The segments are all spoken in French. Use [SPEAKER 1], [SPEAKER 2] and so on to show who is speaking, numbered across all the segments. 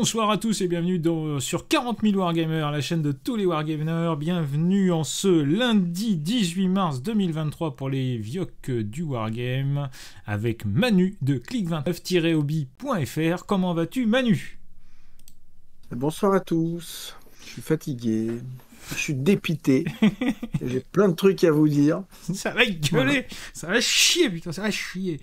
[SPEAKER 1] Bonsoir à tous et bienvenue dans, sur 40 000 Wargamers, la chaîne de tous les Wargamers. Bienvenue en ce lundi 18 mars 2023 pour les vioc du Wargame avec Manu de
[SPEAKER 2] click29-hobby.fr.
[SPEAKER 1] Comment vas-tu Manu
[SPEAKER 2] Bonsoir à tous, je suis fatigué. Je suis dépité. J'ai plein de trucs à vous dire.
[SPEAKER 1] Ça va gueuler. Ça va chier, putain. Ça va chier.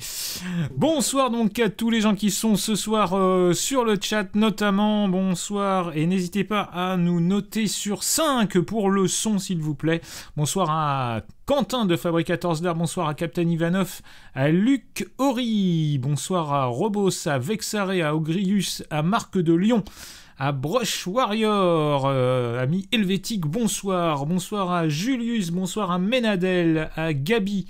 [SPEAKER 1] Bonsoir donc à tous les gens qui sont ce soir euh, sur le chat, notamment. Bonsoir. Et n'hésitez pas à nous noter sur 5 pour le son, s'il vous plaît. Bonsoir à Quentin de Fabricators d'arts bonsoir à Captain Ivanov, à Luc Horry, bonsoir à Robos, à Vexare, à Ogrius, à Marc de Lyon, à Broche Warrior, euh, ami helvétique, bonsoir. Bonsoir à Julius, bonsoir à Ménadel, à Gabi,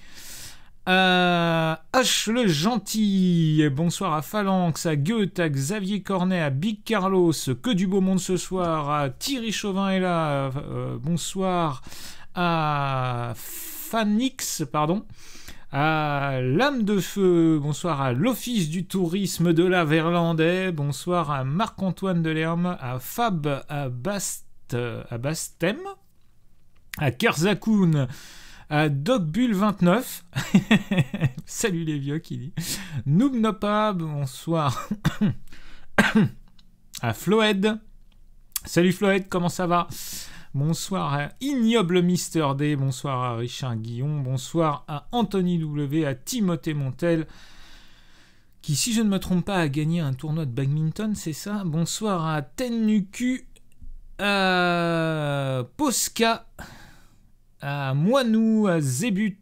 [SPEAKER 1] à H le Gentil, bonsoir à Phalanx, à Goethe, à Xavier Cornet, à Big Carlos, que du beau monde ce soir, à Thierry Chauvin est là, euh, bonsoir à Fanix, pardon à L'âme de feu, bonsoir à l'Office du tourisme de la Verlandais, bonsoir à Marc-Antoine de Delerme, à Fab, à, Bast, à Bastem, à Kerzakoun, à dogbull 29 salut les vieux qui dit, NoumNopab, bonsoir, à Floed, salut Floed, comment ça va Bonsoir à Ignoble Mister D, bonsoir à Richard Guillon, bonsoir à Anthony W, à Timothée Montel, qui, si je ne me trompe pas, a gagné un tournoi de badminton, c'est ça Bonsoir à Tenuku, à Posca, à Moinou, à Zébut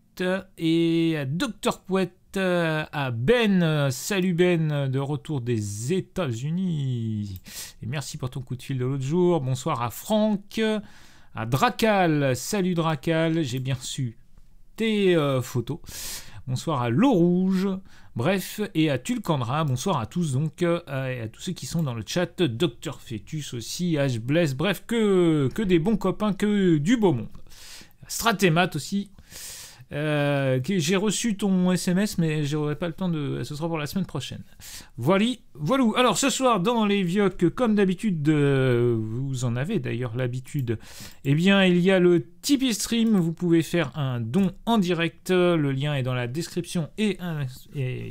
[SPEAKER 1] et à Docteur Poète euh, à Ben. Salut Ben, de retour des États-Unis. Et merci pour ton coup de fil de l'autre jour. Bonsoir à Franck, à Dracal. Salut Dracal, j'ai bien su tes euh, photos. Bonsoir à L'eau rouge. Bref, et à Tulcandra, bonsoir à tous donc, euh, et à tous ceux qui sont dans le chat, Docteur Fetus aussi, H. Bless, bref, que, que des bons copains, que du beau monde. Stratémat aussi, euh, j'ai reçu ton SMS, mais n'aurai pas le temps de. Ce sera pour la semaine prochaine. Voilà, voilà. Alors ce soir dans les vioques, comme d'habitude, euh, vous en avez d'ailleurs l'habitude. Eh bien, il y a le Tipeee stream. Vous pouvez faire un don en direct. Le lien est dans la description et,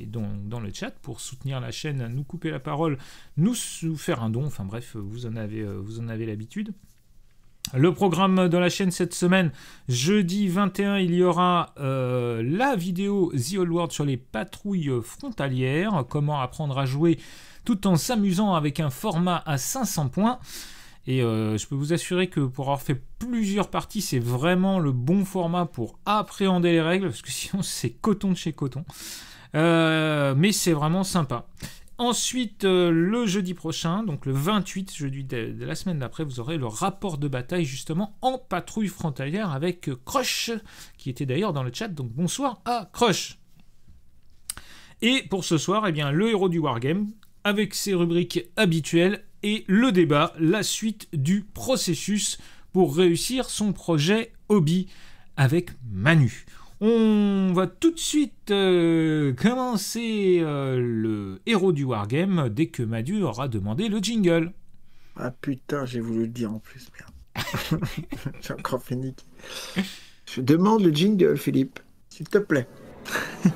[SPEAKER 1] dans, le chat pour soutenir la chaîne, nous couper la parole, nous, faire un don. Enfin bref, vous en avez, euh, vous en avez l'habitude. Le programme de la chaîne cette semaine, jeudi 21, il y aura euh, la vidéo The All World sur les patrouilles frontalières, comment apprendre à jouer tout en s'amusant avec un format à 500 points. Et euh, je peux vous assurer que pour avoir fait plusieurs parties, c'est vraiment le bon format pour appréhender les règles, parce que sinon c'est coton de chez coton. Euh, mais c'est vraiment sympa. Ensuite, euh, le jeudi prochain, donc le 28, jeudi de, la semaine d'après, vous aurez le rapport de bataille justement en patrouille frontalière avec euh, Croche Crush, qui était d'ailleurs dans le chat. Donc bonsoir à Crush. Et pour ce soir, eh bien, le héros du wargame, avec ses rubriques habituelles, et le débat, la suite du processus pour réussir son projet hobby avec Manu. On va tout de suite euh, commencer euh, le héros du wargame dès que Madu aura demandé le jingle. Ah putain, j'ai voulu le dire en
[SPEAKER 2] plus, merde. j'ai encore fini. Je demande le jingle, Philippe, s'il te plaît.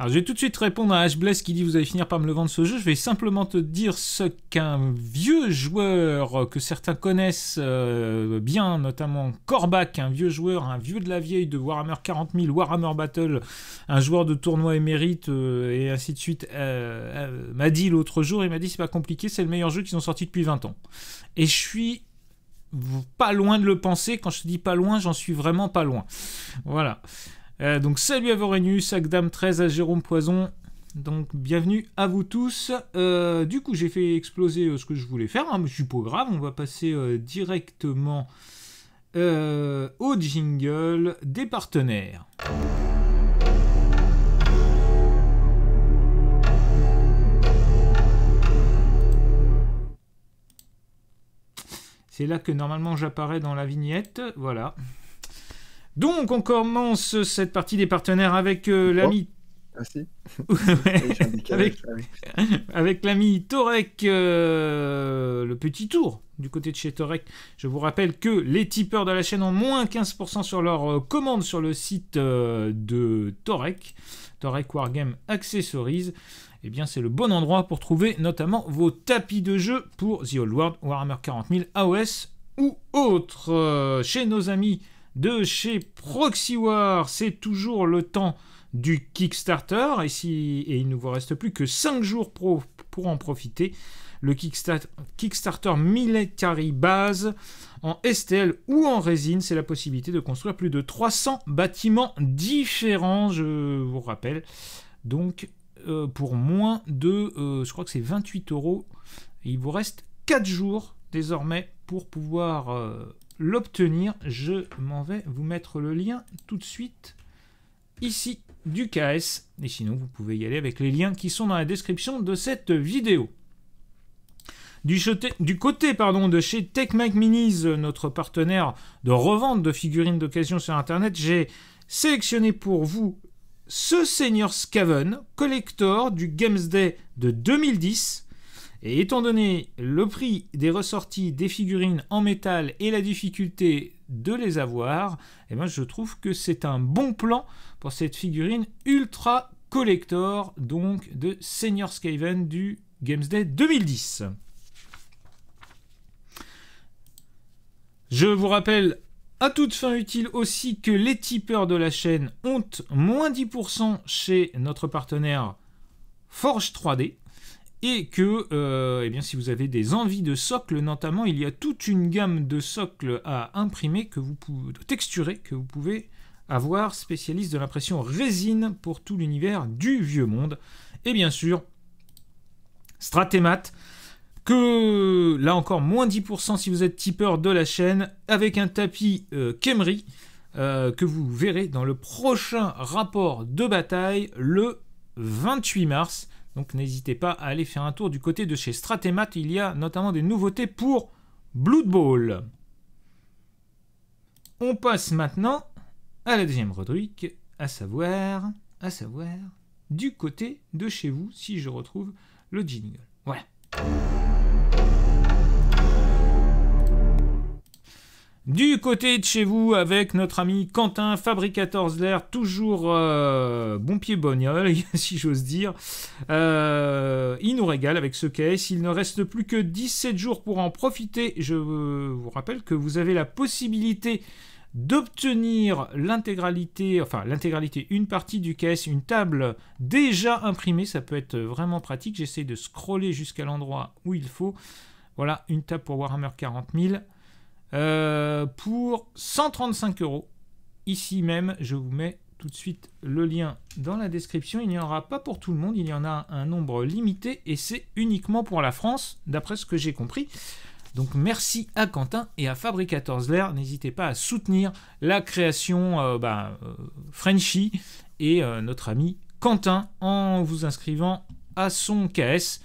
[SPEAKER 1] Alors je vais tout de suite répondre à HBless qui dit vous allez finir par me le vendre ce jeu. Je vais simplement te dire ce qu'un vieux joueur que certains connaissent euh, bien, notamment Corbac, un vieux joueur, un vieux de la vieille de Warhammer 40 000, Warhammer Battle, un joueur de tournoi émérite euh, et ainsi de suite, euh, m'a dit l'autre jour, il m'a dit c'est pas compliqué, c'est le meilleur jeu qu'ils ont sorti depuis 20 ans. Et je suis pas loin de le penser, quand je dis pas loin, j'en suis vraiment pas loin. Voilà. Euh, donc salut à Vorenus, Agdam 13 à Jérôme Poison. Donc bienvenue à vous tous. Euh, du coup j'ai fait exploser euh, ce que je voulais faire, hein, mais je suis pas grave, on va passer directement au jingle des partenaires. C'est là que normalement j'apparais dans la vignette. Voilà. Donc, on commence cette partie des partenaires avec euh, oh. l'ami. Ah, avec, l'ami Torek, euh, le petit tour du côté de chez Torek. Je vous rappelle que les tipeurs de la chaîne ont moins 15% sur leurs euh, commande sur le site de Torek, Torek Wargame Accessories. Eh bien, c'est le bon endroit pour trouver notamment vos tapis de jeu pour The Old World, Warhammer 40 000, AOS ou autre. chez nos amis de chez War, C'est toujours le temps du Kickstarter et, et il ne vous reste plus que 5 jours pour en profiter. Le Kickstarter, Kickstarter Base en STL ou en résine, c'est la possibilité de construire plus de 300 bâtiments différents, je vous rappelle. Donc euh, pour moins de, euh, je crois que c'est 28 euros, il vous reste 4 jours désormais pour pouvoir... Euh, l'obtenir, je m'en vais vous mettre le lien tout de suite ici du KS. Et sinon, vous pouvez y aller avec les liens qui sont dans la description de cette vidéo. Du, du côté pardon, de chez TechMac Minis, notre partenaire de revente de figurines d'occasion sur Internet, j'ai sélectionné pour vous ce Seigneur Scaven, collector du Games Day de 2010 et étant donné le prix des ressorties des figurines en métal et la difficulté de les avoir, eh ben, je trouve que c'est un bon plan pour cette figurine ultra collector donc de Senior Skaven du Games Day 2010. Je vous rappelle à toute fin utile aussi que les tipeurs de la chaîne ont moins 10% chez notre partenaire Forge 3D et que euh, eh bien, si vous avez des envies de socle notamment, il y a toute une gamme de socles à imprimer, que vous pouvez, texturer, que vous pouvez avoir, spécialiste de l'impression résine pour tout l'univers du vieux monde. Et bien sûr, Stratémat, que là encore moins 10% si vous êtes tipeur de la chaîne, avec un tapis euh, Kemri, euh, que vous verrez dans le prochain rapport de bataille le 28 mars. Donc n'hésitez pas à aller faire un tour du côté de chez Stratemat. Il y a notamment des nouveautés pour Blood Bowl. On passe maintenant à la deuxième rubrique, à savoir, à savoir, du côté de chez vous, si je retrouve le jingle. Voilà. du côté de chez vous avec notre ami Quentin, fabricateur l'air, toujours euh, bon pied bognol, si j'ose dire. Euh, il nous régale avec ce caisse. Il ne reste plus que 17 jours pour en profiter. Je vous rappelle que vous avez la possibilité d'obtenir l'intégralité, enfin l'intégralité, une partie du caisse, une table déjà imprimée, ça peut être vraiment pratique. J'essaie de scroller jusqu'à l'endroit où il faut. Voilà, une table pour Warhammer 40 000. Euh, pour 135 euros. Ici même, je vous mets tout de suite le lien dans la description. Il n'y en aura pas pour tout le monde, il y en a un nombre limité et c'est uniquement pour la France, d'après ce que j'ai compris. Donc merci à Quentin et à Fabricators Lair. N'hésitez pas à soutenir la création euh, bah, euh, Frenchy et notre ami Quentin en vous inscrivant à son KS.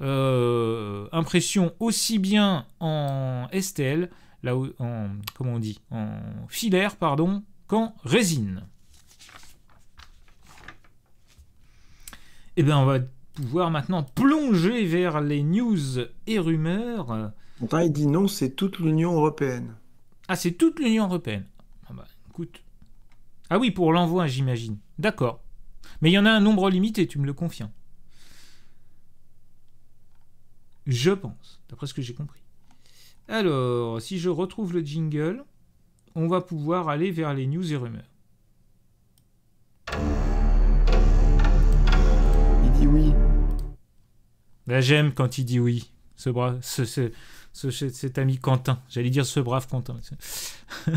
[SPEAKER 1] impression aussi bien en STL là où, en, comment on dit, en filaire, pardon, qu'en résine. Eh bien, on va pouvoir maintenant plonger vers les news et rumeurs. il dit
[SPEAKER 2] non, c'est toute l'Union européenne.
[SPEAKER 1] Ah, c'est toute l'Union européenne. Ah, bah, écoute. ah oui, pour l'envoi, j'imagine. D'accord. Mais il y en a un nombre limité, tu me le confies. Hein. Je pense, d'après ce que j'ai compris. Alors, si je retrouve le jingle, on va pouvoir aller vers les news et rumeurs. Il dit oui. Ben, j'aime quand il dit oui, ce brave, ce, cet ami Quentin. J'allais dire ce brave Quentin.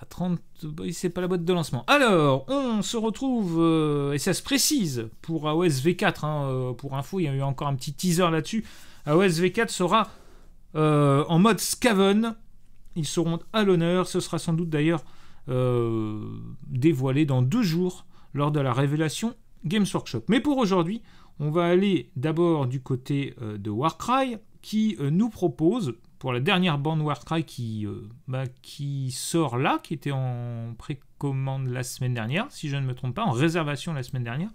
[SPEAKER 1] à 30, ben, c'est pas la boîte de lancement. Alors, on se retrouve, euh, et ça se précise, pour AOS V4. Hein, euh, pour info, il y a eu encore un petit teaser là-dessus. AOS V4 sera euh, en mode Scaven. Ils seront à l'honneur. Ce sera sans doute d'ailleurs euh, dévoilé dans deux jours lors de la révélation Games Workshop. Mais pour aujourd'hui, on va aller d'abord du côté euh, de Warcry qui nous propose pour la dernière bande Warcry qui, bah, qui sort là, qui était en précommande la semaine dernière, si je ne me trompe pas, en réservation la semaine dernière.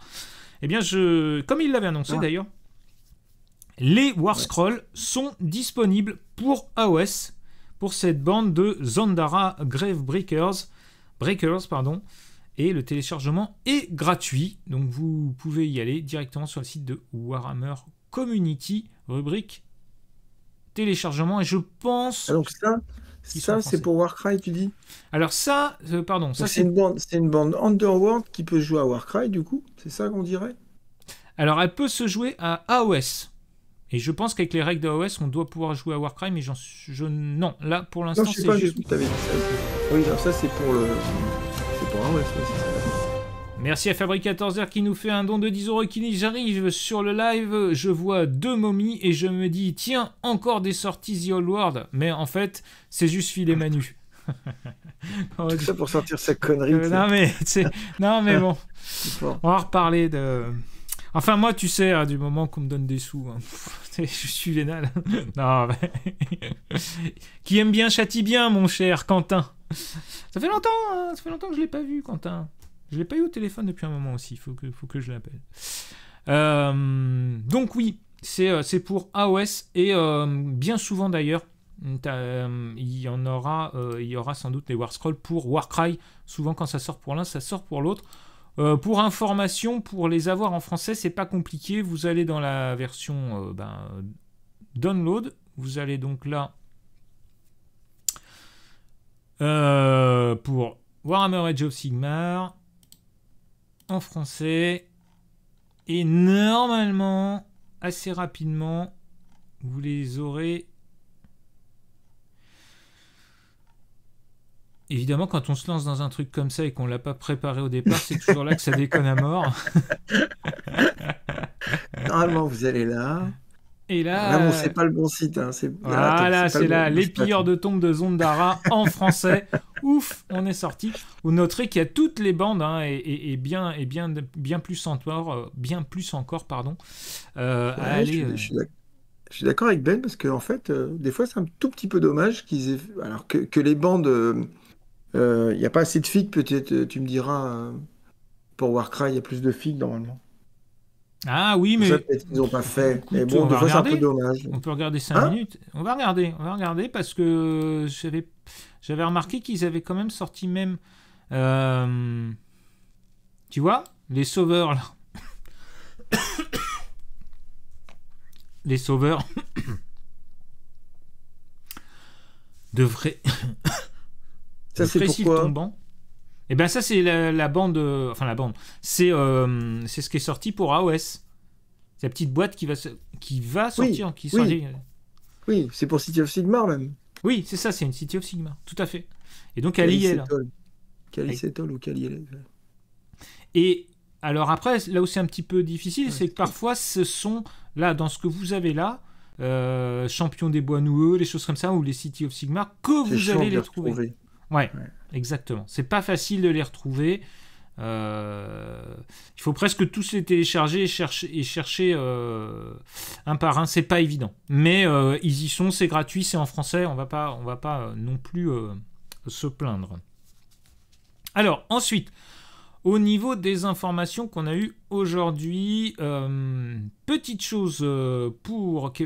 [SPEAKER 1] Eh bien, je, comme il l'avait annoncé ah. d'ailleurs, les War Scrolls sont disponibles pour iOS, pour cette bande de Zandara Grave Breakers, pardon, et le téléchargement est gratuit. Donc vous pouvez y aller directement sur le site de Warhammer Community, rubrique téléchargement. Et je pense. Donc ça, ça
[SPEAKER 2] c'est pour Warcry, tu dis Alors ça, euh, pardon, ça c'est une bande, c'est une bande Underworld qui peut jouer à Warcry, du coup, c'est ça qu'on dirait.
[SPEAKER 1] Alors elle peut se jouer à AOS. Et je pense qu'avec les règles de OS, on doit pouvoir jouer à Warcry, mais j'en je non, là pour l'instant c'est juste.
[SPEAKER 2] Avais dit ça. Oui, alors ça c'est pour le c'est pour un OS.
[SPEAKER 1] Merci à Fabric14h qui nous fait un don de 10 euros qui J'arrive sur le live, je vois deux momies et je me dis tiens, encore des sorties The Old World. Mais en fait, c'est juste filé Manu.
[SPEAKER 2] Oh, tout ça pour sortir sa connerie. Euh, non, non, mais bon.
[SPEAKER 1] On va reparler de. Enfin, moi, tu sais, hein, du moment qu'on me donne des sous, hein, je suis vénal. non, Qui aime bien châtie bien, mon cher Quentin. Ça fait longtemps, hein, ça fait longtemps que je l'ai pas vu, Quentin. Je l'ai pas eu au téléphone depuis un moment aussi, il faut que, faut que je l'appelle. Euh, donc oui, c'est euh, pour AOS et euh, bien souvent d'ailleurs, il y en aura, il y aura sans doute les War pour Warcry. Souvent quand ça sort pour l'un, ça sort pour l'autre. Euh, pour information, pour les avoir en français, c'est pas compliqué. Vous allez dans la version euh, ben, download. Vous allez donc là euh, pour Warhammer et of Sigmar en français. Et normalement, assez rapidement, vous les aurez évidemment, quand on se lance dans un truc comme ça et qu'on l'a pas préparé au départ, c'est toujours là que ça déconne à mort.
[SPEAKER 2] Normalement, vous allez là. Et là, bon, c'est pas le bon site. Hein, voilà, c'est là, les pilleurs
[SPEAKER 1] de tombe de Zondara en français. Ouf, on est sorti. Vous noterez qu'il y a toutes les bandes hein, et, bien, et bien, bien plus encore, euh, bien plus encore, pardon. Euh, euh. je,
[SPEAKER 2] suis, d'accord avec Ben parce que en fait, des fois, c'est un tout petit peu dommage qu'ils alors que, que les bandes il euh, n'y a pas assez de figues, peut-être, euh, tu me diras. Euh, pour Warcry, il y a plus de figues normalement. Ah oui, mais. ils n'ont pas fait. mais bon, on Un peu dommage. On peut
[SPEAKER 1] regarder 5 hein minutes. On va regarder. On va regarder parce que j'avais, j'avais remarqué qu'ils avaient quand même sorti même. Tu vois Les sauveurs, là. Les sauveurs. De devraient.
[SPEAKER 2] Ça, c'est pourquoi Et
[SPEAKER 1] eh ben, ça c'est la, bande, euh, enfin la bande, c'est euh, c'est ce qui est sorti pour AOS. La petite boîte qui va qui va sortir, oui, qui
[SPEAKER 2] Oui, c'est pour City of Sigmar même. Oui, c'est ça, c'est une City of Sigmar,
[SPEAKER 1] tout à fait. Et donc Kali est là.
[SPEAKER 2] ou Kali
[SPEAKER 1] Et alors après, là où c'est un petit peu difficile, c'est que parfois ce sont là dans ce que vous avez là. Euh, champion des bois noueux, les choses comme ça, ou les City of Sigmar, que vous allez les trouver. Ouais, exactement. C'est pas facile de les retrouver. Euh, il faut presque tous les télécharger et chercher, euh, un par un. C'est pas évident. Mais euh, ils y sont, c'est gratuit, c'est en français. On va pas, on va pas non plus se plaindre. Alors ensuite, au niveau des informations qu'on a eues aujourd'hui, petite chose pour que,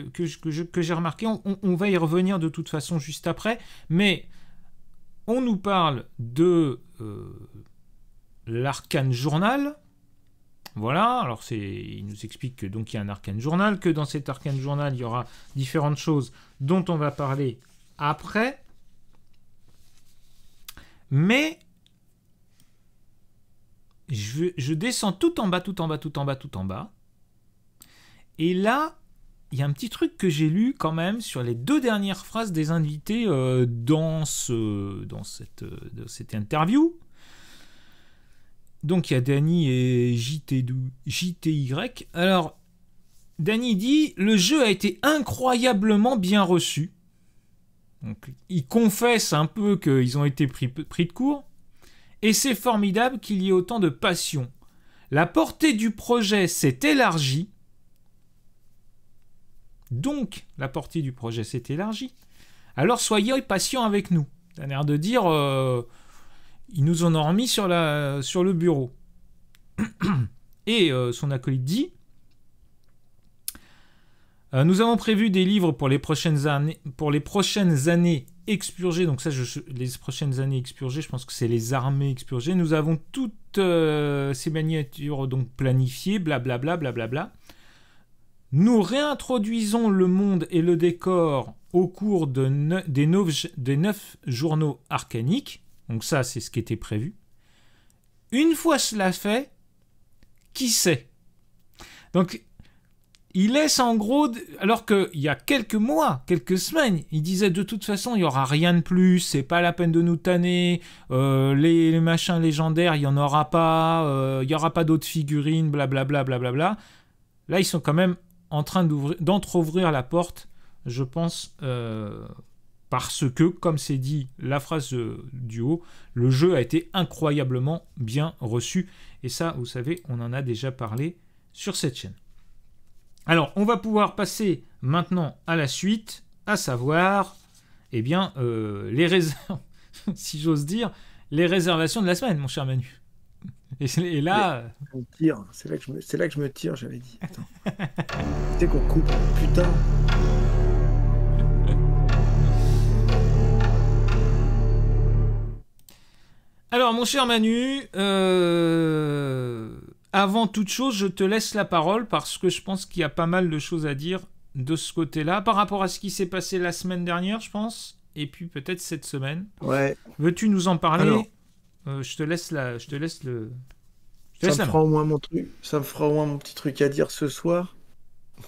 [SPEAKER 1] j'ai remarqué, on, va y revenir de toute façon juste après, mais on nous parle de euh, l'arcane journal. Voilà, alors c'est, il nous explique que donc il y a un arcane journal, que dans cet arcane journal il y aura différentes choses dont on va parler après. Mais je, je descends tout en bas, tout en bas, tout en bas, tout en bas. Et là, il y a un petit truc que j'ai lu quand même sur les deux dernières phrases des invités euh, dans, cette, euh, cette interview. Donc il y a Danny et JTY. Alors, Dani dit Le jeu a été incroyablement bien reçu. Donc, confesse un peu qu'ils ont été pris, pris de court. Et c'est formidable qu'il y ait autant de passion. La portée du projet s'est élargie donc, la portée du projet s'est élargie. Alors soyez patients avec nous. D'un l'air de dire, euh, ils nous en ont remis sur, la, sur le bureau. Et euh, son acolyte dit, euh, nous avons prévu des livres pour les prochaines années, pour les prochaines années expurgées. Donc ça, je, les prochaines années expurgées, je pense que c'est les armées expurgées. Nous avons toutes ces miniatures donc planifiées, blablabla, blablabla. Nous réintroduisons le monde et le décor au cours de des, neuf, journaux arcaniques. Donc ça, c'est ce qui était prévu. Une fois cela fait, qui sait Donc, il laisse en gros, alors qu'il y a quelques mois, quelques semaines, il disait de toute façon, il n'y aura rien de plus, c'est pas la peine de nous tanner, euh, les, machins légendaires, il n'y en aura pas, euh, il n'y aura pas d'autres figurines, blablabla, blablabla. Là, ils sont quand même en train d'entre-ouvrir la porte, je pense, euh, parce que, comme c'est dit la phrase du haut, le jeu a été incroyablement bien reçu. Et ça, vous savez, on en a déjà parlé sur cette chaîne. Alors, on va pouvoir passer maintenant à la suite, à savoir, eh bien, euh, les réserves, si j'ose dire, les réservations de la semaine, mon cher Manu. Et, là.
[SPEAKER 2] C'est là, que je me tire, j'avais dit. Attends. qu'on coupe, putain.
[SPEAKER 1] Alors, mon cher Manu, euh, avant toute chose, je te laisse la parole parce que je pense qu'il y a pas mal de choses à dire de ce côté-là par rapport à ce qui s'est passé la semaine dernière, je pense, et puis peut-être cette semaine. Ouais. Veux-tu nous en parler euh, je te laisse la, je te laisse le.
[SPEAKER 2] ça, me fera au moins mon truc, ça me fera au mon petit truc à dire ce soir.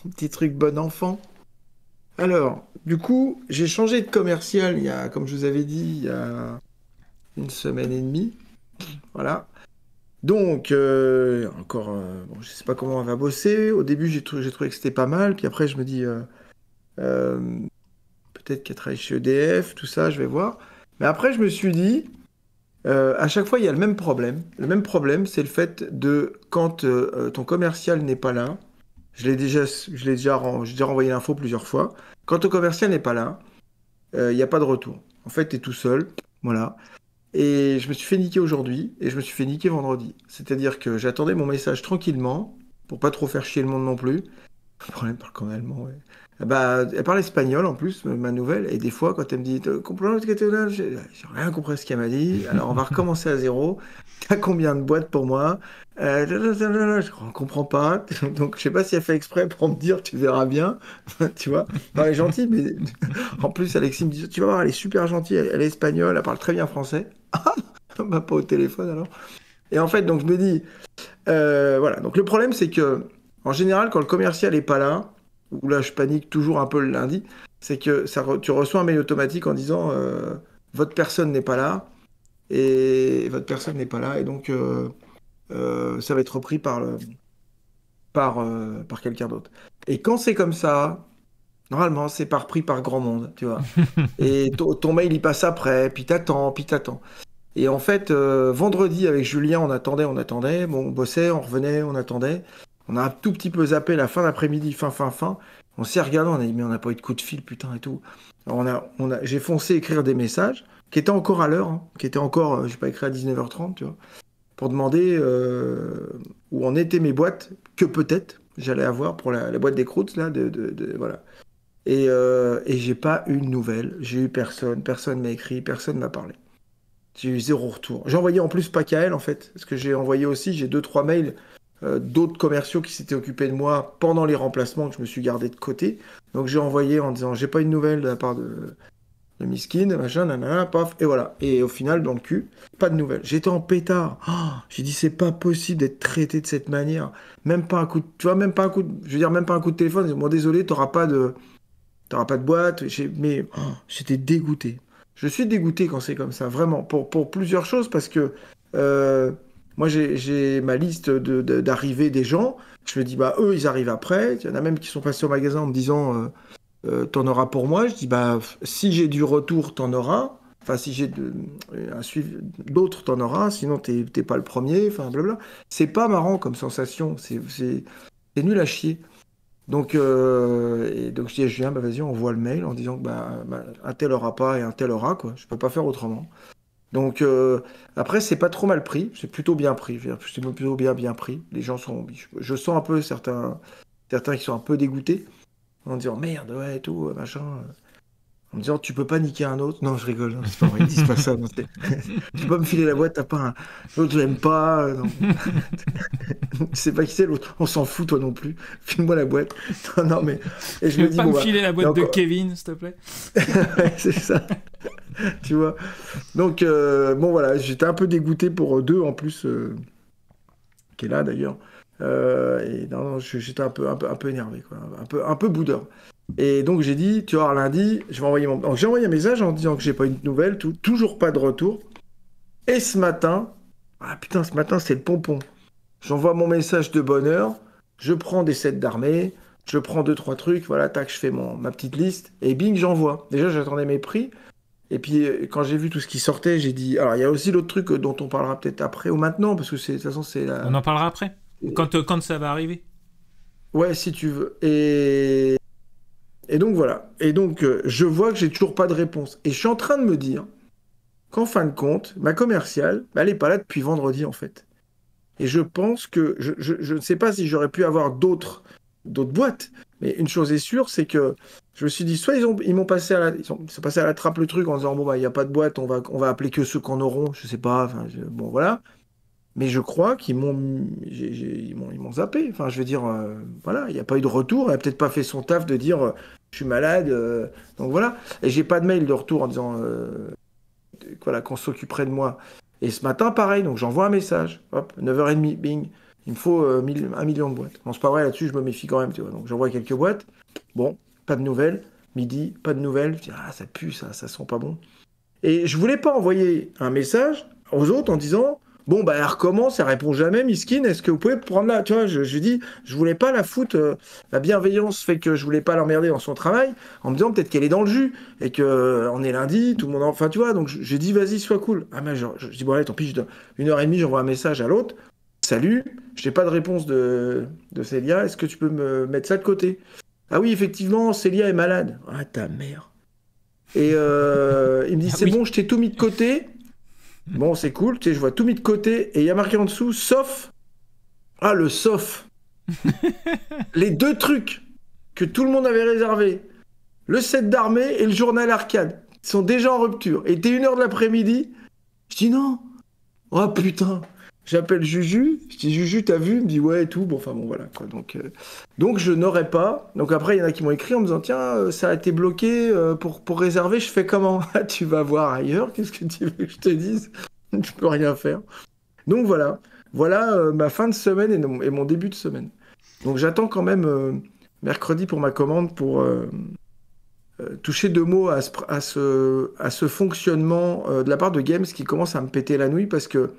[SPEAKER 2] Mon petit truc bon enfant. Alors, du coup, j'ai changé de commercial il y a, comme je vous avais dit, il y a une semaine et demie. Voilà. Donc, euh, encore, Je euh, bon, je sais pas comment on va bosser. Au début, j'ai trouvé que c'était pas mal. Puis après, je me dis, peut-être qu'elle travaille chez EDF, tout ça, je vais voir. Mais après, je me suis dit, euh, à chaque fois, il y a le même problème. Le même problème, c'est le fait de quand euh, euh, ton commercial n'est pas là. Je l'ai déjà, je déjà, renvoyé l'info plusieurs fois. Quand ton commercial n'est pas là, il n'y a pas de retour. En fait, tu es tout seul. Voilà. Et je me suis fait niquer aujourd'hui et je me suis fait niquer vendredi. C'est-à-dire que j'attendais mon message tranquillement pour pas trop faire chier le monde non plus. Le problème parle allemand, ouais. Eh ben, elle parle espagnol en plus, ma nouvelle, et des fois quand elle me dit comprends ce que j'ai rien compris ce qu'elle m'a dit, alors on va recommencer à zéro. T'as combien de boîtes pour moi euh, Je ne comprends pas, donc je sais pas si elle fait exprès pour me dire tu verras bien, tu vois. elle est gentille, mais en plus Alexis me dit tu vas voir, elle est super gentille, elle, est espagnole, elle parle très bien français. bah, pas au téléphone alors. Et en fait, donc je me dis euh, voilà, donc le problème c'est que en général, quand le commercial est pas là, où là je panique toujours un peu le lundi, c'est que tu reçois un mail automatique en disant euh, votre personne n'est pas là et votre personne n'est pas là et donc euh, euh, ça va être repris par par par quelqu'un d'autre. Et quand c'est comme ça, normalement c'est par pris par grand monde, tu vois. et ton mail il passe après, puis t'attends, puis t'attends. Et en fait, vendredi avec Julien, on attendait, on attendait, on bossait, on revenait, on attendait. On a un tout petit peu zappé la fin d'après-midi, fin, fin, fin. On s'est regardé, on a dit, mais on n'a pas eu de coup de fil, putain, et tout. on a, on a, j'ai foncé écrire des messages, qui étaient encore à l'heure, hein, qui étaient encore, euh, je n'ai pas, écrit à 19h30, tu vois, pour demander euh, où en étaient mes boîtes, que peut-être j'allais avoir pour la, boîte des croûtes, là, de, de, de voilà. Et, euh, et j'ai pas eu de nouvelles, j'ai eu personne, personne m'a écrit, personne m'a parlé. J'ai eu zéro retour. J'ai envoyé en plus pas qu'à elle, en fait, ce que j'ai envoyé aussi, j'ai deux, trois mails euh, d'autres commerciaux qui s'étaient occupés de moi pendant les remplacements que je me suis gardé de côté. Donc j'ai envoyé en disant j'ai pas une nouvelle de la part de, de Miskin, machin, nanana, paf, et voilà. Et au final, dans le cul, pas de nouvelles. J'étais en pétard. Oh, j'ai dit, c'est pas possible d'être traité de cette manière. Même pas un coup de, tu vois, même pas un coup de, je veux dire, même pas un coup de téléphone. Moi, désolé, t'auras pas de, t'auras pas de boîte. Mais, oh, j'étais dégoûté. Je suis dégoûté quand c'est comme ça, vraiment, pour, pour plusieurs choses, parce que, euh, moi, j'ai ma liste d'arrivées des gens. Je me dis, bah, eux, ils arrivent après. Il y en a même qui sont passés au magasin en me disant, euh, euh, t'en auras pour moi. Je dis, bah, si j'ai du retour, t'en auras. Enfin, si j'ai euh, d'autres, t'en auras. Sinon, t'es pas le premier. Enfin, blablabla. C'est pas marrant comme sensation. C'est nul à chier. Donc, euh, je dis à Julien, bah, vas-y, on voit le mail en disant bah, un tel aura pas et un tel aura. Quoi. Je peux pas faire autrement. Donc euh, après, c'est pas trop mal pris, c'est plutôt bien pris. C'est plutôt bien bien pris. Les gens sont, je, sens un peu certains, certains qui sont un peu dégoûtés en disant merde ouais et tout euh, machin. En disant tu peux pas niquer un autre. Non, je rigole, hein, c'est pas vrai, pas ça. tu peux me filer la boîte, t'as pas un. L'autre, je l'aime pas. Euh, c'est pas qui c'est l'autre. On s'en fout, toi non plus. File-moi la boîte. Non, non, mais. Et je, me pas me filer la boîte de Kevin, s'il te plaît. c'est ça. tu vois. Donc, euh, bon, voilà, j'étais un peu dégoûté pour deux en plus, euh, qui est là d'ailleurs. Euh, et non, non j'étais un peu, un peu, énervé, Un peu, un peu boudeur. Et donc, j'ai dit, tu vois, lundi, je vais envoyer mon. J'ai envoyé un message en disant que j'ai pas eu de nouvelles, toujours pas de retour. Et ce matin, ah putain, ce matin, c'est le pompon. J'envoie mon message de bonne heure, je prends des sets d'armée, je prends deux trois trucs, voilà, tac, je fais mon, ma petite liste et bing, j'envoie. Déjà, j'attendais mes prix et puis, euh, quand j'ai vu tout ce qui sortait, j'ai dit. Alors, il y a aussi l'autre truc euh, dont on parlera peut-être après ou maintenant, parce que de toute façon, c'est. On en
[SPEAKER 1] parlera après. Quand, euh, quand ça va arriver.
[SPEAKER 2] Ouais, si tu veux. Et. Et donc voilà. Et donc je vois que j'ai toujours pas de réponse. Et je suis en train de me dire qu'en fin de compte, ma commerciale, bah, elle n'est pas là depuis vendredi en fait. Et je pense que je, je, je ne sais pas si j'aurais pu avoir d'autres d'autres boîtes. Mais une chose est sûre, c'est que je me suis dit, soit ils m'ont passé à la, ils, à la trappe le truc en disant bon bah, il n'y a pas de boîte, on va, on va appeler que ceux qu'on auront, je sais pas, enfin bon voilà. Mais je crois qu'ils m'ont, ils m'ont, zappé. Enfin je veux dire, euh, voilà, il n'y a pas eu de retour, Il a peut-être pas fait son taf de dire euh, je suis malade, euh, donc voilà. Et j'ai pas de mail de retour en disant voilà qu'on s'occuperait de moi. Et ce matin pareil, donc j'envoie un message, hop, 9h30, bing. Il me faut euh, un million de boîtes. Bon, c'est pas vrai, là-dessus, je me méfie quand même, tu vois. Donc, j'envoie quelques boîtes. Bon, pas de nouvelles. Midi, pas de nouvelles. Je ah, ça pue, ça, ça sent pas bon. Et je voulais pas envoyer un message aux autres en disant, bon, bah, elle recommence, elle répond jamais, Miskin, est-ce que vous pouvez prendre là, Tu vois, je, lui dis, je voulais pas la foutre. Euh, la bienveillance fait que je voulais pas l'emmerder dans son travail en me disant peut-être qu'elle est dans le jus et que euh, on est lundi, tout le monde. Enfin, tu vois, donc j'ai dit, vas-y, sois cool. Ah, mais je, dis, bon, allez, tant pis, une heure et demie, j'envoie un message à l'autre Salut, je n'ai pas de réponse de, Célia, est-ce que tu peux me mettre ça de côté Ah oui, effectivement, Célia est malade. Ah ta mère. Et euh, il me dit ah c'est bon, je t'ai tout mis de côté. Bon, c'est cool, tu sais, je vois tout mis de côté et il y a marqué en dessous sauf. Ah, le sauf. Les deux trucs que tout le monde avait réservés, le set d'armée et le journal arcade, sont déjà en rupture. Et t'es une heure de l'après-midi, je dis non. Oh putain, J'appelle Juju, je dis Juju, t'as vu Il me dit ouais et tout. Bon, enfin bon, voilà quoi. Donc, euh, donc je n'aurais pas. Donc après, il y en a qui m'ont écrit en me disant tiens, euh, ça a été bloqué euh, pour, pour réserver, je fais comment ah, Tu vas voir ailleurs, qu'est-ce que tu veux que je te dise Je peux rien faire. Donc voilà, voilà ma fin de semaine et mon, et début de semaine. Donc j'attends quand même mercredi pour ma commande pour toucher deux mots à ce, à ce, à ce fonctionnement de la part de Games qui commence à me péter la nuit parce que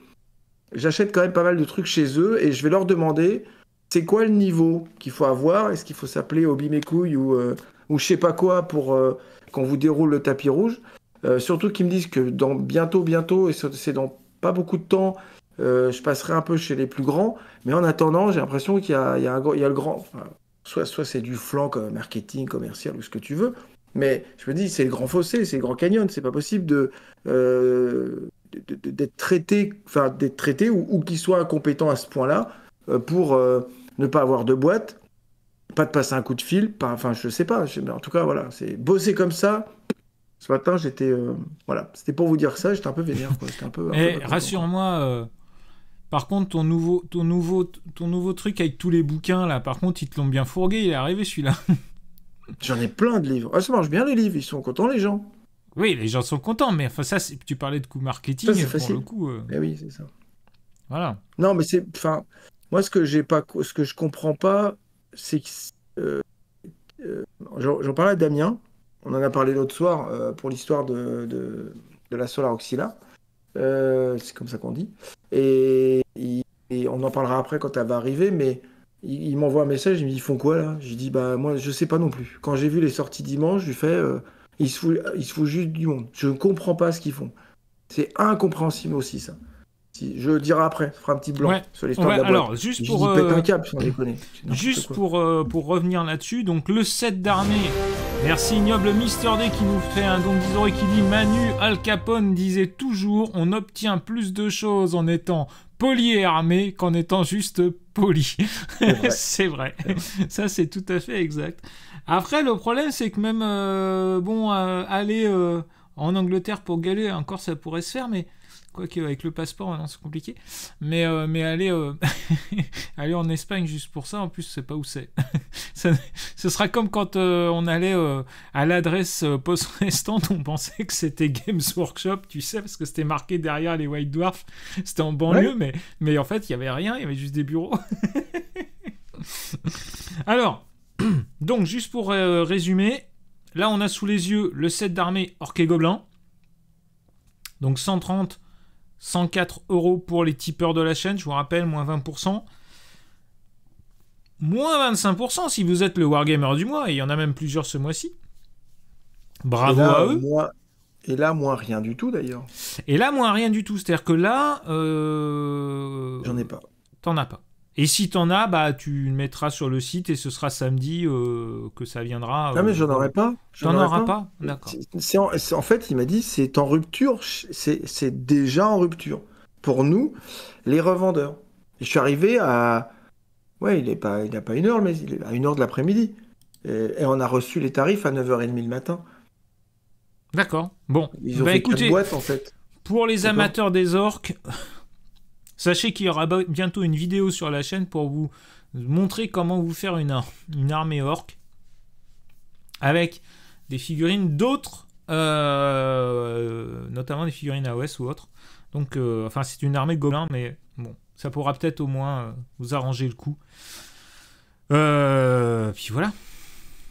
[SPEAKER 2] j'achète quand même pas mal de trucs chez eux et je vais leur demander c'est quoi le niveau qu'il faut avoir Est-ce qu'il faut s'appeler Hobby ou, euh, ou je sais pas quoi pour euh, qu'on vous déroule le tapis rouge euh, Surtout qu'ils me disent que dans bientôt, bientôt, et c'est dans pas beaucoup de temps, je passerai un peu chez les plus grands. Mais en attendant, j'ai l'impression qu'il y, y, y, a le grand. soit soit c'est du flanc marketing, commercial ou ce que tu veux. Mais je me dis, c'est le grand fossé, c'est le grand canyon. C'est pas possible de d'être traité, enfin d'être ou, ou qu'il soit incompétent à ce point-là euh, pour euh, ne pas avoir de boîte, pas de passer un coup de fil, pas, enfin je sais pas, mais en tout cas voilà, c'est bosser comme ça. Ce matin j'étais, euh, voilà, c'était pour vous dire ça, j'étais un peu vénère, quoi, un peu. Eh,
[SPEAKER 1] rassure-moi. Par contre, ton nouveau, ton, nouveau, ton nouveau truc avec tous les bouquins, là, par contre, ils te l'ont bien fourgué, il est arrivé celui-là.
[SPEAKER 2] J'en ai plein de livres. Ah, ça marche bien les livres, ils sont contents les gens.
[SPEAKER 1] Oui, les gens sont contents, mais enfin, ça, tu parlais de coût marketing, pour le coup. Euh,
[SPEAKER 2] eh oui, c'est ça. Voilà. Non, mais c'est. Enfin, moi, ce que, pas, ce je comprends pas, c'est que. Euh, euh, j'en parlais à Damien, on en a parlé l'autre soir pour l'histoire de, la Solar Oxyla. c'est comme ça qu'on dit. Et, on en parlera après quand elle va arriver, mais il, m'envoie un message, il me dit Ils font quoi là Je dis Bah, moi, je sais pas non plus. Quand j'ai vu les sorties dimanche, je lui fais il se, fout juste du monde. Je ne comprends pas ce qu'ils font. C'est incompréhensible aussi, ça. Si, je le dirai après, fera un petit blanc sur l'histoire de la boîte. Alors, juste pour, euh, un Juste
[SPEAKER 1] euh, pour, revenir là-dessus, donc le 7 d'armée. Merci ignoble Mister D qui nous fait un don et qui dit Manu Al Capone disait toujours on obtient plus de choses en étant poli et armé qu'en étant juste poli. C'est vrai. Ça, c'est tout à fait exact. Après, le problème, c'est que même, euh, bon, euh, aller euh, en Angleterre pour galer, encore, ça pourrait se faire, mais quoi avec le passeport, maintenant c'est compliqué. Mais, euh, mais aller, euh, aller en Espagne juste pour ça, en plus, c'est pas où c'est. ce sera comme quand euh, on allait à l'adresse post-restante, on pensait que c'était Games Workshop, tu sais, parce que c'était marqué derrière les White Dwarf. C'était en banlieue, mais, mais en fait, il y avait rien, il y avait juste des bureaux. Alors, donc, juste pour résumer, là, on a sous les yeux le set d'armée orque et Gobelin. Donc 130 104 euros pour les tipeurs de la chaîne, je vous rappelle, moins 20%. Moins 25% si vous êtes le Wargamer du mois, et il y en a même plusieurs
[SPEAKER 2] ce mois-ci. Bravo à eux. Et là, moins rien du tout d'ailleurs.
[SPEAKER 1] Et là, moins rien du tout. C'est-à-dire que là. Euh, J'en ai pas. T'en as pas. Et si t'en as, bah, tu le mettras sur le site et ce sera samedi euh, que ça viendra. non, ah, mais j'en euh,
[SPEAKER 2] aurai pas. J'en aurai pas, D'accord. En, fait, il m'a dit, c'est en rupture, c'est déjà en rupture. Pour nous, les revendeurs. je suis arrivé à. Ouais, il est pas, il a pas une heure, mais il est à une heure de l'après-midi. Et, on a reçu les tarifs à 9h30 le matin. D'accord. Bon. Ils ont bah, écoutez, en fait.
[SPEAKER 1] Pour les amateurs des orques. Sachez qu'il y aura bientôt une vidéo sur la chaîne pour vous montrer comment vous faire une, une armée orc avec des figurines d'autres, euh, notamment des figurines AOS ou autres. Donc, euh, enfin, c'est une armée gobelin, mais bon, ça pourra peut-être au moins euh, vous arranger le coup. puis voilà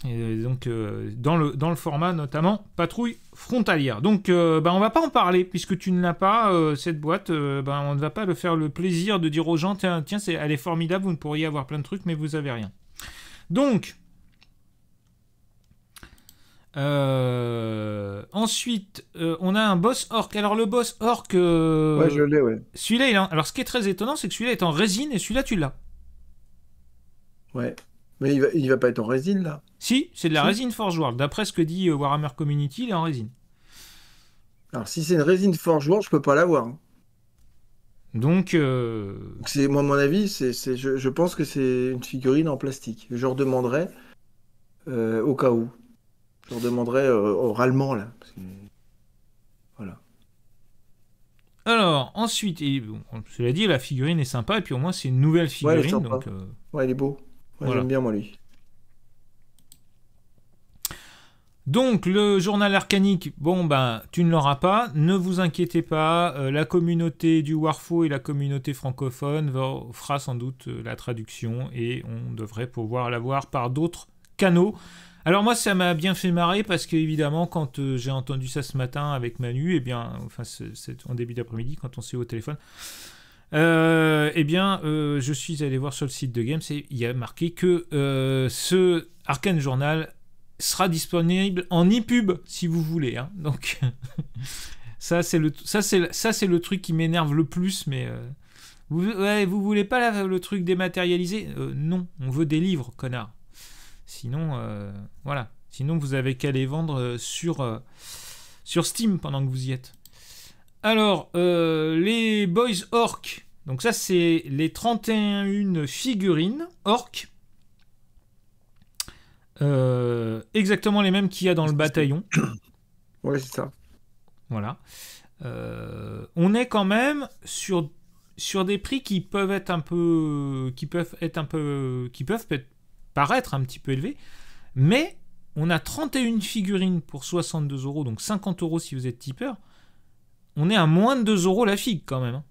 [SPEAKER 1] donc, euh, dans, le, dans le format notamment Patrouille Frontalière. Donc, euh, ben, on va pas en parler puisque tu ne l'as pas, euh, cette boîte. Ben on ne va pas le faire le plaisir de dire aux gens tiens, tiens c'est elle est formidable, vous ne pourriez avoir plein de trucs, mais vous avez rien. Donc, ensuite, on a un boss orc. Alors, le boss orc. Celui-là, alors ce qui est très étonnant, c'est que celui-là est en résine et celui-là, tu
[SPEAKER 2] l'as. Ouais. Mais il va, il va pas être en résine, là.
[SPEAKER 1] Si, c'est de la résine Forge World. D'après ce que dit euh, Warhammer Community, il est en résine.
[SPEAKER 2] Alors, si c'est une résine Forge World, je peux pas l'avoir. Donc, euh... c'est moi mon avis, c'est, je, pense que c'est une figurine en plastique. Je leur demanderai euh, au cas où. Je leur demanderai euh, oralement là. Voilà.
[SPEAKER 1] Alors ensuite, et, cela dit, la figurine est sympa et puis au moins c'est une nouvelle figurine.
[SPEAKER 2] Ouais, il est beau. J'aime bien moi lui.
[SPEAKER 1] Donc le journal arcanique, bon ben tu ne l'auras pas, ne vous inquiétez pas, euh, la communauté du Warfo et la communauté francophone fera sans doute euh, la traduction et on devrait pouvoir l'avoir par d'autres canaux. Alors moi ça m'a bien fait marrer parce que évidemment quand euh, j'ai entendu ça ce matin avec Manu, et eh bien enfin c'est en début d'après-midi quand on s'est au téléphone, eh bien, je suis allé voir sur le site de Games et il y a marqué que ce Arcane Journal sera disponible en e-pub si vous voulez. Hein. Donc ça c'est le ça c'est ça c'est le truc qui m'énerve le plus, mais euh, vous vous voulez pas le truc dématérialisé euh, Non, on veut des livres, connard. Sinon euh, voilà, sinon vous avez qu'à les vendre sur sur Steam pendant que vous y êtes. Alors les Boys Orc. Donc ça c'est les 31 figurines Orcs euh, exactement les mêmes qu'il y a dans le bataillon. Ouais, c'est ça. Voilà. Euh, on est quand même sur, sur des prix qui peuvent être un peu. qui peuvent être un peu. qui peuvent paraître un petit peu élevés. Mais on a 31 figurines pour 62 euros, donc 50 euros si vous êtes tipeur. On est à moins de 2 euros la figue quand même. Hein.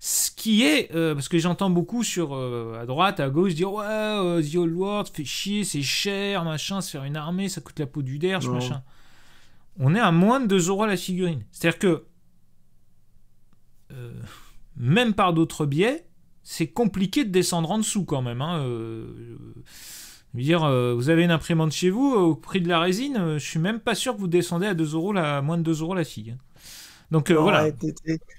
[SPEAKER 1] Ce qui est, euh, parce que j'entends beaucoup sur euh, à droite, à gauche, dire ouais, euh, The World fait chier, c'est cher, machin, se faire une armée, ça coûte la peau du derge, machin. On est à moins de 2 euros la figurine. C'est-à-dire que, même par d'autres biais, c'est compliqué de descendre en dessous quand même. Hein, je veux dire, vous avez une imprimante chez vous, au prix de la résine, je suis même pas sûr que vous descendez à 2 euros la, moins de 2 euros la figurine. Hein.
[SPEAKER 2] Donc euh, voilà.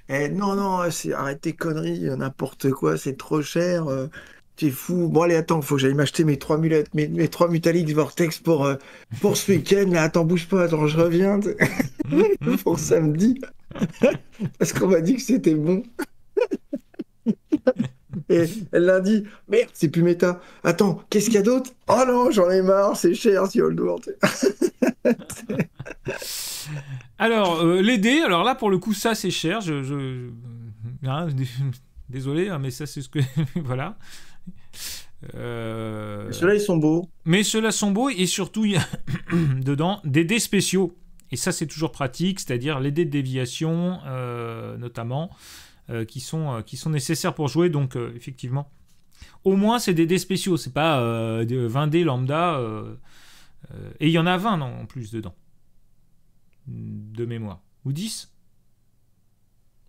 [SPEAKER 2] Eh, non non, non, tes conneries, n'importe quoi, c'est trop cher. Euh, t'es fou. Bon, allez, attends, faut que j'aille m'acheter mes trois mulettes, mes, trois Mutalix Vortex pour, euh, pour ce week-end. attends, bouge pas, attends, je reviens. pour samedi. Parce qu'on m'a dit que c'était bon. Et elle lundi, merde, c'est plus méta. Attends, qu'est-ce qu'il y a d'autre Oh non, j'en ai marre, c'est cher, si on
[SPEAKER 1] alors, euh, les dés, alors là, pour le coup, ça, c'est cher. Je, hein, désolé, hein, mais ça, c'est ce que. voilà. Euh... Ceux-là, ils sont beaux. Mais ceux-là sont beaux, et surtout, il y a dedans des dés spéciaux. Et ça, c'est toujours pratique, c'est-à-dire les dés de déviation, euh, notamment. Euh, qui, sont, euh, qui sont nécessaires pour jouer. Donc, euh, effectivement, au moins, c'est des dés spéciaux. C'est pas 20 dés lambda. et il y en a 20 en plus dedans. De mémoire. Ou 10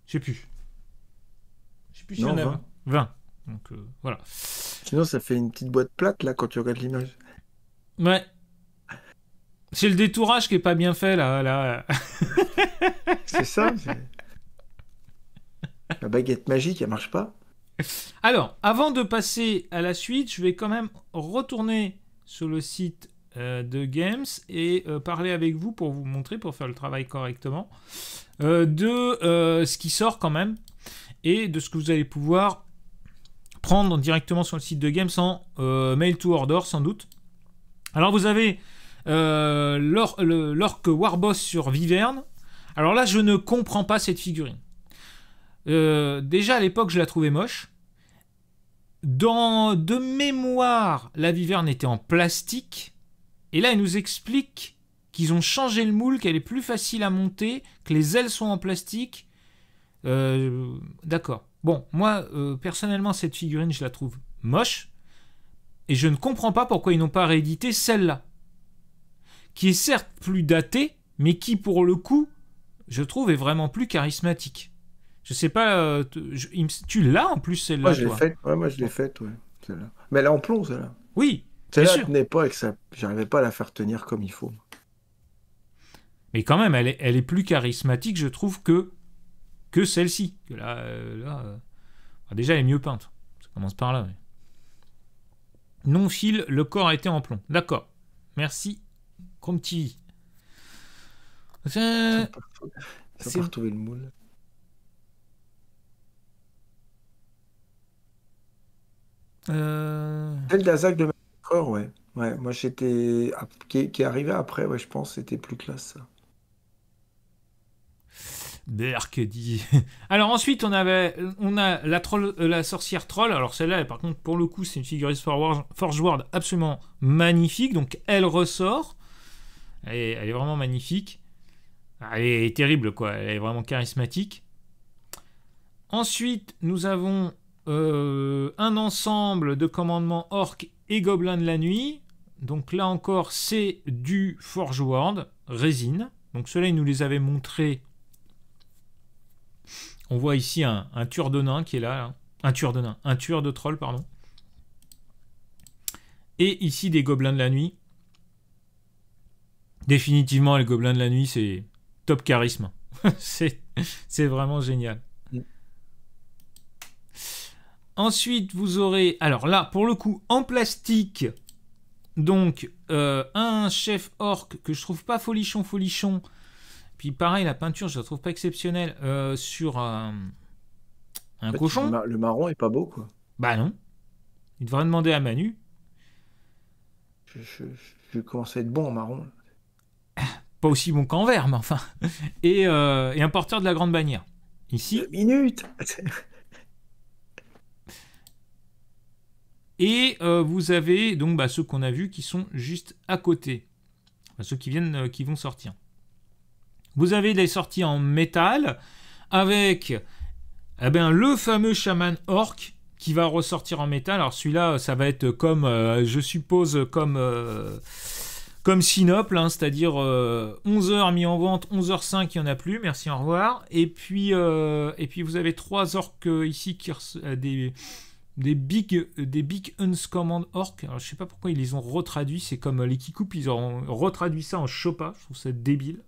[SPEAKER 1] Je sais plus. Je sais plus si non, y en a 20. 20. Donc,
[SPEAKER 2] voilà. Sinon, ça fait une petite boîte plate là quand tu regardes l'image.
[SPEAKER 1] Ouais. C'est le détourage qui est pas bien fait là. là.
[SPEAKER 2] c'est ça. La baguette magique, elle marche pas.
[SPEAKER 1] Alors, avant de passer à la suite, je vais quand même retourner sur le site euh, de Games et euh, parler avec vous pour vous montrer, pour faire le travail correctement, euh, de ce qui sort quand même et de ce que vous allez pouvoir prendre directement sur le site de Games sans mail to order sans doute. Alors vous avez l'orque Warboss sur Viverne. Alors là, je ne comprends pas cette figurine. Euh, déjà à l'époque, je la trouvais moche. Dans de mémoire, la Viverne était en plastique. Et là, elle nous explique qu'ils ont changé le moule, qu'elle est plus facile à monter, que les ailes sont en plastique. Euh, d'accord. Bon, moi, euh, personnellement, cette figurine, je la trouve moche. Et je ne comprends pas pourquoi ils n'ont pas réédité celle-là. Qui est certes plus datée, mais qui, pour le coup, je trouve, est vraiment plus charismatique. Je sais pas, euh, tu
[SPEAKER 2] l'as en plus celle-là. Moi je l'ai faite, ouais, moi je l'ai faite, ouais, là Mais elle est en plomb celle-là. Oui. Celle-là tenait pas et j'arrivais pas à la faire tenir comme il faut. Mais quand même, elle est,
[SPEAKER 1] elle est plus charismatique, je trouve, que, que celle-ci. Là, euh, euh, ah, déjà, elle est mieux peinte. Ça commence par là. Non-fil, le corps a été en plomb. D'accord. Merci, Chrome TV. Je...
[SPEAKER 2] Pas le moule. Euh... Celle de ouais. ouais. Moi, j'étais. Qui, est arrivé après, je pense, c'était plus classe, ça.
[SPEAKER 1] dit... Alors ensuite, on avait, on a la, euh, sorcière troll. Alors celle-là, par contre, pour le coup, c'est une figurine Forge World absolument magnifique. Donc elle ressort. elle est, vraiment magnifique. Elle est terrible, quoi. Elle est vraiment charismatique. Ensuite, nous avons euh, un ensemble de commandements orques et gobelins de la nuit. Donc là encore, c'est du Forge World, résine. Donc cela, il nous les avait montrés. On voit ici un, tueur de nain qui est là. Hein. Un tueur de nain, un tueur de troll, pardon. Et ici, des gobelins de la nuit. Définitivement, les gobelins de la nuit, c'est top charisme. c'est vraiment génial. Ensuite, vous aurez, alors là, pour le coup, en plastique, donc euh, un chef orc que je trouve pas folichon, folichon. Puis pareil, la peinture, je la trouve pas exceptionnelle euh, sur un,
[SPEAKER 2] cochon. Le, marron est pas beau, quoi. Bah non. Il devrait demander à Manu. Je, commence à être bon en marron.
[SPEAKER 1] Pas aussi bon qu'en vert, mais enfin. Et, euh, et un porteur de la grande bannière. Ici. Deux minutes Et euh, vous avez donc bah, ceux qu'on a vus qui sont juste à côté, bah, ceux qui viennent, euh, qui vont sortir. Vous avez des sorties en métal avec eh ben, le fameux chaman orc qui va ressortir en métal. Alors celui-là, ça va être comme, euh, je suppose, comme comme Sinople, hein, c'est-à-dire 11h mis en vente, 11h05, il n'y en a plus, merci, au revoir. Et puis, et puis vous avez trois orques ici, qui, des, des big, des big Uns Command Orc. je sais pas pourquoi ils les ont retraduits. C'est comme euh, les Kikoups, ils ont retraduit ça en Chopa. Je trouve ça débile.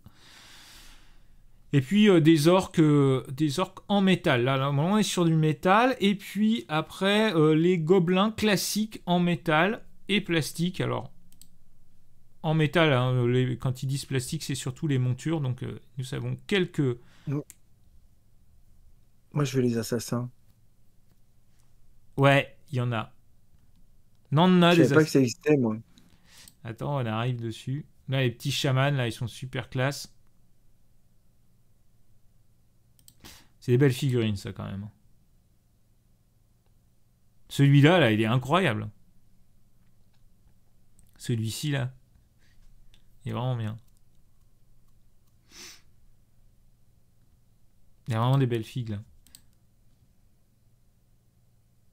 [SPEAKER 1] Et puis euh, des orques euh, des orques en métal. Là, on est sur du métal. Et puis après, les gobelins classiques en métal et plastique. Alors, en métal, hein, quand ils disent plastique, c'est surtout les montures. Donc, nous avons quelques. Moi,
[SPEAKER 2] je veux les assassins.
[SPEAKER 1] Ouais, il y en a. Non, non, Je savais pas que
[SPEAKER 2] ça existait, moi.
[SPEAKER 1] Attends, on arrive dessus. Là, les petits chamans, là, ils sont super classe. C'est des belles figurines, ça, quand même. Celui-là, là, il est incroyable. Celui-ci, là. Il est vraiment bien. Il y a vraiment des belles figues, là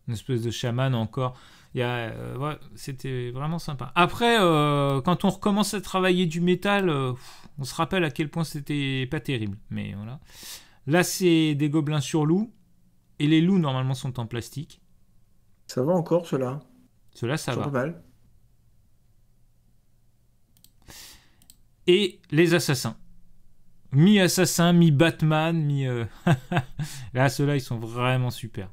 [SPEAKER 1] une espèce de chaman encore. Euh, c'était vraiment sympa. Après, euh, quand on recommence à travailler du métal, euh, on se rappelle à quel point c'était pas terrible. Mais voilà. Là, c'est des gobelins sur loup. Et les loups, normalement, sont en plastique.
[SPEAKER 2] Ça va encore, cela Cela, ça va.
[SPEAKER 1] Mal. Et les assassins. Mi-assassin, mi-Batman, mi-. Là, ceux-là, ils sont vraiment super.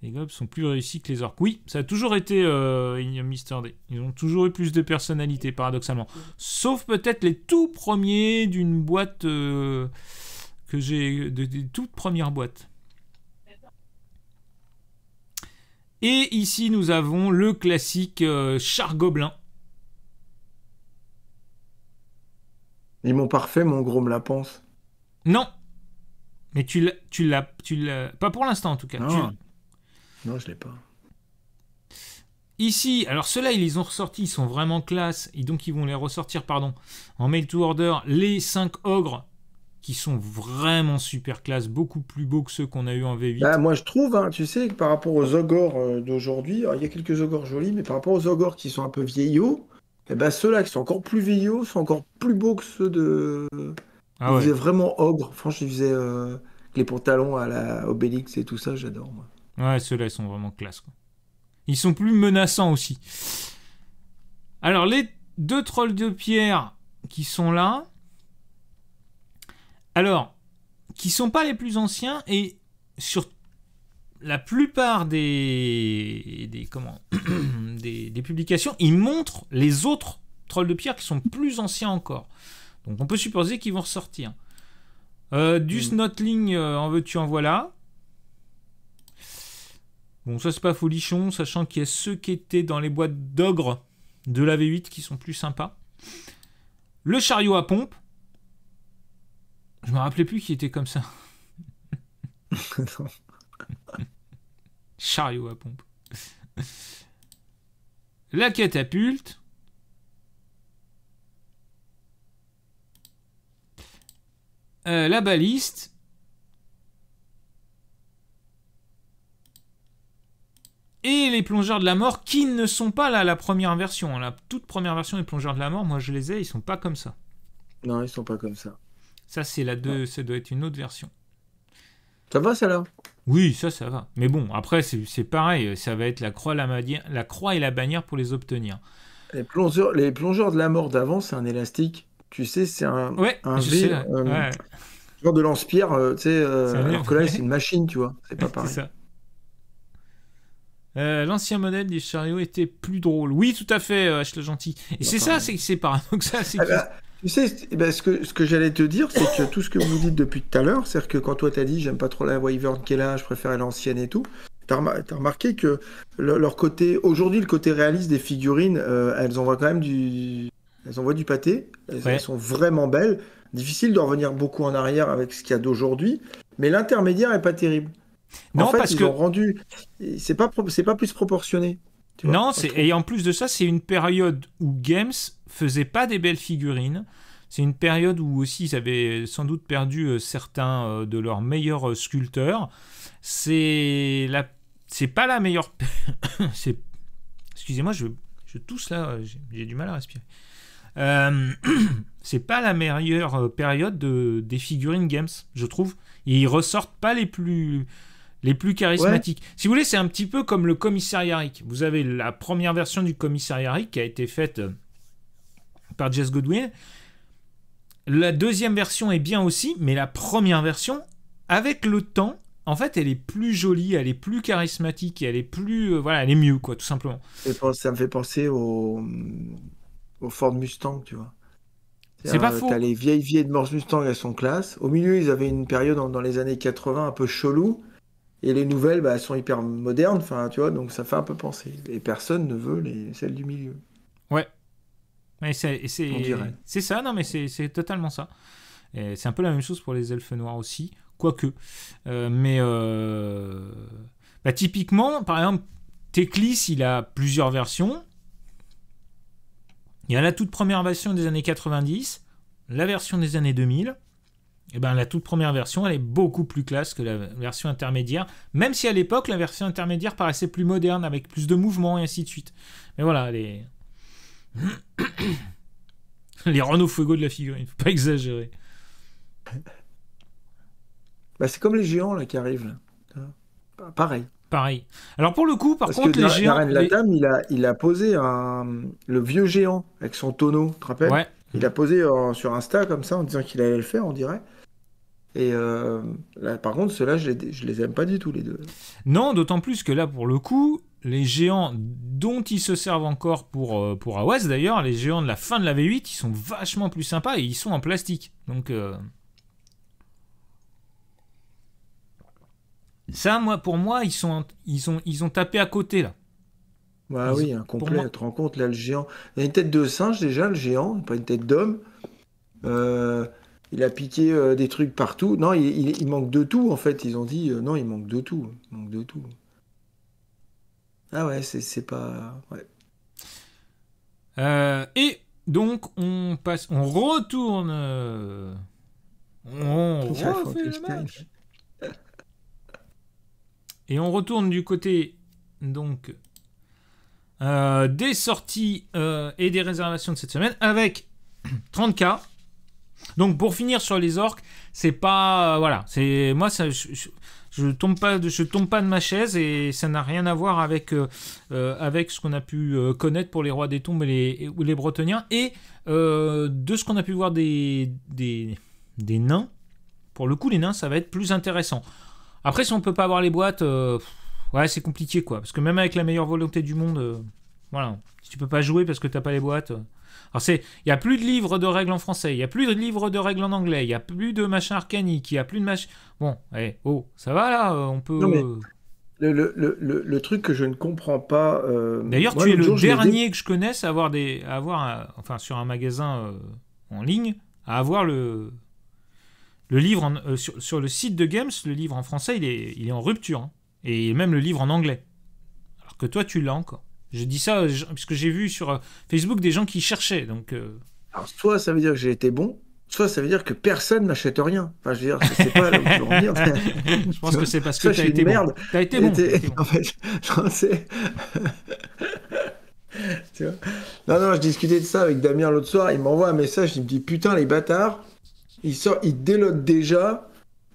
[SPEAKER 1] Les gobs sont plus réussis que les orques. Oui, ça a toujours été euh, Mister D. Ils ont toujours eu plus de personnalités, paradoxalement. Sauf peut-être les tout premiers d'une boîte euh, que j'ai. des toutes premières boîtes. Et ici, nous avons le classique euh, char gobelin.
[SPEAKER 2] Ils m'ont parfait, mon gros me la pense.
[SPEAKER 1] Non. Mais tu l'as. Pas pour l'instant, en tout cas. Non, je l'ai pas. Ici, alors ceux-là, ils les ont ressortis, ils sont vraiment classe. Et donc, ils vont les ressortir, pardon, en mail to order. Les cinq ogres, qui sont vraiment super classe, beaucoup plus beaux que ceux qu'on a eu en V8. Bah, moi,
[SPEAKER 2] je trouve, hein, tu sais, que par rapport aux ogres euh, d'aujourd'hui, il y a quelques ogres jolis, mais par rapport aux ogres qui sont un peu vieillots, et eh ben, ceux-là qui sont encore plus vieillots sont encore plus beaux que ceux de. Ah ils faisaient vraiment ogres. Franchement, ils faisaient euh, les pantalons à la Obélix et tout ça, j'adore,
[SPEAKER 1] Ouais, ceux-là, ils sont vraiment classe. Ils sont plus menaçants aussi. Alors, les deux trolls de pierre qui sont là. Alors, qui sont pas les plus anciens et sur la plupart des, des des, publications, ils montrent les autres trolls de pierre qui sont plus anciens encore. Donc on peut supposer qu'ils vont ressortir. Euh, du snotling, mm. euh, en veux-tu, en voilà. Bon, ça c'est pas folichon, sachant qu'il y a ceux qui étaient dans les boîtes d'ogre de la V8 qui sont plus sympas. Le chariot à pompe. Je me rappelais plus qu'il était comme ça. chariot à pompe. la catapulte. Euh, la baliste et les plongeurs de la mort qui ne sont pas là, la première version. La toute première version des plongeurs de la mort, moi je les ai, ils sont pas comme ça.
[SPEAKER 2] Non, ils sont pas comme ça.
[SPEAKER 1] Ça, c'est la deux, ça doit être une autre version. Ça va, celle-là Oui, ça, ça va. Mais bon, après, c'est pareil, ça va être la croix, la, la croix et la bannière pour les obtenir.
[SPEAKER 2] Les plongeurs, les plongeurs de la mort d'avant, c'est un élastique. Tu sais, c'est un, ouais, un euh, genre de lance-pierre, euh, tu sais, euh, c'est une machine, tu vois. C'est pas pareil. ça.
[SPEAKER 1] Euh, l'ancien modèle des chariots était plus drôle. Oui, tout à fait, euh, H. le Gentil. Et c'est ça, c'est, c'est paradoxal. C'est ah bah,
[SPEAKER 2] tu sais, bah, ce que, ce que j'allais te dire, c'est que tout ce que vous dites depuis tout à l'heure, c'est-à-dire que quand toi t'as dit j'aime pas trop la Wyvern qu'elle je préfère l'ancienne et tout, T'as remarqué que leur côté, aujourd'hui, le côté réaliste des figurines, euh, elles envoient quand même du, elles envoient du pâté. Elles, sont vraiment belles. Difficile de revenir beaucoup en arrière avec ce qu'il y a d'aujourd'hui, mais l'intermédiaire est pas terrible non, parce ils que... ont rendu. C'est pas, pas plus proportionné. non, c'est
[SPEAKER 1] et en plus de ça, c'est une période où Games faisait pas des belles figurines. C'est une période où aussi ils avaient sans doute perdu euh, certains euh, de leurs meilleurs euh, sculpteurs. C'est la c'est pas la meilleure c'est excusez-moi, je je tousse là, j'ai du mal à respirer. c'est pas la meilleure période de... des figurines Games, je trouve. ils ressortent pas les plus les plus charismatiques. Si vous voulez, c'est un petit peu comme le commissariat Rick. Vous avez la première version du commissariat Rick qui a été faite euh, par Jess Godwin. La deuxième version est bien aussi, mais la première version, avec le temps, en fait, elle est plus jolie, elle est plus charismatique, elle est plus, euh, voilà, elle est mieux, quoi, tout simplement.
[SPEAKER 2] Ça me fait penser au, euh, au Ford Mustang, tu vois. C'est pas faux. T'as les vieilles vieilles de Morse Mustang, elles sont classe. Au milieu, ils avaient une période dans, dans les années 80 un peu chelou. Et les nouvelles, bah, elles sont hyper modernes, enfin, tu vois, donc ça fait un peu penser. Et personne ne veut les, celles du milieu.
[SPEAKER 1] Ouais. mais c'est, c'est, ça, non, mais c'est, totalement ça. Et c'est un peu la même chose pour les elfes noirs aussi, quoique. Euh, mais euh, bah, typiquement, par exemple, Teclis, il a plusieurs versions. Il y a la toute première version des années 90, la version des années 2000, eh ben, la toute première version, elle est beaucoup plus classe que la version intermédiaire, même si à l'époque, la version intermédiaire paraissait plus moderne, avec plus de mouvements et ainsi de suite. Mais voilà, les... les Renault Fuego de la figurine, faut pas exagérer.
[SPEAKER 2] Bah, c'est comme les géants là, qui arrivent. Hein?
[SPEAKER 1] Pareil. Pareil. Alors pour le coup, par contre, les géants. La
[SPEAKER 2] il a, il a posé le vieux géant avec son tonneau, tu te rappelles Il a posé euh, sur Insta comme ça en disant qu'il allait le faire, on dirait. Et euh, là, par contre, ceux-là, je les, les aime pas du tout, les deux.
[SPEAKER 1] Non, d'autant plus que là, pour le coup, les géants dont ils se servent encore pour, euh, d'ailleurs, les géants de la fin de la V8, ils sont vachement plus sympas et ils sont en plastique. Donc. Euh, ça, moi, pour moi, ils, sont, ils, ont, ils ont tapé à côté, là.
[SPEAKER 2] Bah oui, un complet, tu te rends compte, là, le géant. Il a une tête de singe, déjà, le géant, pas une tête d'homme. Euh il a piqué euh, des trucs partout. Non, il, manque de tout en fait. Ils ont dit euh, non, il manque de tout, manque de tout. Ah ouais, c'est pas. Ouais. Euh, et donc on passe, on
[SPEAKER 1] retourne, on Et on retourne du côté donc des sorties et des réservations de cette semaine avec 30K donc pour finir sur les orques, c'est pas euh, voilà, c'est moi ça je, tombe pas de, je tombe pas de ma chaise et ça n'a rien à voir avec euh, euh, avec ce qu'on a pu connaître pour les rois des tombes et les et de ce qu'on a pu voir des, des nains. Pour le coup, les nains, ça va être plus intéressant. Après, si on peut pas avoir les boîtes, ouais, c'est compliqué quoi, parce que même avec la meilleure volonté du monde, voilà, si tu peux pas jouer parce que t'as pas les boîtes. Alors c'est, il y a plus de livres de règles en français, il y a plus de livres de règles en anglais, il y a plus de machin arcanique, il a plus de machin. Bon, eh, oh,
[SPEAKER 2] ça va là, euh, on peut. Le, truc que je ne comprends pas. Euh, D'ailleurs, tu es le dernier
[SPEAKER 1] que je connaisse à avoir des, avoir, enfin, sur un magasin euh, en ligne, à avoir le le livre sur, le site de Games, le livre en français, il est, il est en rupture, hein, et même le livre en anglais. Alors que toi, tu l'as encore. Je dis ça parce puisque j'ai vu sur euh, Facebook des gens qui cherchaient. Donc, euh.
[SPEAKER 2] Alors, soit ça veut dire que j'ai été bon, soit ça veut dire que personne n'achète rien. Enfin, je veux dire, c'est pas là où je veux je pense que c'est parce que tu été merde. Bon. T'as été bon. En fait, je sais. tu vois non, non, je discutais de ça avec Damien l'autre soir. Il m'envoie un message. Il me dit Putain, les bâtards, ils, sortent, ils délotent déjà.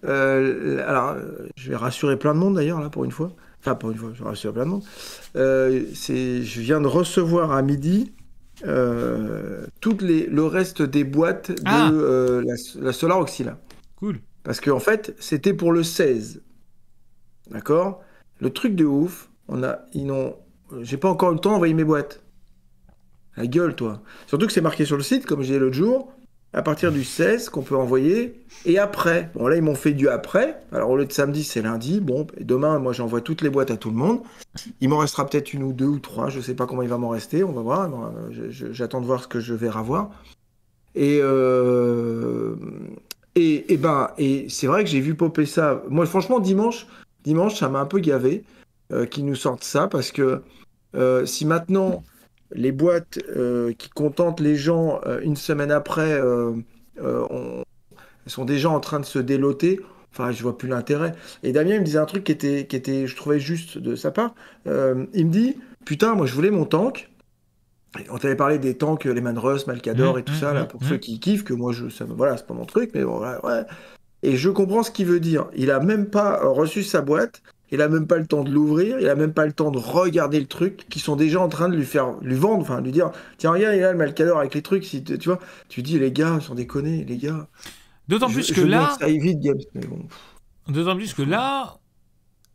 [SPEAKER 2] Euh, alors, je vais rassurer plein de monde d'ailleurs, là, pour une fois enfin pour une fois, je rassure plein de monde, je viens de recevoir à midi euh, les, le reste des boîtes de ah. euh, la, la, Solar Cool. Parce qu'en en fait, c'était pour le 16. D'accord Le truc de ouf, on a, ils j'ai pas encore le temps d'envoyer mes boîtes. La gueule, toi. Surtout que c'est marqué sur le site, comme j'ai l'autre jour, à partir du 16 qu'on peut envoyer, et après. Bon, là, ils m'ont fait du après. Alors, au lieu de samedi, c'est lundi. Bon, et demain, moi, j'envoie toutes les boîtes à tout le monde. Il m'en restera peut-être une ou deux ou trois. Je ne sais pas comment il va m'en rester. On va voir. J'attends de voir ce que je vais avoir. Euh, et, et, ben, et c'est vrai que j'ai vu popper ça. Moi, franchement, dimanche, dimanche ça m'a un peu gavé euh, qu'ils nous sortent ça parce que euh, si maintenant les boîtes euh, qui contentent les gens euh, une semaine après euh, sont déjà en train de se déloter. Enfin, je vois plus l'intérêt. Et Damien, il me disait un truc qui était, qui était je trouvais juste de sa part. il me dit, putain, moi, je voulais mon tank. On t'avait parlé des tanks, les Manrus, Malcador mmh, et tout mmh, ça, là, mmh, pour ceux qui kiffent, que moi, je, voilà, c'est pas mon truc, mais bon, ouais. Et je comprends ce qu'il veut dire. Il a même pas reçu sa boîte il a même pas le temps de l'ouvrir, il a même pas le temps de regarder le truc, qui sont déjà en train de lui faire, lui vendre, enfin, lui dire, tiens, regarde, il a le malcador avec les trucs, si tu vois, tu dis, les gars, ils sont déconnés, les gars. D'autant plus que je là. ça évite Games, mais bon.
[SPEAKER 1] D'autant plus que là,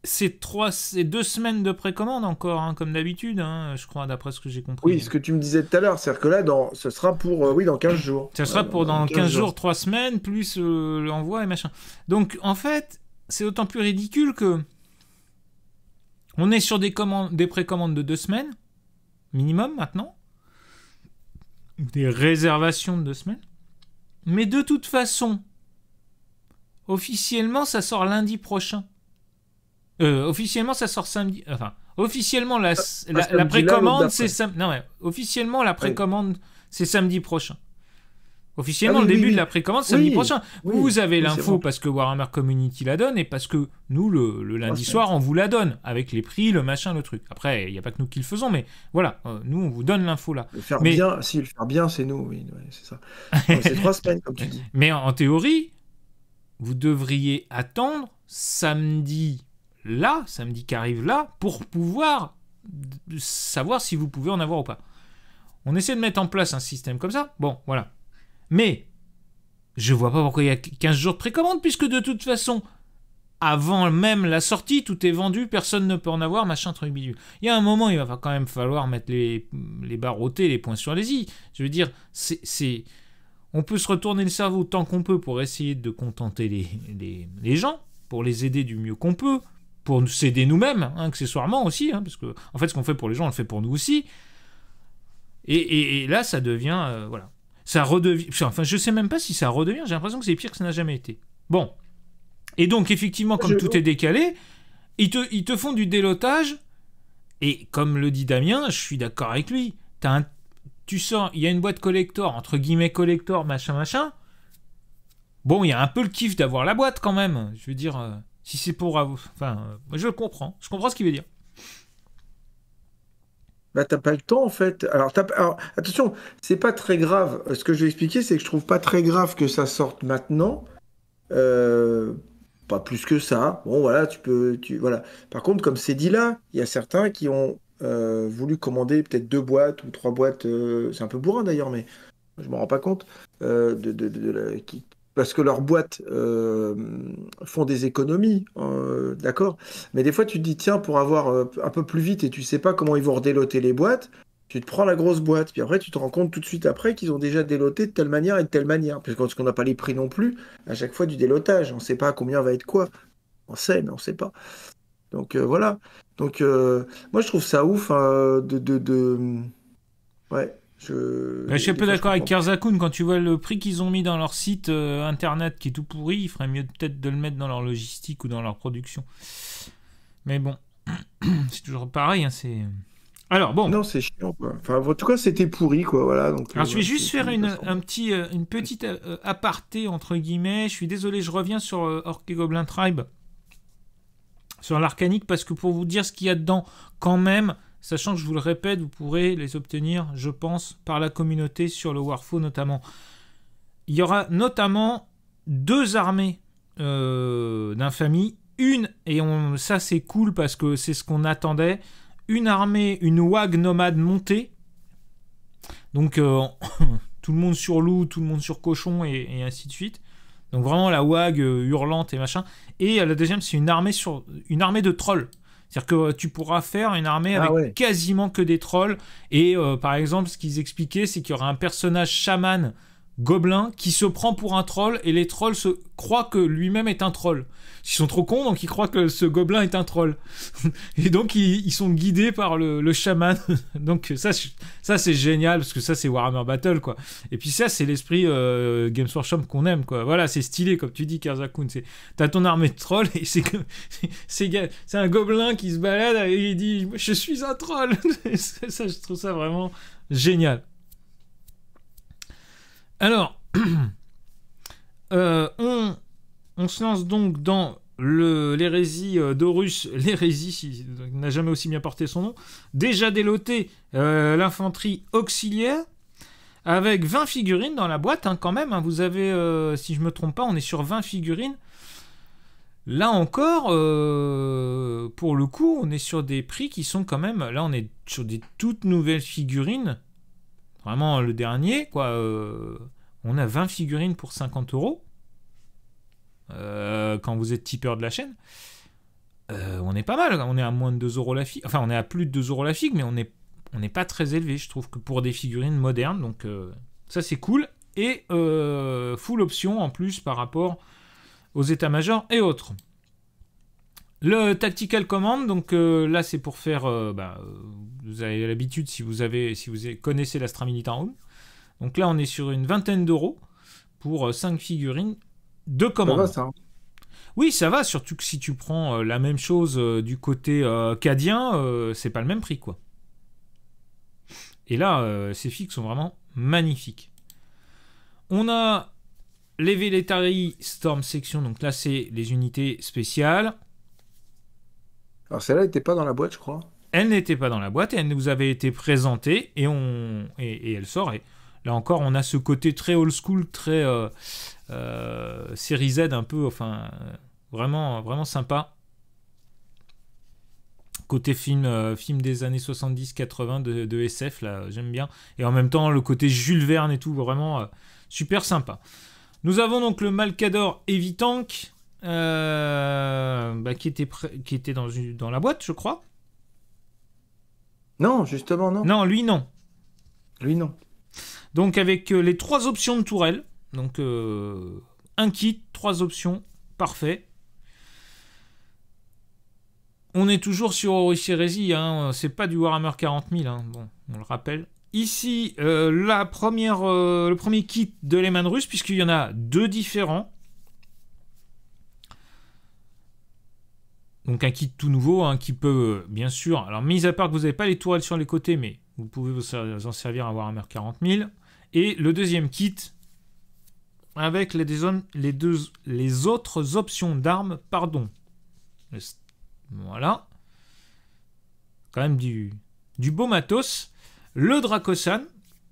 [SPEAKER 1] c'est trois, c'est deux semaines de précommande encore, hein, comme d'habitude, hein, je crois, d'après ce que j'ai compris.
[SPEAKER 2] Oui, ce que tu me disais tout à l'heure, c'est-à-dire que là, dans, ce sera pour, euh, oui, dans 15 jours. Ça sera euh, pour dans, 15, jours,
[SPEAKER 1] 3 semaines, plus euh, l'envoi et machin. Donc, en fait, c'est d'autant plus ridicule que on est sur des, commandes, des précommandes de deux semaines, minimum maintenant. Des réservations de deux semaines. Mais de toute façon, officiellement, ça sort lundi prochain. Euh, officiellement, ça sort samedi. Enfin, officiellement, la, ah, la, précommande, c'est officiellement, la précommande, c'est samedi prochain. Officiellement, ah le début de la précommande, samedi prochain. vous avez l'info parce que Warhammer Community la donne et parce que nous, le, ah, lundi soir, on vous la donne avec les prix, le machin, le truc. Après, il n'y a pas que nous qui le faisons, mais voilà, euh, nous, on vous donne l'info là. Le faire bien,
[SPEAKER 2] si, le faire bien, c'est nous, oui, c'est ça. c'est trois semaines, comme tu dis.
[SPEAKER 1] Mais en théorie, vous devriez attendre samedi là, samedi qui arrive là, pour pouvoir savoir si vous pouvez en avoir ou pas. On essaie de mettre en place un système comme ça. Bon, voilà. Mais je vois pas pourquoi il y a 15 jours de précommande, puisque de toute façon, avant même la sortie, tout est vendu, personne ne peut en avoir, machin, truc bidule. Il y a un moment, il va quand même falloir mettre les, les les points sur les i. Je veux dire, c'est. On peut se retourner le cerveau tant qu'on peut pour essayer de contenter les, gens, pour les aider du mieux qu'on peut, pour nous aider nous-mêmes, hein, accessoirement aussi, hein, parce que en fait, ce qu'on fait pour les gens, on le fait pour nous aussi. Et, et, là, ça devient. Euh, voilà ça redevient. Enfin, je sais même pas si ça redevient. J'ai l'impression que c'est pire que ça n'a jamais été. Bon. Et donc, effectivement, comme tout est décalé, ils te, ils te font du délotage. Et comme le dit Damien, je suis d'accord avec lui. As tu sens, il y a une boîte collector, entre guillemets collector, machin, machin. Bon, il y a un peu le kiff d'avoir la boîte quand même. Je veux dire, euh, si c'est pour. Enfin, euh, je le comprends. Je comprends ce qu'il veut dire.
[SPEAKER 2] Bah, t'as pas le temps en fait. Alors, attention, c'est pas très grave. Ce que je vais expliquer, c'est que je trouve pas très grave que ça sorte maintenant. Euh, pas plus que ça. Bon, voilà, tu peux. Tu... Voilà. Par contre, comme c'est dit là, il y a certains qui ont euh, voulu commander peut-être deux boîtes ou trois boîtes. Euh, c'est un peu bourrin d'ailleurs, mais je m'en rends pas compte. De, de, la... qui, parce que leurs boîtes euh, font des économies, hein, d'accord Mais des fois, tu te dis, tiens, pour avoir euh, un peu plus vite et tu sais pas comment ils vont redéloter les boîtes, tu te prends la grosse boîte, puis après, tu te rends compte tout de suite après qu'ils ont déjà déloté de telle manière et de telle manière. Parce qu'on n'a pas les prix non plus, à chaque fois, du délotage. On sait pas combien va être quoi. On sait, mais on sait pas. Donc euh, voilà. Donc moi, je trouve ça ouf hein, de, de, de... Ouais, je, ben, je suis un peu d'accord avec
[SPEAKER 1] Kerzakoun Quand tu vois le prix qu'ils ont mis dans leur site euh, internet qui est tout pourri, il ferait mieux peut-être de le mettre dans leur logistique ou dans leur production. Mais bon, c'est toujours pareil. Hein, c'est. Euh. Alors
[SPEAKER 2] bon. Non, c'est chiant. Enfin, en tout cas, c'était pourri, quoi. Voilà. Donc. je vais euh, juste
[SPEAKER 1] faire une, un petit, une petite aparté entre guillemets. Je suis désolé, je reviens sur Orchid Goblin Tribe, sur l'arcanique, parce que pour vous dire ce qu'il y a dedans, quand même, sachant que je vous le répète, vous pourrez les obtenir, je pense, par la communauté sur le Warfo notamment. Il y aura notamment deux armées euh, d'infamie, une, et on, ça c'est cool parce que c'est ce qu'on attendait, une armée, une WAG nomade montée, donc euh, tout le monde sur loup, tout le monde sur cochon et, ainsi de suite. Donc vraiment la WAG euh, hurlante et machin. Et la deuxième c'est une armée sur une armée de trolls. C'est-à-dire que euh, tu pourras faire une armée ah avec quasiment que des trolls. Et euh, par exemple, ce qu'ils expliquaient, c'est qu'il y aura un personnage chaman gobelin qui se prend pour un troll et les trolls se croient que lui-même est un troll. Ils sont trop cons, donc ils croient que ce gobelin est un troll. et donc ils, sont guidés par le, chaman. donc ça, ça c'est génial parce que ça c'est Warhammer Battle quoi. Et puis ça c'est l'esprit euh, Games Workshop qu'on aime quoi. Voilà, c'est stylé comme tu dis Kerzakun. t'as ton armée de trolls et c'est c'est un gobelin qui se balade et il dit je suis un troll. ça je trouve ça vraiment génial. Alors, euh, on, se lance donc dans l'hérésie euh, d'Horus, l'hérésie, n'a jamais aussi bien porté son nom, déjà déloté euh, l'infanterie auxiliaire, avec 20 figurines dans la boîte, hein, quand même, hein, vous avez, si je me trompe pas, on est sur 20 figurines. Là encore, pour le coup, on est sur des prix qui sont quand même, là on est sur des toutes nouvelles figurines, Vraiment, le dernier, quoi. Euh, on a 20 figurines pour 50 euros. Euh, quand vous êtes tipeur de la chaîne. Euh, on est pas mal. On est à moins de 2 euros la figue. Enfin, on est à plus de 2 euros la figue, mais on n'est on pas très élevé, je trouve, que pour des figurines modernes. Donc, ça, c'est cool. Et full option en plus par rapport aux états-majors et autres. Le tactical command, donc euh, là c'est pour faire, euh, bah, vous avez l'habitude si vous avez, si vous connaissez l'Astra Militant Home. Donc là on est sur une vingtaine d'euros pour 5 euh, figurines de commandes. Ça va, ça. Hein. Oui, ça va, surtout que si tu prends la même chose du côté cadien, c'est pas le même prix quoi. Et là, ces figues sont vraiment magnifiques. On a les Velletari Storm Section, donc là c'est les unités spéciales.
[SPEAKER 2] Alors celle-là n'était pas dans la boîte, je crois.
[SPEAKER 1] Elle n'était pas dans la boîte et elle nous avait été présentée et, on... et, elle sort. Et là encore, on a ce côté très old school, très euh, euh, série Z un peu, enfin vraiment, vraiment sympa. Côté film, euh, film des années 70-80 de, de, SF, là, j'aime bien. Et en même temps, le côté Jules Verne et tout, vraiment super sympa. Nous avons donc le Malcador Evitank, euh, bah, qui était, dans, la boîte, je crois. Non, justement, non. Non, lui, non. Lui, non. Donc, avec euh, les trois options de tourelle. Donc, euh, un kit, trois options, parfait. On est toujours sur Horus Heresy, hein, c'est pas du Warhammer 40 000, hein, bon, on le rappelle. Ici, la première, le premier kit de l'Eman Russe, puisqu'il y en a deux différents. Donc un kit tout nouveau hein, qui peut, euh, bien sûr, alors mise à part que vous n'avez pas les tourelles sur les côtés, mais vous pouvez vous en servir à avoir un 40 000. Et le deuxième kit avec les, les, deux, les autres options d'armes, pardon. Voilà. Quand même du, du beau matos. Le Dracosan.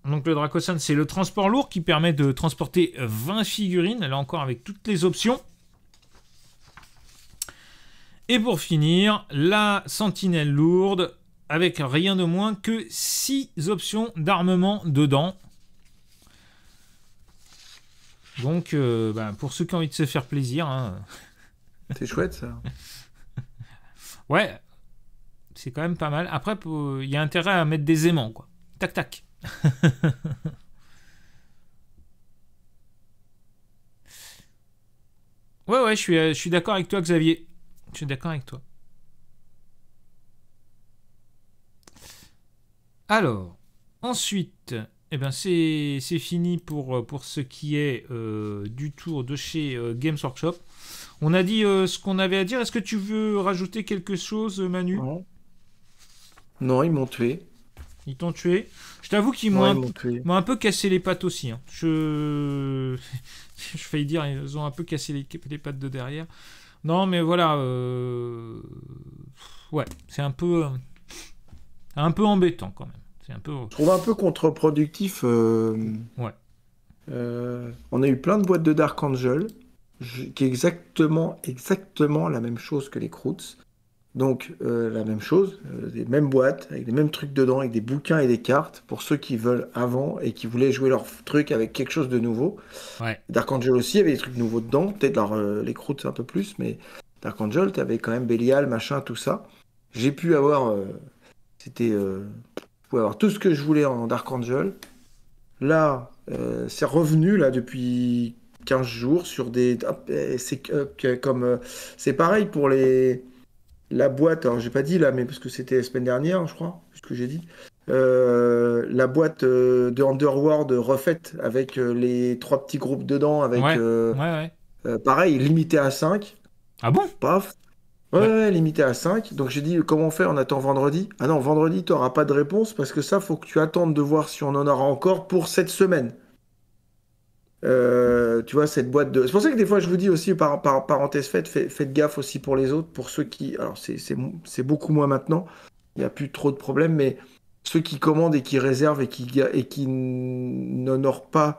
[SPEAKER 1] Donc le Dracosan, c'est le transport lourd qui permet de transporter 20 figurines, là encore avec toutes les options. Et pour finir, la sentinelle lourde avec rien de moins que six options d'armement dedans. Donc, euh, ben, pour ceux qui ont envie de se faire plaisir. Hein. C'est chouette ça. ouais, c'est quand même pas mal. Après, il y a intérêt à mettre des aimants, quoi. Tac, tac. ouais, ouais, je suis, euh, je suis d'accord avec toi, Xavier. Je suis d'accord avec toi. Alors, ensuite, eh ben c'est fini pour, pour ce qui est euh, du tour de chez euh, Games Workshop. On a dit euh, ce qu'on avait à dire. Est-ce que tu veux rajouter quelque chose, Manu
[SPEAKER 2] non. ils m'ont tué.
[SPEAKER 1] Ils t'ont tué. Je t'avoue qu'ils m'ont un, peu cassé les pattes aussi. Hein. Je... Je dire, ils ont un peu cassé les pattes de derrière. Non, mais voilà. Euh, ouais, c'est un peu. Euh, un peu embêtant quand même. C'est un peu. Je
[SPEAKER 2] trouve un peu contre-productif. Euh, ouais. on a eu plein de boîtes de Dark Angel qui est exactement, exactement la même chose que les Croots. Donc euh, la même chose, les euh, mêmes boîtes, avec les mêmes trucs dedans, avec des bouquins et des cartes, pour ceux qui veulent avant et qui voulaient jouer leur truc avec quelque chose de nouveau. Dark Angel aussi, il y avait des trucs nouveaux dedans, peut-être euh, les croûtes un peu plus, mais Dark Angel, tu avais quand même Belial, machin, tout ça. J'ai pu avoir... C'était... avoir tout ce que je voulais en Dark Angel. Là, c'est revenu, là, depuis 15 jours, sur des... C'est comme... c'est pareil pour les la boîte, alors j'ai pas dit là, mais parce que c'était la semaine dernière, je crois, ce que j'ai dit, euh, la boîte euh, de Underworld refaite avec euh, les trois petits groupes dedans, avec ouais, ouais, pareil, limité à 5. Ah bon Paf. Ouais, limité à 5. Donc j'ai dit comment on fait On attend vendredi. Ah non, vendredi, tu n'auras pas de réponse parce que ça, faut que tu attendes de voir si on en aura encore pour cette semaine. Euh, tu vois, cette boîte de. C'est pour ça que des fois, je vous dis aussi, par, parenthèse faite, faites gaffe aussi pour les autres, pour ceux qui. Alors, c'est beaucoup moins maintenant, il n'y a plus trop de problèmes, mais ceux qui commandent et qui réservent et qui, et qui n'honorent pas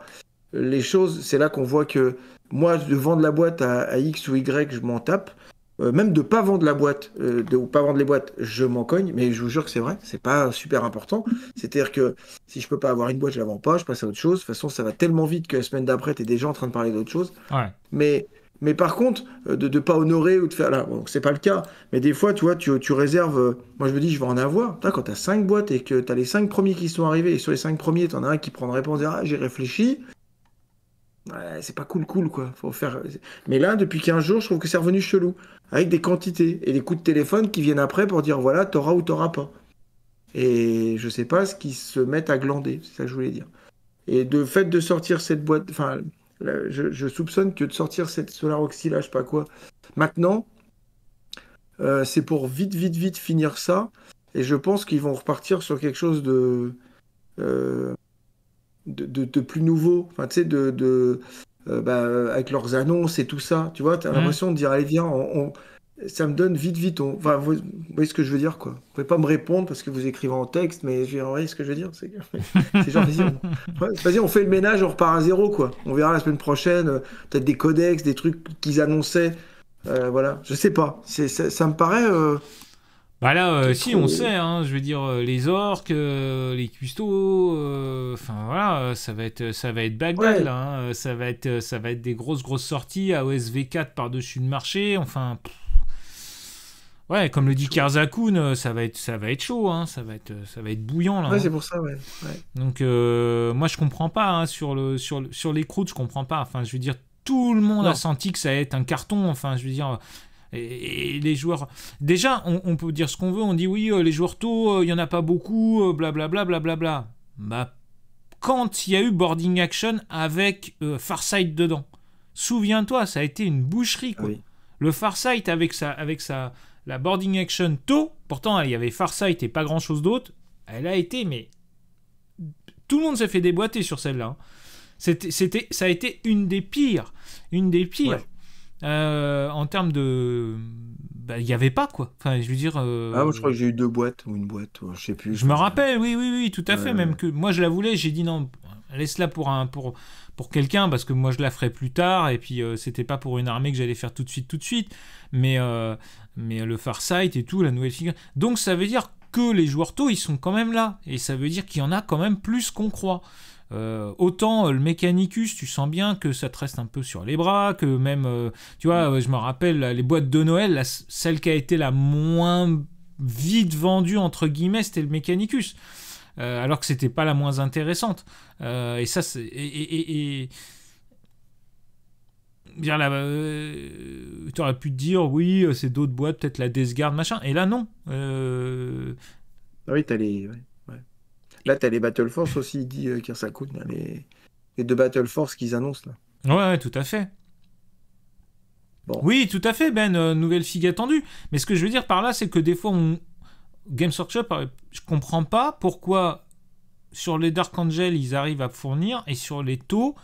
[SPEAKER 2] les choses, c'est là qu'on voit que moi, de vendre la boîte à, à X ou Y, je m'en tape. Euh, même de pas vendre la boîte, euh, de ou pas vendre les boîtes, je m'en cogne, mais je vous jure que c'est vrai, c'est pas super important. C'est-à-dire que si je peux pas avoir une boîte, je la vends pas, je passe à autre chose. De toute façon, ça va tellement vite que la semaine d'après, tu es déjà en train de parler d'autre chose. Mais mais par contre, euh, de ne pas honorer ou de faire. Là, bon, c'est pas le cas. Mais des fois, tu vois, tu, réserves. moi, je me dis, je vais en avoir. quand tu as cinq boîtes et que tu as les cinq premiers qui sont arrivés, et sur les cinq premiers, tu en as un qui prend réponse. en Ah, j'ai réfléchi c'est pas cool, cool, quoi. Faut faire... Mais là, depuis 15 jours, je trouve que c'est revenu chelou. Avec des quantités et des coups de téléphone qui viennent après pour dire voilà, t'auras ou t'auras pas. Et je sais pas ce qu'ils se mettent à glander, c'est ça que je voulais dire. Et de fait de sortir cette boîte, enfin, je, soupçonne que de sortir cette Solaroxy là, je sais pas quoi, maintenant, euh, c'est pour vite, vite, vite finir ça. Et je pense qu'ils vont repartir sur quelque chose de. Euh, de, plus nouveau, enfin, tu de, euh, bah, avec leurs annonces et tout ça, tu vois, t'as as mm. l'impression de dire, allez, viens, on, ça me donne vite, vite, vous... voyez ce que je veux dire, quoi. Vous pouvez pas me répondre parce que vous écrivez en texte, mais je vais ce que je veux dire, c'est, genre, vas-y on... fait le ménage, on repart à zéro, quoi. On verra la semaine prochaine, euh, peut-être des codex, des trucs qu'ils annonçaient, euh, voilà, je sais pas, ça me paraît bah là, euh, si, on euh, sait,
[SPEAKER 1] hein, je veux dire, euh, les orques, les cuistots, enfin voilà, ça va être, ça va être Bagdad, hein, ça, va être, ça va être des grosses, grosses sorties à OSV4 par-dessus le marché, enfin. Ouais, comme le dit Karzakoun, ça va être, ça va être chaud, hein, ça va être, ça va être bouillant là. Ouais, hein. c'est pour ça, ouais. Donc moi je comprends pas hein, sur le, sur sur les croûtes, je comprends pas. Enfin, je veux dire, tout le monde a senti que ça allait être un carton. Enfin, je veux dire, et, les joueurs, déjà, on, peut dire ce qu'on veut, on dit oui, euh, les joueurs tôt, euh, il y n'y en a pas beaucoup, blablabla, euh, blablabla. Bah, quand il y a eu Boarding Action avec Farsight dedans, souviens-toi, ça a été une boucherie, quoi. Le Farsight avec sa, avec sa, la Boarding Action tôt, pourtant, il y avait Farsight et pas grand-chose d'autre, elle a été, mais tout le monde s'est fait déboîter sur celle-là. Hein. C'était, ça a été une des pires, une des pires. Euh, en termes de. Il bah, n'y avait pas, quoi. Enfin, je veux dire. Euh, ah, je
[SPEAKER 2] crois que j'ai eu deux boîtes ou une boîte, ou je sais plus. Je me rappelle, oui, oui, oui, tout à fait. Même
[SPEAKER 1] que moi, je la voulais, j'ai dit non, laisse-la pour, un, pour, pour quelqu'un, parce que moi, je la ferai plus tard. Et puis, euh, c'était pas pour une armée que j'allais faire tout de suite, tout de suite. Mais, mais le Farsight et tout, la nouvelle figure. Donc, ça veut dire que les joueurs tôt, ils sont quand même là. Et ça veut dire qu'il y en a quand même plus qu'on croit. Euh, autant euh, le Mechanicus, tu sens bien que ça te reste un peu sur les bras, que même, euh, tu vois, mm. je me rappelle les boîtes de Noël, celle qui a été la moins vite vendue, entre guillemets, c'était le Mechanicus. alors que c'était pas la moins intéressante. et ça, c'est. Et, et, bien là, tu aurais pu te dire, oui, c'est d'autres boîtes, peut-être la Desgarde machin. Et là, non.
[SPEAKER 2] Ah oui, t'as les. Là, t'as les Battle Force aussi, dit euh, les... les deux Battle Force qu'ils annoncent
[SPEAKER 1] là. Ouais, tout à fait. Bon. Oui, tout à fait, Ben, euh, nouvelle figue attendue. Mais ce que je veux dire par là, c'est que des fois, on... Games Workshop, euh, je comprends pas pourquoi sur les Dark Angel, ils arrivent à fournir, et sur les taux,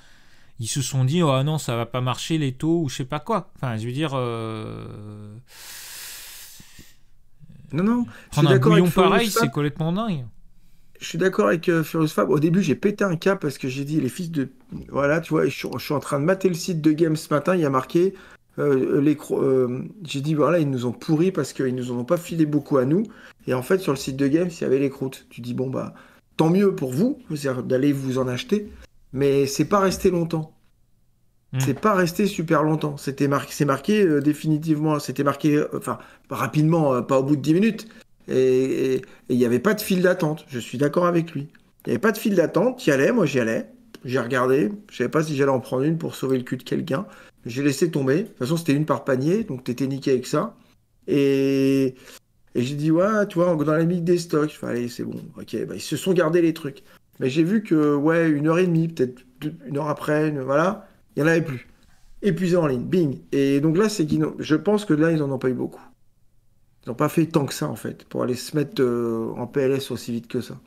[SPEAKER 1] ils se sont dit, oh non, ça va pas marcher les taux, ou je sais pas quoi. Enfin, je veux dire. Euh,
[SPEAKER 2] non, non, prendre un bouillon pareil, c'est
[SPEAKER 1] complètement dingue
[SPEAKER 2] je suis d'accord avec euh, Furious Fab. Au début, j'ai pété un cas parce que j'ai dit les fils de. Voilà, tu vois, je, suis en train de mater le site de Games ce matin. Il y a marqué. Euh, les euh, j'ai dit voilà ils nous ont pourri parce qu'ils nous en ont pas filé beaucoup à nous et en fait sur le site de Games il y avait les croûtes tu dis bon bah tant mieux pour vous d'aller vous en acheter mais c'est pas resté longtemps hmm. c'est pas resté super longtemps c'était marqué c'est marqué définitivement c'était marqué enfin rapidement pas au bout de 10 minutes et il n'y avait pas de file d'attente. Je suis d'accord avec lui. Il n'y avait pas de file d'attente. Y allais, moi j'y allais. J'ai regardé. Je savais pas si j'allais en prendre une pour sauver le cul de quelqu'un. J'ai laissé tomber. De toute façon, c'était une par panier, donc t'étais niqué avec ça. Et, j'ai dit, ouais, tu vois, dans la limite des stocks. c'est bon. Ok, bah, ils se sont gardés les trucs. Mais j'ai vu que, ouais, une heure et demie, peut-être une heure après, voilà, il n'y en avait plus. Épuisé en ligne, bing. Et donc là, c'est je pense que là, ils en ont pas eu beaucoup. Ils n'ont pas fait tant que ça, en fait, pour aller se mettre euh, en PLS aussi vite que ça.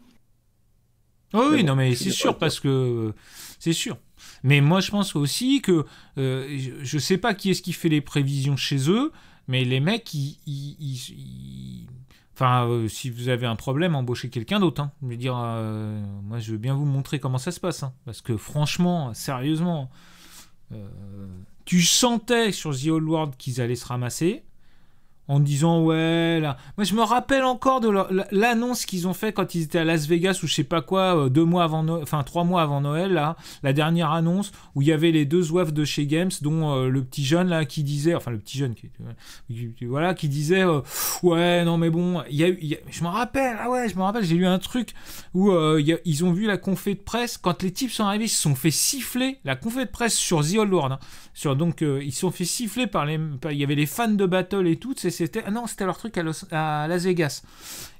[SPEAKER 1] Ah oui, non, mais c'est sûr, parce que. Euh, c'est sûr. Mais moi, je pense aussi que. Euh, je ne sais pas qui est-ce qui fait les prévisions chez eux, mais les mecs, ils. Enfin, si vous avez un problème, embauchez quelqu'un d'autre. Hein. Je veux dire, moi, je veux bien vous montrer comment ça se passe. Hein. parce que, franchement, sérieusement, tu sentais sur The Old World qu'ils allaient se ramasser en disant ouais là. Moi je me rappelle encore de l'annonce qu'ils ont fait quand ils étaient à Las Vegas ou je sais pas quoi euh, deux mois avant Noël, enfin trois mois avant Noël là, la dernière annonce où il y avait les deux oeufs de chez Games dont euh, le petit jeune là qui disait enfin le petit jeune qui, voilà qui disait euh, ouais non mais bon il y a, je me rappelle ah ouais je me rappelle j'ai lu un truc où ils ont vu la confée de presse quand les types sont arrivés ils se sont fait siffler la confée de presse sur The Old World. Hein donc, euh, ils sont fait siffler par les. il y avait les fans de Battle et tout. C'était, ah non, c'était leur truc à, à, Las Vegas.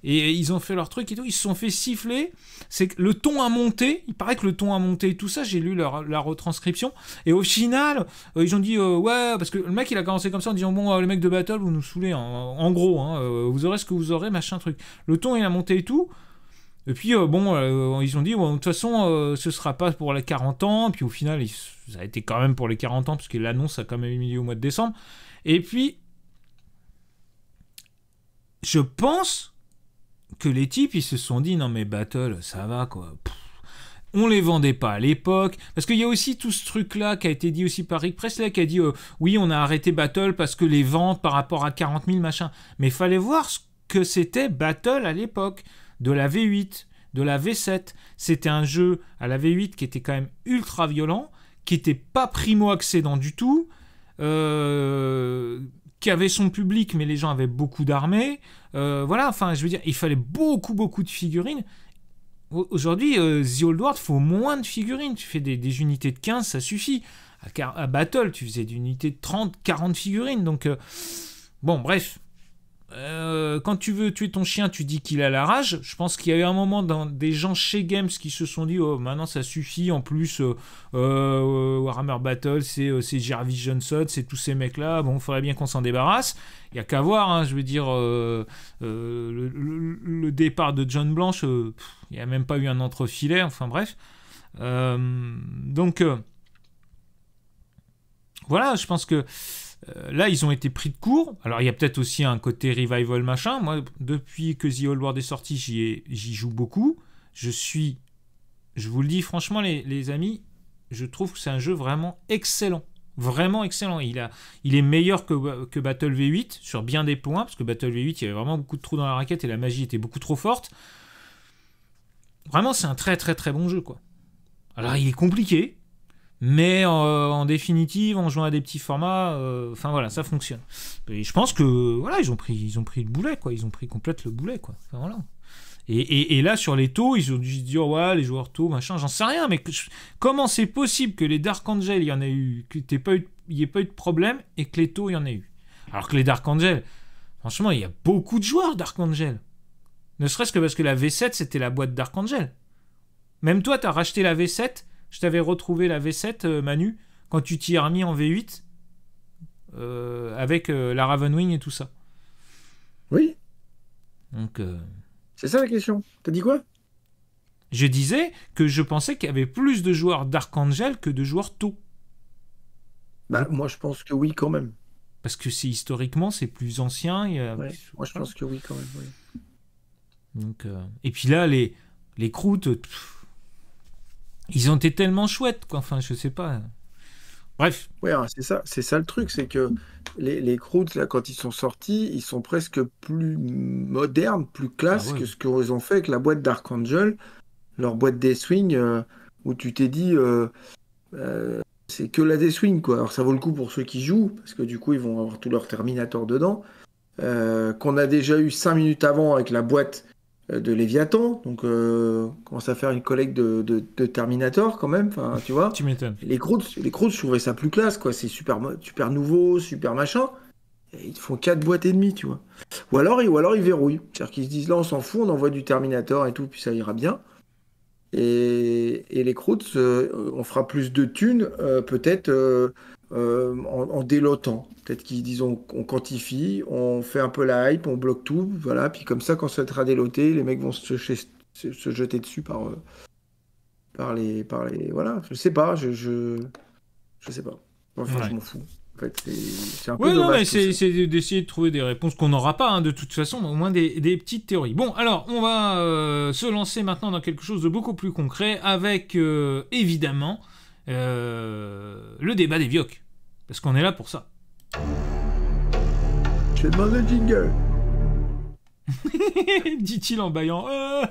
[SPEAKER 1] Et ils ont fait leur truc et tout. Ils se sont fait siffler. C'est le ton a monté. Il paraît que le ton a monté et tout ça. J'ai lu leur, la retranscription. Et au final, euh, ils ont dit euh, Ouais, parce que le mec, il a commencé comme ça en disant Bon, le mec de Battle, vous nous saoulez. Hein. en gros, hein, vous aurez ce que vous aurez, machin truc. Le ton, il a monté et tout. Et puis, euh, bon, euh, ils ont dit, de toute façon, euh, ce sera pas pour les 40 ans. Puis au final, ça a été quand même pour les 40 ans, parce que l'annonce a quand même eu lieu au mois de décembre. Et puis, je pense que les types, ils se sont dit, non mais Battle, ça va, quoi. On on les vendait pas à l'époque. Parce qu'il y a aussi tout ce truc-là qui a été dit aussi par Rick Presley, qui a dit, oui, on a arrêté Battle parce que les ventes par rapport à 40 000, machin. Mais fallait voir ce que c'était Battle à l'époque de la V8, de la V7. C'était un jeu à la V8 qui était quand même ultra violent, qui n'était pas primo-accédant du tout, euh, qui avait son public, mais les gens avaient beaucoup d'armées. Euh, voilà, enfin, je veux dire, il fallait beaucoup, beaucoup de figurines. Aujourd'hui, euh, The Old World, faut moins de figurines. Tu fais des, unités de 15, ça suffit. À, à Battle, tu faisais des unités de 30, 40 figurines. Donc, bon, bref, euh, quand tu veux tuer ton chien, tu dis qu'il a la rage. Je pense qu'il y a eu un moment dans des gens chez Games qui se sont dit oh, maintenant ça suffit. En plus, euh, euh, Warhammer Battle, c'est Jarvis Johnson, c'est tous ces mecs-là. Bon, il faudrait bien qu'on s'en débarrasse. Il n'y a qu'à voir. Hein, je veux dire, le, le, départ de John Blanche, il n'y a même pas eu un entrefilet. Enfin, bref. donc, voilà, je pense que euh, là, ils ont été pris de court. Alors, il y a peut-être aussi un côté revival machin. Moi, depuis que The Old World est sorti, j'y joue beaucoup. Je suis. Je vous le dis franchement, les, amis, je trouve que c'est un jeu vraiment excellent. Vraiment excellent. Il, a, il est meilleur que, que, Battle V8 sur bien des points, parce que Battle V8, il y avait vraiment beaucoup de trous dans la raquette et la magie était beaucoup trop forte. Vraiment, c'est un très très très bon jeu, quoi. Alors, il est compliqué, mais euh, en, définitive, en jouant à des petits formats, euh, enfin voilà, ça fonctionne. Et je pense que voilà, ils ont pris, ils ont pris le boulet, quoi. Ils ont pris complète le boulet, quoi. et, et, là, sur les taux, ils ont dû se dire, les joueurs taux, machin, j'en sais rien, mais comment c'est possible que les Dark Angel, il y en a eu, n'y ait pas eu de problème et que les taux, il y en a eu. Alors que les Dark Angel, franchement, il y a beaucoup de joueurs Dark Angel. Ne serait-ce que parce que la V7, c'était la boîte Dark Angel. Même toi, tu as racheté la V7 je t'avais retrouvé la V7, euh, Manu, quand tu t'y es remis en V8, euh, avec euh, la Ravenwing et tout ça. Oui. Donc. C'est ça la question. T'as dit quoi Je disais que je pensais qu'il y avait plus de joueurs Angel que de joueurs tôt. Bah, moi, je pense que oui, quand même. Parce que c'est historiquement, c'est plus ancien. Moi, je pense que oui, quand même. Donc, Et puis là, les, les croûtes, ils ont été tellement chouettes, quoi. Enfin, je sais pas.
[SPEAKER 2] Bref. Ouais, hein, c'est ça, c'est ça le truc, c'est que les, les Croods, là, quand ils sont sortis, ils sont presque plus modernes, plus classe ah que ce qu'ils ont fait avec la boîte Dark Angel, leur boîte des swings, euh, où tu t'es dit, euh, euh, c'est que la des swings, quoi. Alors ça vaut le coup pour ceux qui jouent, parce que du coup, ils vont avoir tous leurs Terminator dedans, qu'on a déjà eu 5 minutes avant avec la boîte euh, de Léviathan, donc euh, commence à faire une collecte de, Terminator quand même, enfin tu vois. tu m'étonnes. Les Croods, les je trouvais ça plus classe quoi, c'est super, super nouveau, super machin. ils font quatre boîtes et demie, tu vois. Ou alors, ou alors ils verrouillent, c'est-à-dire qu'ils se disent là on s'en fout, on envoie du Terminator et tout, puis ça ira bien. Et, les Croods, euh, on fera plus de thunes, euh, peut-être euh, en, délotant. Peut-être qu'ils disent on, quantifie, on fait un peu la hype, on bloque tout, voilà. Puis comme ça, quand ça sera déloté, les mecs vont se, jeter dessus par, euh, par, les, par les. Voilà, je sais pas, je. Je, sais pas. Enfin, je m'en fous. c'est un peu
[SPEAKER 1] c'est d'essayer de trouver des réponses qu'on n'aura pas, hein, de toute façon, au moins des, petites théories. Bon, alors, on va euh, se lancer maintenant dans quelque chose de beaucoup plus concret avec, évidemment, euh, le débat des vioques. Parce qu'on est là pour ça. Je demandé demander jingle. Dit-il en baillant. Euh.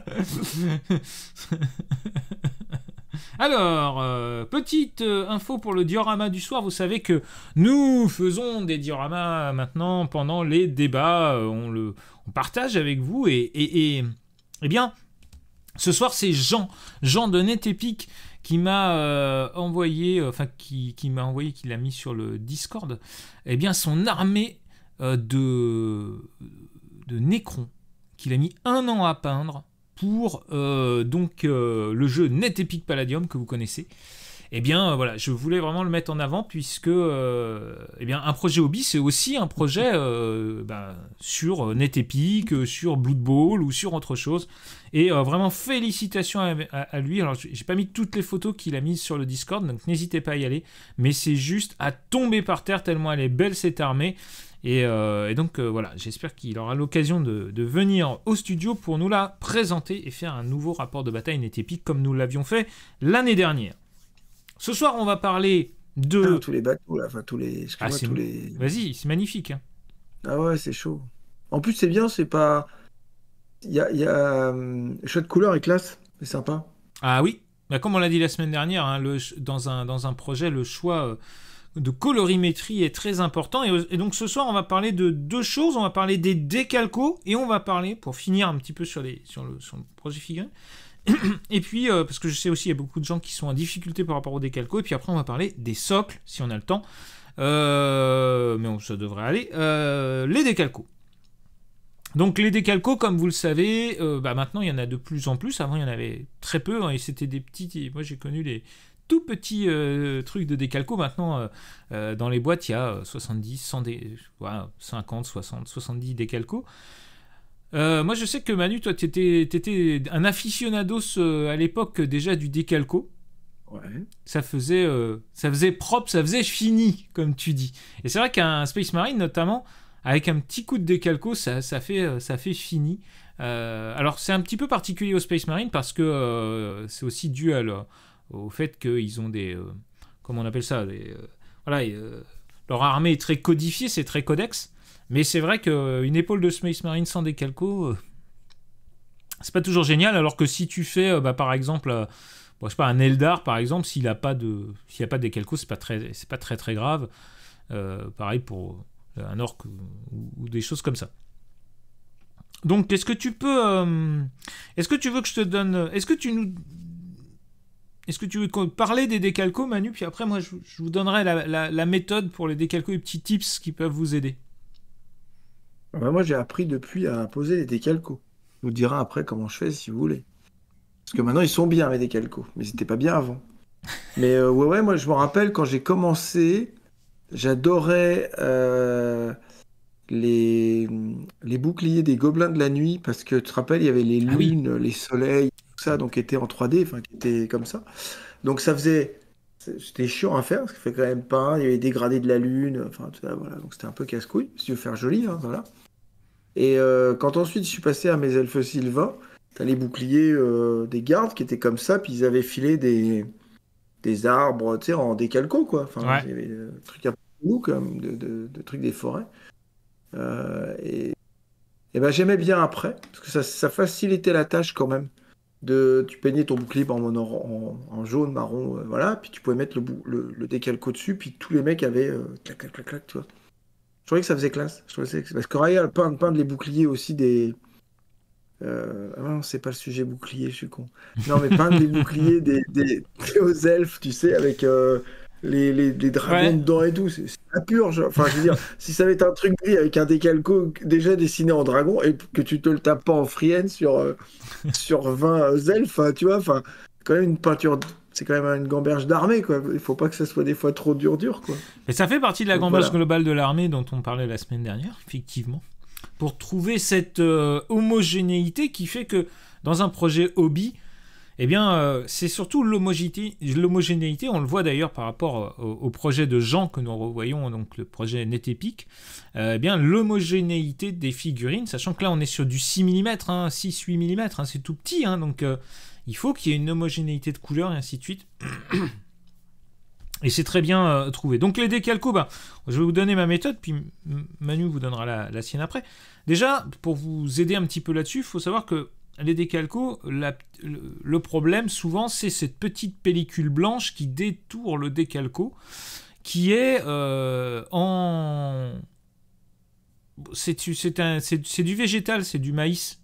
[SPEAKER 1] Alors, euh, petite info pour le diorama du soir. Vous savez que nous faisons des dioramas maintenant pendant les débats. on le partage avec vous et, et, eh bien. Ce soir, c'est Jean, Jean de Net qui m'a euh, envoyé, euh, enfin qui, m'a envoyé, qui l'a mis sur le Discord, eh bien son armée euh, de, de Necron, qu'il a mis un an à peindre pour donc le jeu Net Epic Palladium que vous connaissez eh bien euh, voilà, je voulais vraiment le mettre en avant puisque euh, eh bien un projet hobby c'est aussi un projet euh, ben, sur sur NetEpic, sur Blood Bowl ou sur autre chose. Et vraiment félicitations à, lui. Alors j'ai pas mis toutes les photos qu'il a mises sur le Discord, donc n'hésitez pas à y aller. Mais c'est juste à tomber par terre tellement elle est belle cette armée. Et, donc voilà, j'espère qu'il aura l'occasion de, venir au studio pour nous la présenter et faire un nouveau rapport de bataille net comme nous l'avions fait l'année dernière. Ce soir, on va parler de.
[SPEAKER 2] Ah, tous les bateaux, là, enfin tous les. Ah, tous les...
[SPEAKER 1] Vas-y, c'est magnifique. Hein.
[SPEAKER 2] Ah ouais, c'est chaud. En plus, c'est bien, c'est pas. Il y a. Y a... Euh, couleur et classe, c'est sympa.
[SPEAKER 1] Ah oui, bah, comme on l'a dit la semaine dernière, hein, le... dans, un, dans un projet, le choix euh, de colorimétrie est très important. Euh, et, donc ce soir, on va parler de deux choses. On va parler des décalcos et on va parler, pour finir un petit peu sur, les, sur, le, sur le projet figuré, et puis, euh, parce que je sais aussi, il y a beaucoup de gens qui sont en difficulté par rapport aux décalcos, Et puis après, on va parler des socles, si on a le temps. Euh, mais on, ça devrait aller. Euh, les décalcos. Donc les décalcos, comme vous le savez, bah, maintenant il y en a de plus en plus. Avant il y en avait très peu hein, et c'était des petits. Moi j'ai connu les tout petits trucs de décalcos, Maintenant dans les boîtes il y a 70, 100, 50, 60, 70 décalcos. Euh, moi, je sais que Manu, toi, tu étais, un aficionados euh, à l'époque déjà du décalco. Ouais. Ça faisait, euh, ça faisait propre, ça faisait fini, comme tu dis. Et c'est vrai qu'un Space Marine, notamment, avec un petit coup de décalco, ça, ça fait, ça fait fini. alors, c'est un petit peu particulier au Space Marine parce que c'est aussi dû au fait qu'ils ont des. comment on appelle ça Voilà, leur armée est très codifiée, c'est très codex. Mais c'est vrai qu'une euh, épaule de Space Marine sans décalco, euh, c'est pas toujours génial. Alors que si tu fais, euh, bah, par exemple, je pas, un Eldar, par exemple, s'il n'a pas de, s'il a pas de décalco, c'est pas très, c'est pas très très grave. pareil pour un orc ou, des choses comme ça. Donc, est-ce que tu peux, est-ce que tu veux que je te donne, est-ce que tu nous est-ce que tu veux parler des décalcos, Manu Puis après, moi, je, vous donnerai la, la méthode pour les décalcos et petits tips qui peuvent vous aider
[SPEAKER 2] moi, j'ai appris depuis à poser des décalcos. Je vous dirai après comment je fais si vous voulez. Parce que maintenant, ils sont bien, mes décalcos. Mais c'était pas bien avant. Mais euh, ouais, ouais, moi, je me rappelle quand j'ai commencé, j'adorais euh, les, les boucliers des gobelins de la nuit. Parce que tu te rappelles, il y avait les ah lunes, les soleils, tout ça, donc qui étaient en 3D, enfin, qui étaient comme ça. Donc ça faisait. C'était chiant à faire, parce qu'il fait quand même pas. Il y avait des gradés de la lune, enfin, tout ça, voilà. Donc c'était un peu casse-couille, si tu veux faire joli, hein, voilà. Et euh, quand ensuite je suis passé à mes elfes sylvains, t'as les boucliers euh, des gardes qui étaient comme ça, puis ils avaient filé des, arbres, tu sais, en décalco, quoi. Enfin, il y avait des trucs un peu comme de, trucs des forêts. Euh, et, et ben j'aimais bien après, parce que ça, facilitait la tâche quand même. De, tu peignais ton bouclier en, jaune, marron, voilà, puis tu pouvais mettre le, le, décalco dessus, puis tous les mecs avaient clac, clac, clac, clac, tu vois. Je trouvais que ça faisait classe. Je Parce que Raya peint, peint les boucliers aussi des. Euh, ah non, c'est pas le sujet bouclier, je suis con. Non, mais peindre les boucliers des, des, elfes, tu sais, avec euh, les, dragons dedans et tout. C'est la purge. Enfin, je veux dire, si ça avait été un truc gris avec un décalco déjà dessiné en dragon et que tu te le tapes pas en frienne sur, euh, sur 20 elfes, hein, tu vois, enfin, quand même une peinture c'est quand même une gamberge d'armée, quoi. Il faut pas que ça soit des fois trop dur, dur, quoi.
[SPEAKER 1] Mais ça fait partie de la gamberge globale de l'armée dont on parlait la semaine dernière, effectivement, pour trouver cette euh, homogénéité qui fait que dans un projet hobby, eh bien, euh, c'est surtout l'homogénéité. On le voit d'ailleurs par rapport euh, au, projet de Jean que nous revoyons, donc le projet NetEpic. eh bien, l'homogénéité des figurines, sachant que là, on est sur du 6 mm, 6-8 mm, c'est tout petit. Hein, donc, il faut qu'il y ait une homogénéité de couleur et ainsi de suite. Et c'est très bien euh, trouvé. Donc les décalcos, ben, je vais vous donner ma méthode, puis Manu vous donnera la, sienne après. Déjà, pour vous aider un petit peu là-dessus, il faut savoir que les décalcos, le problème souvent, c'est cette petite pellicule blanche qui détourne le décalco, qui est euh, en... C'est du végétal, c'est du maïs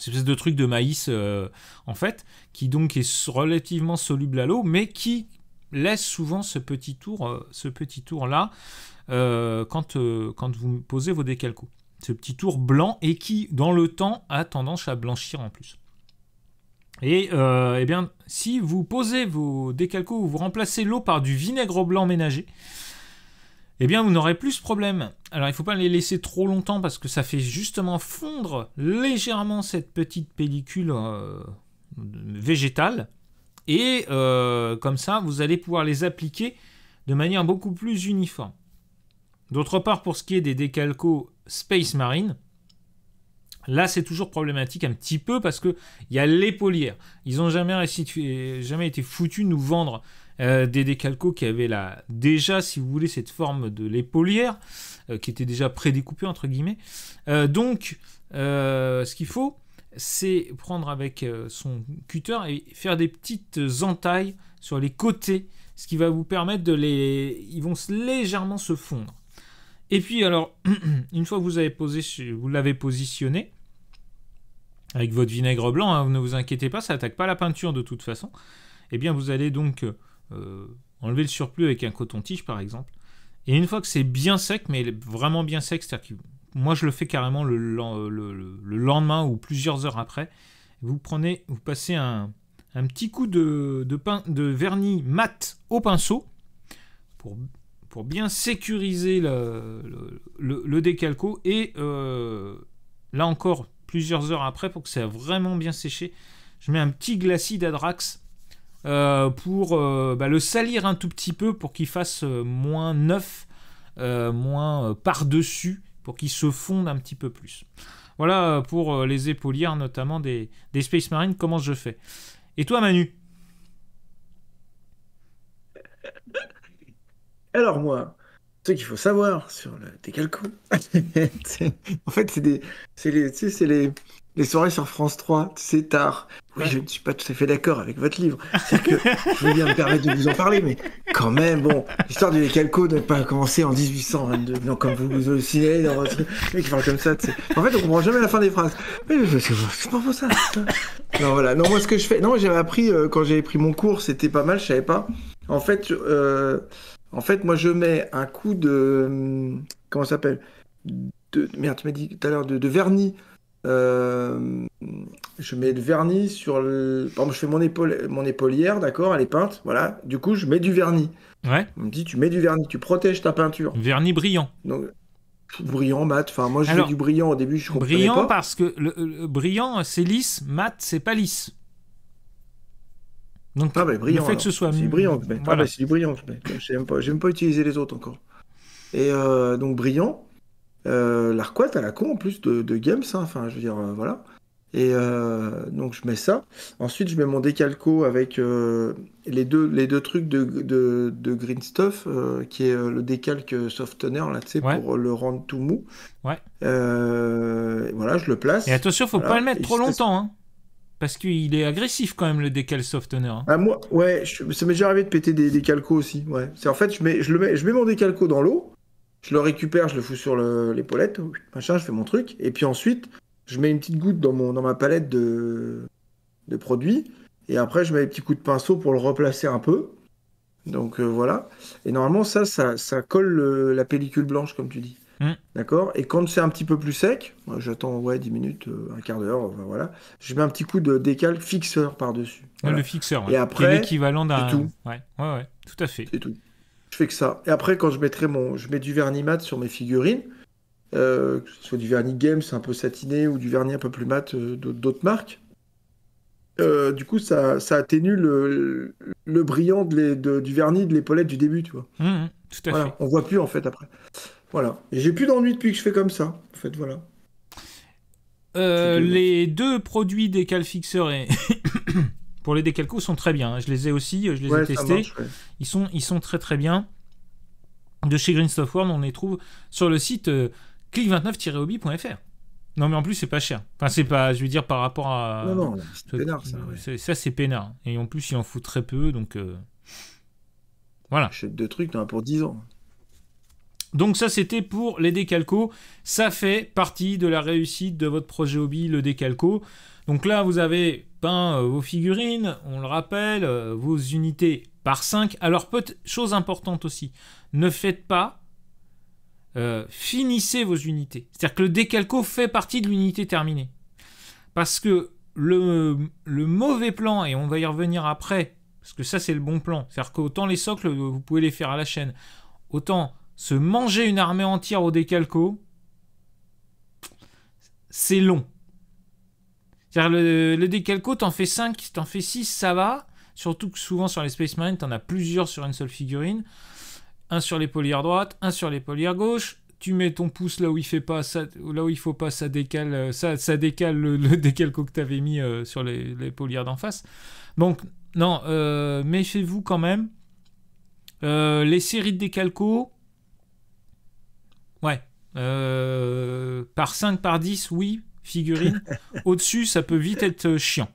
[SPEAKER 1] cette espèce de truc de maïs euh, en fait, qui donc est relativement soluble à l'eau, mais qui laisse souvent ce petit tour, euh, ce petit tour là euh, quand, vous posez vos décalcos. Ce petit tour blanc et qui, dans le temps, a tendance à blanchir en plus. Et eh bien, si vous posez vos décalcos vous remplacez l'eau par du vinaigre blanc ménager, eh bien vous n'aurez plus ce problème. Alors il ne faut pas les laisser trop longtemps parce que ça fait justement fondre légèrement cette petite pellicule euh, végétale. Et euh, comme ça, vous allez pouvoir les appliquer de manière beaucoup plus uniforme. D'autre part, pour ce qui est des décalcos Space Marine, Là, c'est toujours problématique un petit peu parce qu'il y a les polières. Ils n'ont jamais, jamais, été foutus de nous vendre des euh, décalcos qui avaient déjà, si vous voulez, cette forme de l'épaulière, euh, qui était déjà prédécoupée, entre guillemets. Euh, donc, ce qu'il faut, c'est prendre avec son cutter et faire des petites entailles sur les côtés, ce qui va vous permettre de les... Ils vont légèrement se fondre. Et puis alors, une fois que vous avez posé, vous l'avez positionné avec votre vinaigre blanc, hein, ne vous inquiétez pas, ça n'attaque pas la peinture de toute façon. eh bien, vous allez donc euh, enlever le surplus avec un coton-tige par exemple. Et une fois que c'est bien sec, mais vraiment bien sec, c'est-à-dire que moi je le fais carrément le, euh, lendemain ou plusieurs heures après, vous prenez, vous passez un, petit coup de, vernis mat au pinceau pour, bien sécuriser le, décalco et euh, là encore plusieurs heures après pour que ça vraiment bien séché. Je mets un petit glacis d'Adrax euh, pour euh, bah, le salir un tout petit peu pour qu'il fasse euh, moins neuf, moins par-dessus, pour qu'il se fonde un petit peu plus. Voilà pour les épaulières, notamment des, Space Marines, comment je
[SPEAKER 2] fais. Et toi, Manu Alors, moi, ce qu'il faut savoir sur le décalco, en fait, c'est des. C'est les. c'est les les soirées sur France 3, c'est tard. Oui, je ne suis pas tout à fait d'accord avec votre livre. C'est que je veux bien me permettre de vous en parler, mais quand même, bon, l'histoire du Calco n'a pas commencé en 1822, non, comme vous vous le dans votre truc, comme ça. En fait, on comprend jamais la fin des phrases. Mais, c'est pas pour ça. Non, voilà. Non, moi, ce que je fais, non, j'avais appris euh, quand j'avais pris mon cours, c'était pas mal, je savais pas. En fait, euh, en fait, moi, je mets un coup de hum, comment ça s'appelle de merde, tu m'as dit tout à l'heure de vernis euh, je mets le vernis sur le. je fais mon épaule, mon épaulière, d'accord, elle est peinte, voilà. Du coup, je mets du vernis. Ouais. On me dit, tu mets du vernis, tu protèges ta peinture. Vernis brillant. brillant, mat. Enfin, moi, je du brillant au début, je comprenais brillant
[SPEAKER 1] parce que brillant, c'est lisse, mat, c'est pas lisse.
[SPEAKER 2] Donc, ah ben, brillant, fait que ce soit. C'est brillant que Ah ben, c'est du brillant je mets. J'aime pas, pas utiliser les autres encore. Et euh, donc, brillant. Euh, à la con en plus de, de Games, hein, enfin je veux dire, euh, voilà. Et euh, donc je mets ça. Ensuite je mets mon décalco avec euh, les, deux, les deux trucs de, de, Green Stuff, qui est le décalque softener, là, tu sais, pour le rendre tout mou. Ouais. voilà, je le place. Et attention, faut pas le mettre trop longtemps.
[SPEAKER 1] Hein. Parce qu'il est agressif quand même le décal softener. Hein.
[SPEAKER 2] Ah, moi, ouais, je, ça m'est déjà arrivé de péter des, décalcos aussi. Ouais. C'est en fait, je mets, je le mets, je mets mon décalco dans l'eau je le récupère, je le fous sur l'épaulette, machin, je fais mon truc. Et puis ensuite, je mets une petite goutte dans, mon, dans ma palette de, de produits. Et après, je mets des petits coups de pinceau pour le replacer un peu. Donc euh, voilà. Et normalement, ça, ça, colle euh, la pellicule blanche, comme tu dis. Hmm. D'accord Et quand c'est un petit peu plus sec, j'attends ouais, 10 minutes, euh, un quart d'heure, voilà. Je mets un petit coup de décalque fixeur par-dessus. Le fixeur, Et après, l'équivalent
[SPEAKER 1] d'un. tout. Ouais. ouais, ouais, tout à fait. C'est tout
[SPEAKER 2] je fais que ça. Et après, quand je mettrai mon, je mets du vernis mat sur mes figurines, euh, que ce soit du vernis Games un peu satiné ou du vernis un peu plus mat euh, d'autres marques, euh, du coup, ça, ça atténue le, brillant de les, du vernis de l'épaulette du début, tu vois. Mmh, mmh, tout à fait. On voit plus en fait après. Voilà. Et j'ai plus d'ennui depuis que je fais comme ça. En fait, voilà.
[SPEAKER 1] les deux produits des calfixeurs et pour les décalcos, sont très bien. Je les ai aussi, euh, je les ai testés. ils, sont, ils sont très très bien. De chez Green Software, on les trouve sur le site euh, click29-hobby.fr. Non, mais en plus, c'est pas cher. Enfin, c'est pas, je veux dire, par rapport à. Non, non, c'est peinard ça. Ça, c'est peinard. Et en plus, il en fout très peu, donc. Euh, voilà. deux trucs, pour 10 ans. Donc, ça, c'était pour les décalcos. Ça fait partie de la réussite de votre projet hobby, le décalco. Donc là, vous avez peint euh, vos figurines, on le rappelle, euh, vos unités par 5. Alors, chose importante aussi, ne faites pas, euh, finissez vos unités. C'est-à-dire que le décalco fait partie de l'unité terminée. Parce que le, le, mauvais plan, et on va y revenir après, parce que ça c'est le bon plan, c'est-à-dire qu'autant les socles, vous pouvez les faire à la chaîne, autant se manger une armée entière au décalco, c'est long le, décalco, t'en fais 5, t'en fais 6, ça va. Surtout que souvent sur les Space tu t'en as plusieurs sur une seule figurine. Un sur l'épaulière droite, un sur l'épaulière gauche. Tu mets ton pouce là où il fait pas, là il faut pas, ça décale, euh, ça, le, décalco que t'avais mis euh, sur les l'épaulière d'en face. Donc, non, mais euh, méfiez-vous quand même. les séries de décalco, ouais, par 5, par 10, oui, Figurine au-dessus, ça peut vite être euh, chiant.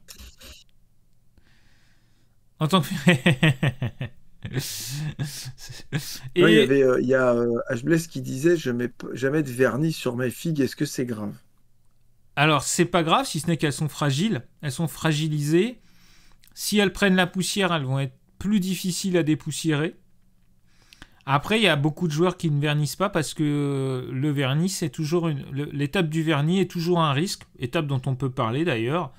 [SPEAKER 1] En tant que.
[SPEAKER 2] Euh, il y, a euh, qui disait Je mets jamais de vernis sur mes figues, est-ce que c'est grave
[SPEAKER 1] Alors, c'est pas grave, si ce n'est qu'elles sont fragiles, elles sont fragilisées. Si elles prennent la poussière, elles vont être plus difficiles à dépoussiérer. Après, il y a beaucoup de joueurs qui ne vernissent pas parce que euh, le vernis, c'est toujours L'étape du vernis est toujours un risque, étape dont on peut parler d'ailleurs.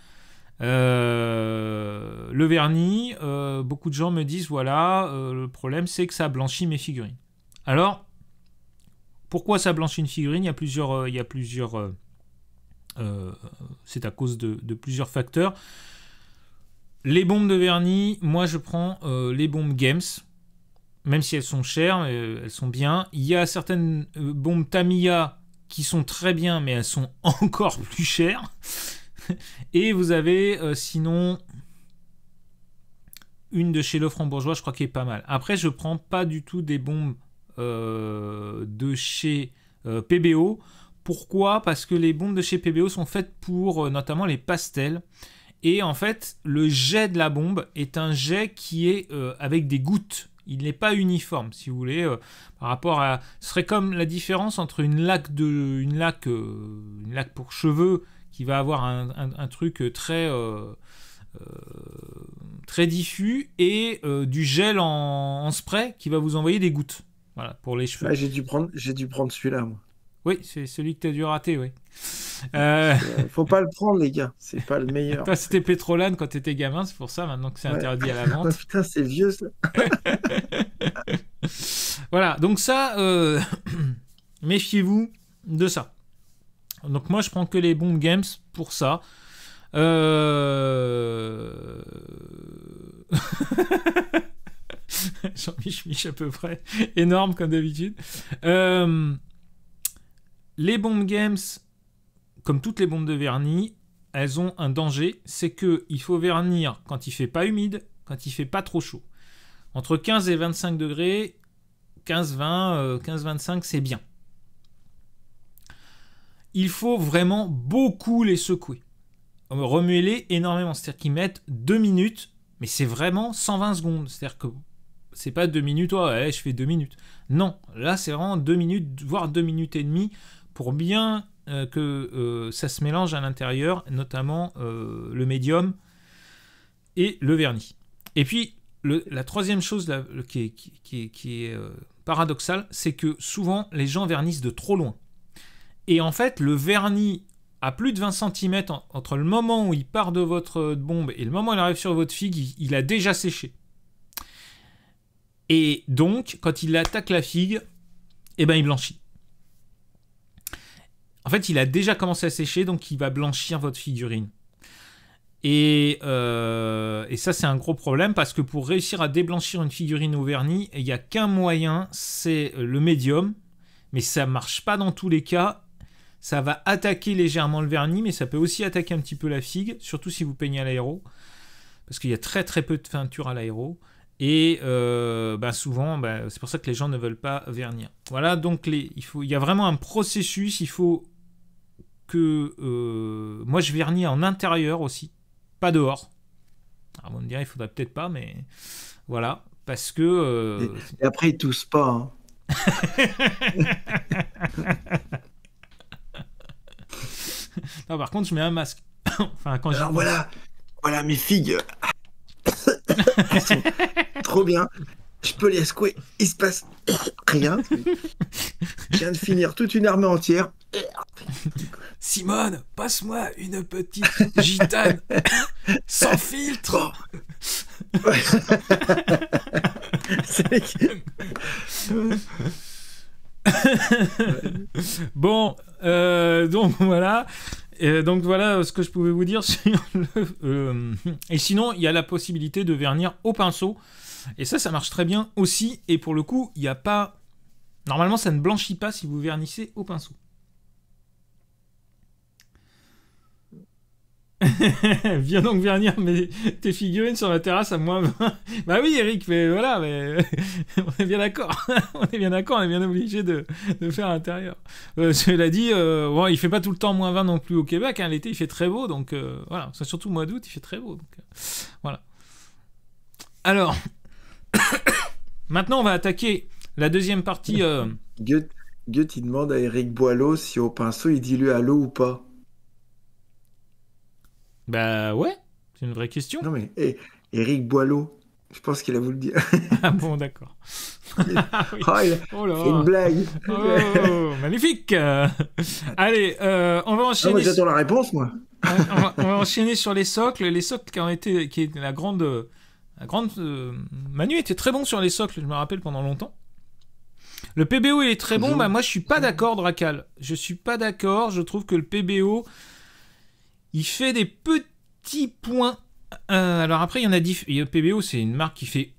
[SPEAKER 1] Euh, le vernis, euh, beaucoup de gens me disent voilà, le problème c'est que ça blanchit mes figurines. Alors, pourquoi ça blanchit une figurine Il y a plusieurs. il y plusieurs c'est à cause de, plusieurs facteurs. Les bombes de vernis, moi je prends les bombes Games même si elles sont chères, euh, elles sont bien. Il y a certaines euh, bombes Tamiya qui sont très bien, mais elles sont encore plus chères. Et vous avez euh, sinon une de chez Lefranc-Bourgeois, je crois qu'elle est pas mal. Après, je prends pas du tout des bombes de chez PBO. Pourquoi Parce que les bombes de chez PBO sont faites pour notamment les pastels. Et en fait, le jet de la bombe est un jet qui est avec des gouttes il n'est pas uniforme, si vous voulez, euh, par rapport à. Ce serait comme la différence entre une laque de, une laque, euh, une pour cheveux qui va avoir un, truc très, euh, très diffus et du gel en, spray qui va vous envoyer des
[SPEAKER 2] gouttes. Voilà pour les cheveux. Bah, j'ai dû prendre, j'ai dû prendre celui-là. Moi.
[SPEAKER 1] Oui, c'est celui que tu as dû rater, oui.
[SPEAKER 2] Euh, euh. Faut pas le prendre, les gars. C'est pas le meilleur. Toi,
[SPEAKER 1] c'était Pétrolane quand étais gamin, c'est pour ça maintenant que c'est interdit à la vente. Oh,
[SPEAKER 2] putain, c'est vieux ça.
[SPEAKER 1] voilà, donc ça, euh, méfiez-vous de ça. Donc moi, je prends que les bons games pour ça. Euh... Jean-Michel à peu près énorme comme d'habitude. Euh... Les bombes games, comme toutes les bombes de vernis, elles ont un danger, c'est qu'il faut vernir quand il fait pas humide, quand il fait pas trop chaud. Entre 15 et 25 degrés, 15-20, 15-25, euh, c'est bien. Il faut vraiment beaucoup les secouer. Remuer-les énormément. C'est-à-dire qu'ils mettent 2 minutes, mais c'est vraiment 120 secondes. C'est-à-dire que c'est pas 2 minutes, ouais, oh, eh, je fais 2 minutes. Non, là c'est vraiment 2 minutes, voire 2 minutes et demie pour bien euh, que euh, ça se mélange à l'intérieur, notamment euh, le médium et le vernis. Et puis, la troisième chose qui est, paradoxale, c'est que souvent les gens vernissent de trop loin. Et en fait, le vernis à plus de 20 cm entre le moment où il part de votre bombe et le moment où il arrive sur votre figue, il, a déjà séché. Et donc, quand il attaque la figue, eh ben, il blanchit. En fait, il a déjà commencé à sécher, donc il va blanchir votre figurine. Euh, et, ça, c'est un gros problème parce que pour réussir à déblanchir une figurine au vernis, il n'y a qu'un moyen, c'est euh, le médium. Mais ça ne marche pas dans tous les cas. Ça va attaquer légèrement le vernis, mais ça peut aussi attaquer un petit peu la figue, surtout si vous peignez à l'aéro. Parce qu'il y a très très peu de peinture à l'aéro. Et euh, bah, souvent, bah, c'est pour ça que les gens ne veulent pas vernir. Voilà, donc il, faut, il y a vraiment un processus, il faut que euh, moi je vernis en intérieur aussi, pas dehors. Alors on me dirait il faudrait peut-être pas, mais voilà, parce que. Euh,
[SPEAKER 2] après ils toussent pas. Hein.
[SPEAKER 1] non, par contre je mets un masque. enfin quand. voilà,
[SPEAKER 2] voilà mes figues. trop bien. Je peux les secouer, il se passe rien. Je viens de finir toute une armée entière.
[SPEAKER 1] Simone, passe-moi une petite gitane sans filtre. bon, euh, donc voilà. donc voilà euh, ce que je pouvais vous dire euh, et sinon, il y a la possibilité de vernir au pinceau. Et ça, ça marche très bien aussi. Et pour le coup, il n'y a pas. Normalement, ça ne blanchit pas si vous vernissez au pinceau. Viens donc vernir tes figurines sur la terrasse à moins 20. bah oui, Eric, mais voilà, mais on est bien d'accord. on est bien d'accord, on est bien obligé de, faire intérieur l'intérieur. Euh, cela dit, euh, bon, il fait pas tout le temps moins 20 non plus au Québec. Hein. L'été, il fait très beau, donc euh, voilà. surtout mois d'août, il fait très beau. Euh, voilà. Alors, maintenant, on va attaquer
[SPEAKER 2] la deuxième partie. Euh, Gut, il demande à Eric Boileau si au pinceau il dilue à l'eau ou pas. Bah ouais, c'est une vraie question. Non mais Eric eh, Boileau, je pense qu'il a voulu dire. ah bon, d'accord. oh, une blague. magnifique.
[SPEAKER 1] Allez, on va ah, enchaîner. J'attends sur... la réponse, moi. on, va, enchaîner sur les socles. Les socles qui ont été, qui est la grande, la grande. Euh, Manu était très bon sur les socles. Je me rappelle pendant longtemps. Le PBO il est très bon. Bah moi, je suis pas d'accord, Dracal. Je suis pas d'accord. Je trouve que le PBO il fait des petits points. Euh, alors après, il y en a dit PBO, c'est une marque qui fait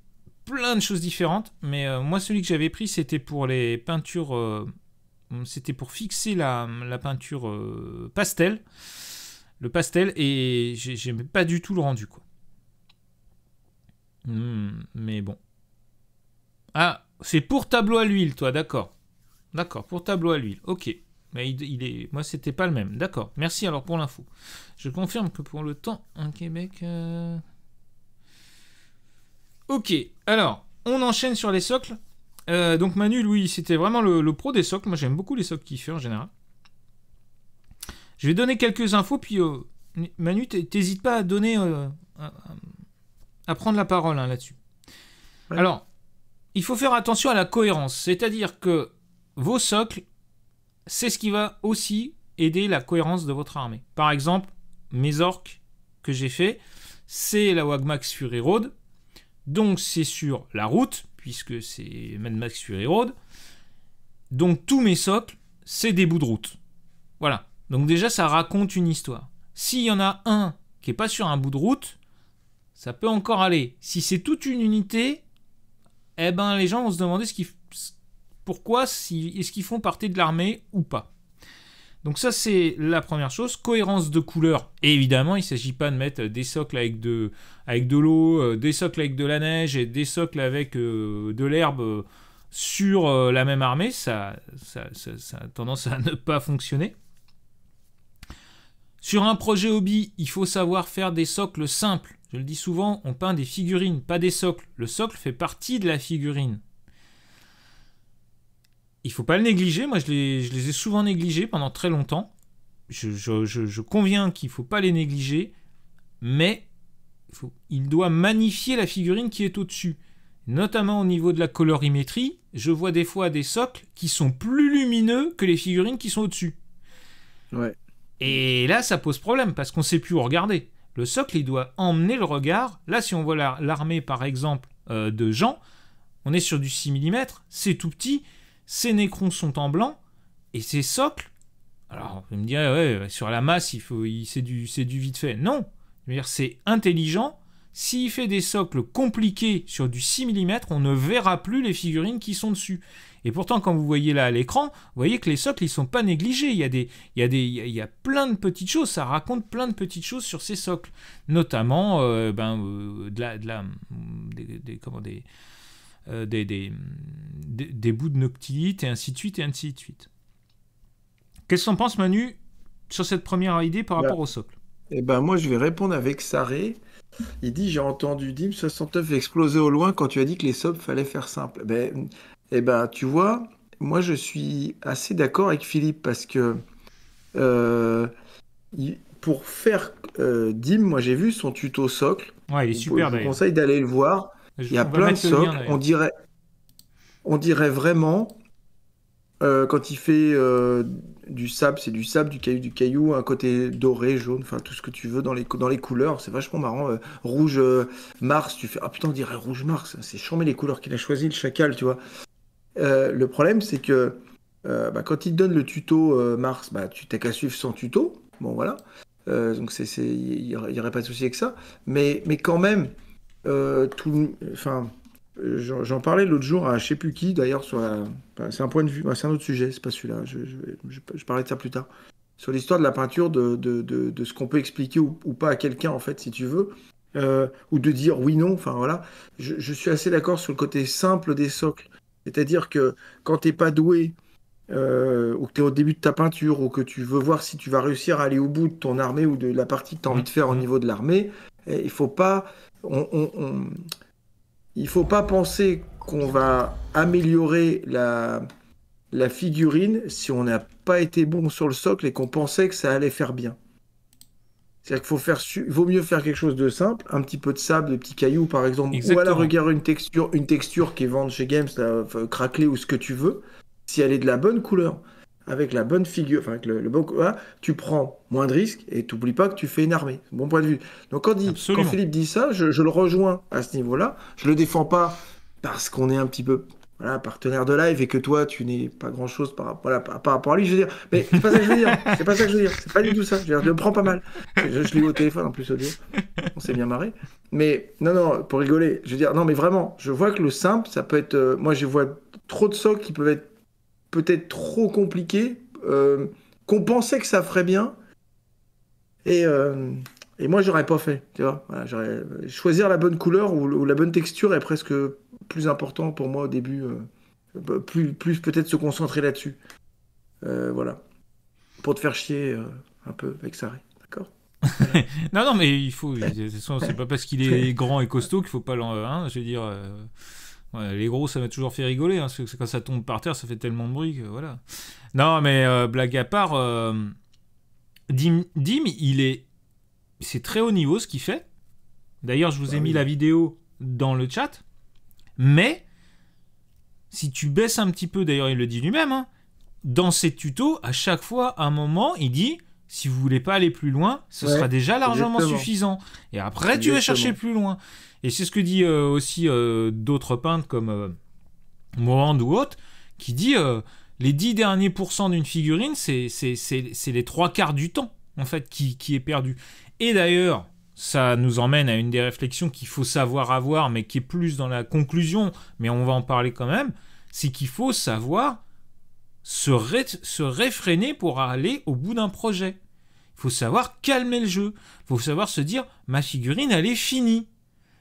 [SPEAKER 1] plein de choses différentes. Mais euh, moi, celui que j'avais pris, c'était pour les peintures. Euh, c'était pour fixer la, peinture pastel. Le pastel. Et j'aimais pas du tout le rendu, quoi. Hmm, mais bon. Ah, c'est pour tableau à l'huile, toi, d'accord. D'accord, pour tableau à l'huile. Ok. Mais il, est, moi, c'était pas le même. D'accord. Merci alors pour l'info. Je confirme que pour le temps, un Québec. Euh, ok. Alors, on enchaîne sur les socles. Euh, donc Manu, lui, c'était vraiment le, pro des socles. Moi, j'aime beaucoup les socles qu'il fait en général. Je vais donner quelques infos, puis euh, Manu, t'hésites pas à donner, à, prendre la parole hein, là-dessus. Alors, il faut faire attention à la cohérence, c'est-à-dire que vos socles, c'est ce qui va aussi aider la cohérence de votre armée. Par exemple, mes orques que j'ai fait, c'est la Wagmax Fury Road. Donc c'est sur la route, puisque c'est Mad Max Fury Road. Donc tous mes socles, c'est des bouts de route. Voilà. Donc déjà, ça raconte une histoire. S'il y en a un qui n'est pas sur un bout de route, ça peut encore aller. Si c'est toute une unité, eh ben les gens vont se demander ce qui, pourquoi est-ce qu'ils font partie de l'armée ou pas. Donc ça c'est la première chose, cohérence de couleur. évidemment, il ne s'agit pas de mettre des socles avec de, avec de l'eau, euh, des socles avec de la neige et des socles avec euh, de l'herbe euh, sur la même armée, ça, ça, ça, ça a tendance à ne pas fonctionner. Sur un projet hobby, il faut savoir faire des socles simples. Je le dis souvent, on peint des figurines, pas des socles. Le socle fait partie de la figurine il faut pas le négliger. Moi, je les, je les ai souvent négligés pendant très longtemps. Je, conviens qu'il faut pas les négliger, mais faut, il doit magnifier la figurine qui est au-dessus. Notamment au niveau de la colorimétrie, je vois des fois des socles qui sont plus lumineux que les figurines qui sont au-dessus. Et là, ça pose problème parce qu'on sait plus où regarder. Le socle, il doit emmener le regard. Là, si on voit l'armée, par exemple, euh, de Jean, on est sur du 6 mm, c'est tout petit. Ces nécrons sont en blanc et ces socles. Alors, vous me direz, ouais, sur la masse, il faut, il, c'est du, c'est du vite fait. Non, c'est intelligent. S'il fait des socles compliqués sur du 6 mm, on ne verra plus les figurines qui sont dessus. Et pourtant, quand vous voyez là à l'écran, vous voyez que les socles, ils sont pas négligés. Il y, a des, il, y a des, il y a plein de petites choses, ça raconte plein de petites choses sur ces socles. Notamment, euh, ben, euh, de la, de la, des, comment, des, euh, des, des, des, bouts de noctilite, et ainsi de suite, et ainsi de suite. Qu'est-ce qu'on pense, Manu,
[SPEAKER 2] sur cette première idée par rapport bah, au socle Eh ben moi, je vais répondre avec Saré. Il dit J'ai entendu DIM 69 exploser au loin quand tu as dit que les socles fallait faire simple. Ben, eh ben, tu vois, moi je suis assez d'accord avec Philippe parce que euh, pour faire euh, DIM, moi j'ai vu son tuto socle. il est super Je conseille d'aller le voir. Il y a plein de socles. on dirait, on dirait vraiment euh, quand il fait euh, du sable, c'est du sable, du caillou, du caillou, un côté doré, jaune, enfin tout ce que tu veux dans les, couleurs, c'est vachement marrant. Euh, rouge Mars, tu fais ah putain on dirait rouge Mars, c'est charmé les couleurs qu'il a choisi le chacal, tu vois. le problème c'est que bah, quand il te donne le tuto Mars, bah tu t'as qu'à suivre son tuto, bon voilà. donc c'est il n'y aurait pas de souci avec ça, mais mais quand même euh, tout, enfin, j'en parlais l'autre jour à je sais plus qui, d'ailleurs, sur c'est un point de vue, c'est un autre sujet, c'est pas celui-là, je, je, de ça plus tard, sur l'histoire de la peinture, de, ce qu'on peut expliquer ou, pas à quelqu'un, en fait, si tu veux, euh, ou de dire oui, non, enfin voilà, je, suis assez d'accord sur le côté simple des socles, c'est-à-dire que quand tu t'es pas doué, euh, ou que tu es au début de ta peinture, ou que tu veux voir si tu vas réussir à aller au bout de ton armée ou de la partie que tu as envie de faire au mmh. niveau de l'armée, eh, il faut pas on, on, il faut pas penser qu'on va améliorer la, figurine si on n'a pas été bon sur le socle et qu'on pensait que ça allait faire bien. C'est-à-dire qu'il faut faire vaut mieux faire quelque chose de simple, un petit peu de sable, de petits cailloux par exemple, ou alors une texture, une texture qui est vendue chez Games, craquelée ou ce que tu veux, si elle est de la bonne couleur avec la bonne figure, enfin avec le, bon tu prends moins de risques et tu n'oublies pas que tu fais une armée. Bon point de vue. Donc quand, Philippe dit ça, je, le rejoins à ce niveau-là. Je ne le défends pas parce qu'on est un petit peu voilà, partenaire de live et que toi tu n'es pas grand chose par, rapport à lui. Je veux dire, mais c'est pas ça que je veux dire. C'est pas du tout ça. Je, veux dire, je le prends pas mal. Je, l'ai au téléphone en plus audio. On s'est bien marré. Mais non, non, pour rigoler, je veux dire, non, mais vraiment, je vois que le simple, ça peut être. Euh, moi, je vois trop de socs qui peuvent être peut-être trop compliqué, euh, qu'on pensait que ça ferait bien. Et, euh, et moi, j'aurais pas fait. Tu vois voilà, Choisir la bonne couleur ou, la bonne texture est presque plus important pour moi au début. Euh, bah, plus plus peut-être se concentrer là-dessus. Euh, voilà. Pour te faire chier un peu avec ça, D'accord
[SPEAKER 1] non, non, mais il faut. De toute c'est pas parce qu'il est grand et costaud qu'il faut pas l'en. Hein, je veux dire les gros, ça m'a toujours fait rigoler, hein, parce que quand ça tombe par terre, ça fait tellement de bruit que voilà. Non, mais euh, blague à part, euh, Dim, il est. C'est très haut niveau ce qu'il fait. D'ailleurs, je vous ai bah mis la vidéo dans le chat. Mais, si tu baisses un petit peu, d'ailleurs, il le dit lui-même, hein, dans ses tutos, à chaque fois, à un moment, il dit si vous voulez pas aller plus loin, ce sera déjà largement suffisant. Et après, tu vas chercher plus loin. Et c'est ce que dit euh, aussi euh, d'autres peintres comme euh, Morand ou autre, qui dit les 10 derniers pourcents d'une figurine, c'est les trois quarts du temps, en fait, qui, qui est perdu. Et d'ailleurs, ça nous emmène à une des réflexions qu'il faut savoir avoir, mais qui est plus dans la conclusion, mais on va en parler quand même, c'est qu'il faut savoir se, réfréner pour aller au bout d'un projet. Il faut savoir calmer le jeu. Il faut savoir se dire ma figurine, elle est finie.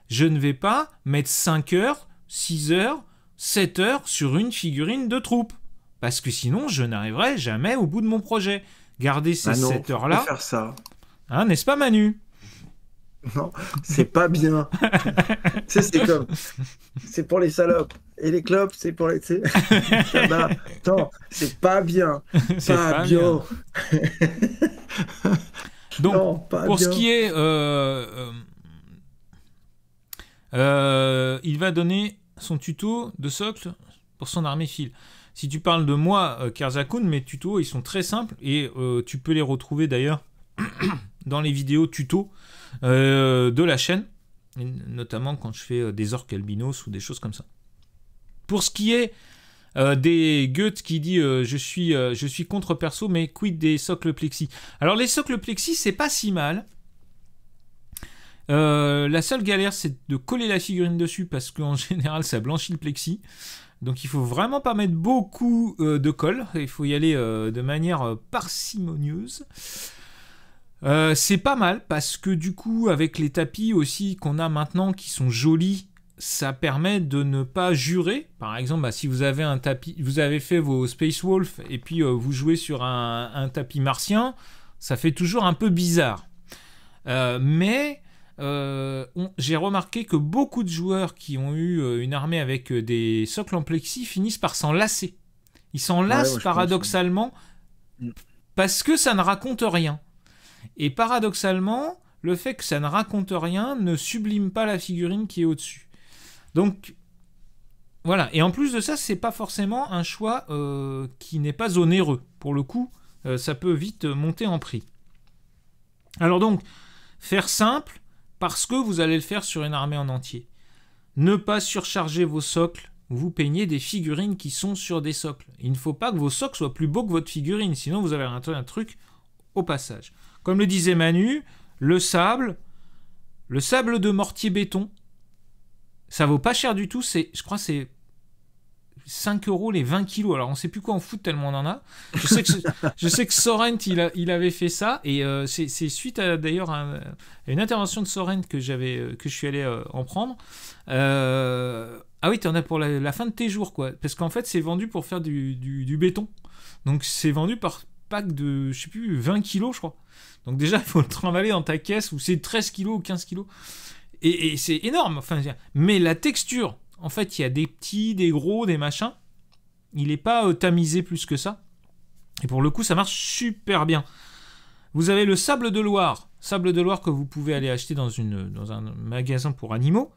[SPEAKER 1] Je ne vais pas mettre 5 heures, 6 heures, 7 heures sur une figurine de troupe. Parce que sinon, je n'arriverai jamais au bout de mon projet. Garder ces 7 heures-là. Faire
[SPEAKER 2] ça. Hein, n'est-ce pas, Manu Non, c'est pas bien. c'est comme. C'est pour les salopes. Et les clopes, c'est pour les. c'est pas bien. C'est pas, Bien. Donc, pour ce qui
[SPEAKER 1] est. Euh, euh, euh, il va donner son tuto de socle pour son armée file. Si tu parles de moi, Kerzakun, mes tutos, ils sont très simples et tu peux les retrouver d'ailleurs. dans les vidéos tuto euh, de la chaîne, notamment quand je fais euh, des orques albinos ou des choses comme ça. Pour ce qui est euh, des Goethe qui dit je, suis, je suis contre perso, mais quid des socles plexi Alors, les socles plexi, c'est pas si mal. la seule galère, c'est de coller la figurine dessus parce qu'en général, ça blanchit le plexi. Donc, il faut vraiment pas mettre beaucoup de colle. Il faut y aller de manière parcimonieuse. Euh, c'est pas mal parce que du coup, avec les tapis aussi qu'on a maintenant qui sont jolis, ça permet de ne pas jurer. Par exemple, bah, si vous avez un tapis, vous avez fait vos Space Wolf et puis euh, vous jouez sur un, tapis martien, ça fait toujours un peu bizarre. Euh, mais j'ai remarqué que beaucoup de joueurs qui ont eu une armée avec des socles en plexi finissent par s'en lasser. Ils s'en lassent paradoxalement mm. parce que ça ne raconte rien. Et paradoxalement, le fait que ça ne raconte rien ne sublime pas la figurine qui est au-dessus. Donc voilà, et en plus de ça, n'est pas forcément un choix euh, qui n'est pas onéreux. Pour le coup, euh, ça peut vite monter en prix. Alors donc, faire simple parce que vous allez le faire sur une armée en entier. Ne pas surcharger vos socles. Vous peignez des figurines qui sont sur des socles. Il ne faut pas que vos socles soient plus beaux que votre figurine, sinon vous avez un truc au passage. Comme le disait Manu, le sable, le sable de mortier béton, ça vaut pas cher du tout. C'est, je crois, c'est 5 euros les 20 kilos. Alors on sait plus quoi en foutre tellement on en a. Je sais que, je Sorrent il, avait fait ça et euh, c'est suite à d'ailleurs une intervention de Sorrent que j'avais euh, que je suis allé euh, en prendre. ah oui, tu en as pour la, fin de tes jours quoi. Parce qu'en fait c'est vendu pour faire du, béton. Donc c'est vendu par pack de je sais plus 20 kilos je crois. Donc déjà, il faut le trimballer dans ta caisse où c'est 13 kg ou 15 kg. Et, c'est énorme. Enfin, mais la texture, en fait, il y a des petits, des gros, des machins. Il n'est pas euh, tamisé plus que ça. Et pour le coup, ça marche super bien. Vous avez le sable de Loire. Sable de Loire que vous pouvez aller acheter dans, une, dans un magasin pour animaux.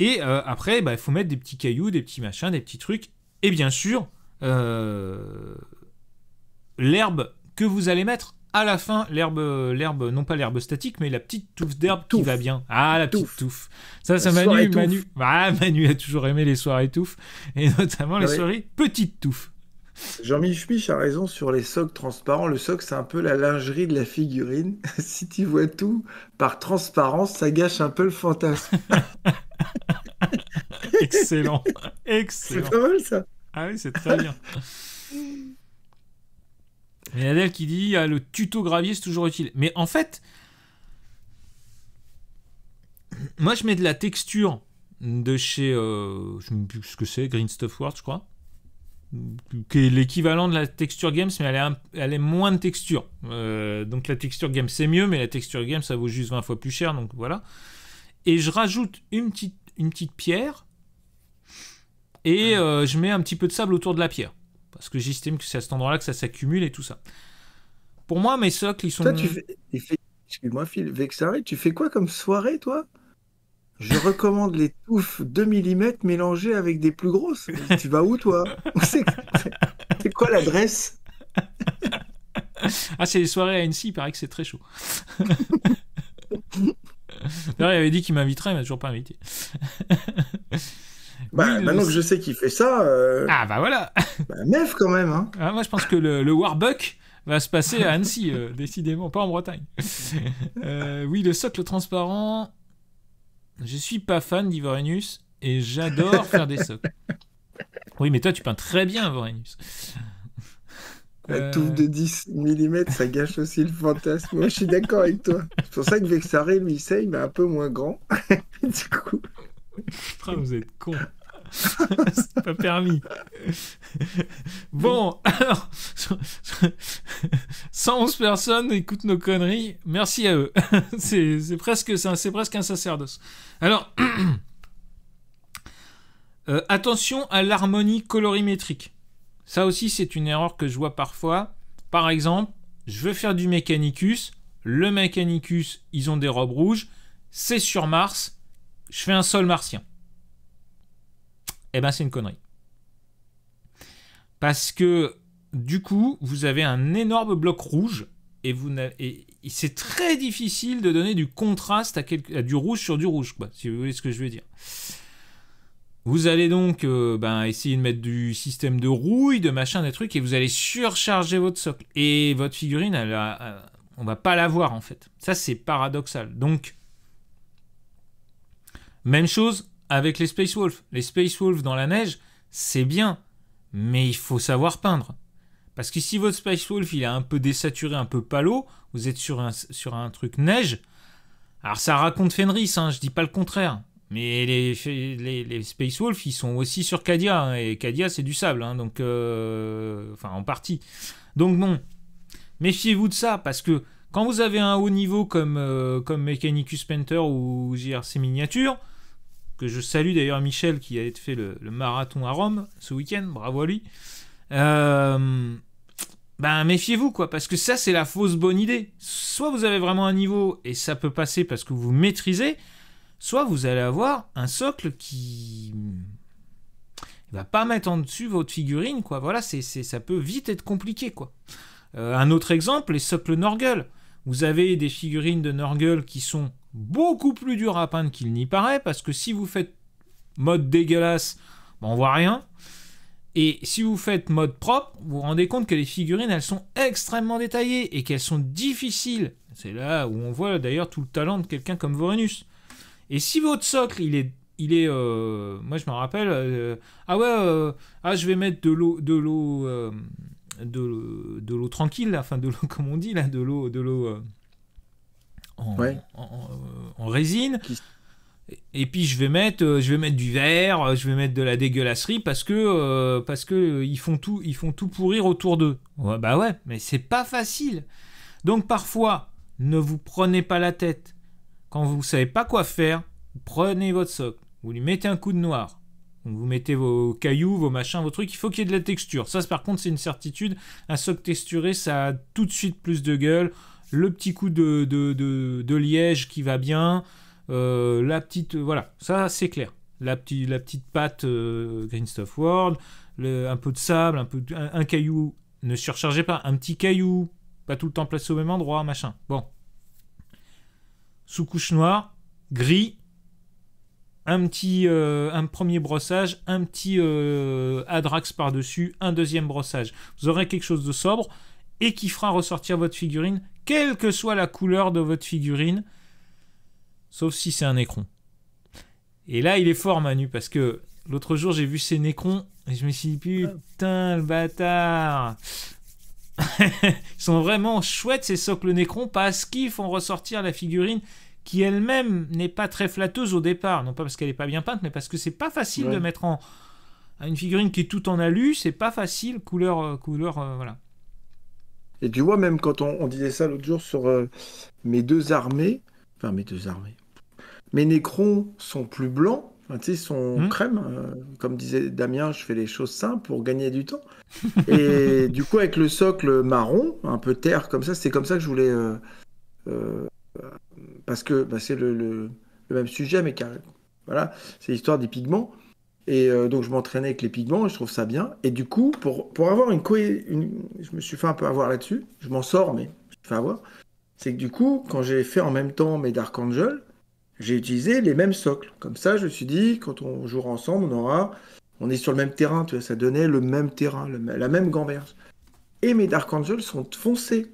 [SPEAKER 1] Et euh, après, bah, il faut mettre des petits cailloux, des petits machins, des petits trucs. Et bien sûr, euh, l'herbe que vous allez mettre à la fin l'herbe, l'herbe, non pas l'herbe statique, mais la petite touffe d'herbe qui va bien. Ah, la touffe. petite touffe. Ça, ça Manu, Manu. Ah, Manu a toujours aimé les soirées touffes, et notamment les oui. soirées
[SPEAKER 2] petites touffes. Jean-Michel a raison sur les socs transparents. Le soc, c'est un peu la lingerie de la figurine. si tu vois tout par transparence, ça gâche un peu le fantasme. excellent. Excellent. C'est pas mal ça. Ah
[SPEAKER 1] oui, c'est très bien a Adèle qui dit ah, le tuto gravier, c'est toujours utile. Mais en fait, moi, je mets de la texture de chez. Euh, je sais plus ce que c'est, Green Stuff World, je crois. Qui est l'équivalent de la texture Games, mais elle est, elle est moins de texture. Euh, donc la texture Games, c'est mieux, mais la texture Games, ça vaut juste 20 fois plus cher. Donc voilà. Et je rajoute une petite, une petite pierre. Et euh, je mets un petit peu de sable autour de la pierre. Parce que j'estime que c'est à cet endroit-là que ça s'accumule et tout ça. Pour moi, mes
[SPEAKER 2] socles, ils sont. Toi, tu fais. Excuse-moi, Phil, Vexaré, tu fais quoi comme soirée, toi Je recommande les touffes 2 mm mélangées avec des plus grosses. tu vas où, toi C'est quoi l'adresse Ah, c'est les soirées
[SPEAKER 1] à NC, il paraît que c'est très chaud. D'ailleurs, il avait dit qu'il m'inviterait, il m'a toujours pas invité.
[SPEAKER 2] Bah, maintenant que je sais qu'il fait ça. Euh, ah bah
[SPEAKER 1] voilà Meuf bah, quand même hein. ah, Moi je pense que le, Warbuck va se passer à Annecy, euh, décidément, pas en Bretagne. Euh, oui, le socle transparent. Je suis pas fan d'Ivorenus et j'adore faire des socles. Oui, mais toi tu peins très bien Ivorenus.
[SPEAKER 2] La touffe de 10 mm, ça gâche aussi le fantasme. Moi, je suis d'accord avec toi. C'est pour ça que Vexaré, lui, sait il est un peu moins grand. du coup.
[SPEAKER 1] vous êtes con.
[SPEAKER 2] c'est pas permis.
[SPEAKER 1] bon, alors, 111 personnes écoutent nos conneries. Merci à eux. c'est, presque, un, sacerdoce. Alors, euh, attention à l'harmonie colorimétrique. Ça aussi, c'est une erreur que je vois parfois. Par exemple, je veux faire du mécanicus. Le mécanicus, ils ont des robes rouges. C'est sur Mars je fais un sol martien. Eh ben, c'est une connerie. Parce que, du coup, vous avez un énorme bloc rouge et c'est très difficile de donner du contraste à, du rouge sur du rouge, quoi, si vous voulez ce que je veux dire. Vous allez donc euh, ben, essayer de mettre du système de rouille, de machin, des trucs, et vous allez surcharger votre socle. Et votre figurine, on ne on va pas la voir en fait. Ça, c'est paradoxal. Donc, même chose avec les Space Wolves. Les Space Wolves dans la neige, c'est bien, mais il faut savoir peindre. Parce que si votre Space Wolf il est un peu désaturé, un peu palo, vous êtes sur un, truc neige. Alors ça raconte Fenris, hein, je dis pas le contraire. Mais les, Space Wolf ils sont aussi sur Cadia. Hein, et Cadia, c'est du sable, hein, donc. Euh, enfin, en partie. Donc bon, méfiez-vous de ça, parce que quand vous avez un haut niveau comme, euh, comme Mechanicus Painter ou JRC Miniature, que je salue d'ailleurs Michel qui a fait le, marathon à Rome ce week-end, bravo à lui. Euh, ben méfiez-vous quoi, parce que ça c'est la fausse bonne idée. Soit vous avez vraiment un niveau et ça peut passer parce que vous maîtrisez, soit vous allez avoir un socle qui va pas mettre en dessus votre figurine quoi. Voilà, c'est ça peut vite être compliqué quoi. Euh, un autre exemple, les socles Norgel. Vous avez des figurines de Norgel qui sont beaucoup plus dur à peindre qu'il n'y paraît, parce que si vous faites mode dégueulasse, ben, on voit rien. Et si vous faites mode propre, vous vous rendez compte que les figurines, elles sont extrêmement détaillées et qu'elles sont difficiles. C'est là où on voit d'ailleurs tout le talent de quelqu'un comme Vorenus. Et si votre socle, il est... Il est euh, moi, je me rappelle... Euh, ah ouais, euh, ah, je vais mettre de l'eau... De l'eau de, l'eau tranquille, enfin de l'eau, comme on dit, là, de l'eau... De l'eau euh, en, résine. Et puis je vais mettre, euh, je vais mettre du verre, euh, je vais mettre de la dégueulasserie parce que parce que ils font tout, ils font tout pourrir autour d'eux. bah ouais, mais c'est pas facile. Donc parfois, ne vous prenez pas la tête. Quand vous savez pas quoi faire, prenez votre socle, vous lui mettez un coup de noir, vous mettez vos cailloux, vos machins, vos trucs. Il faut qu'il y ait de la texture. Ça, par contre, c'est une certitude. Un socle texturé, ça a tout de suite plus de gueule le petit coup de, liège qui va bien, euh, la petite, voilà, ça c'est clair. La, petite la petite pâte euh, Stuff World, un peu de sable, un, peu un, caillou, ne surchargez pas, un petit caillou, pas tout le temps placé au même endroit, machin. Bon. Sous-couche noire, gris, un petit euh, un premier brossage, un petit euh, Adrax par-dessus, un deuxième brossage. Vous aurez quelque chose de sobre, et qui fera ressortir votre figurine, quelle que soit la couleur de votre figurine, sauf si c'est un Necron. Et là, il est fort, Manu, parce que l'autre jour, j'ai vu ces Necrons et je me suis dit, putain, le bâtard Ils sont vraiment chouettes, ces socles nécrons parce qu'ils font ressortir la figurine qui elle-même n'est pas très flatteuse au départ, non pas parce qu'elle n'est pas bien peinte, mais parce que c'est pas facile de mettre en une figurine qui est tout en alu, c'est pas facile, couleur, euh, couleur, euh, voilà.
[SPEAKER 2] Et tu vois, même quand on, disait ça l'autre jour sur euh, mes deux armées, enfin mes deux armées, mes Nécrons sont plus blancs, enfin, sont hmm. crème. Euh, comme disait Damien, je fais les choses simples pour gagner du temps. Et du coup, avec le socle marron, un peu terre comme ça, c'est comme ça que je voulais. Euh, parce que bah, c'est le, même sujet, mais car, voilà, c'est l'histoire des pigments. Et euh, donc, je m'entraînais avec les pigments et je trouve ça bien. Et du coup, pour, pour avoir une, une Je me suis fait un peu avoir là-dessus. Je m'en sors, mais je me avoir. C'est que du coup, quand j'ai fait en même temps mes Dark Angel, j'ai utilisé les mêmes socles. Comme ça, je me suis dit, quand on jouera ensemble, on aura. On est sur le même terrain, tu vois, ça donnait le même terrain, la même gamberge. Et mes Dark Angel sont foncés.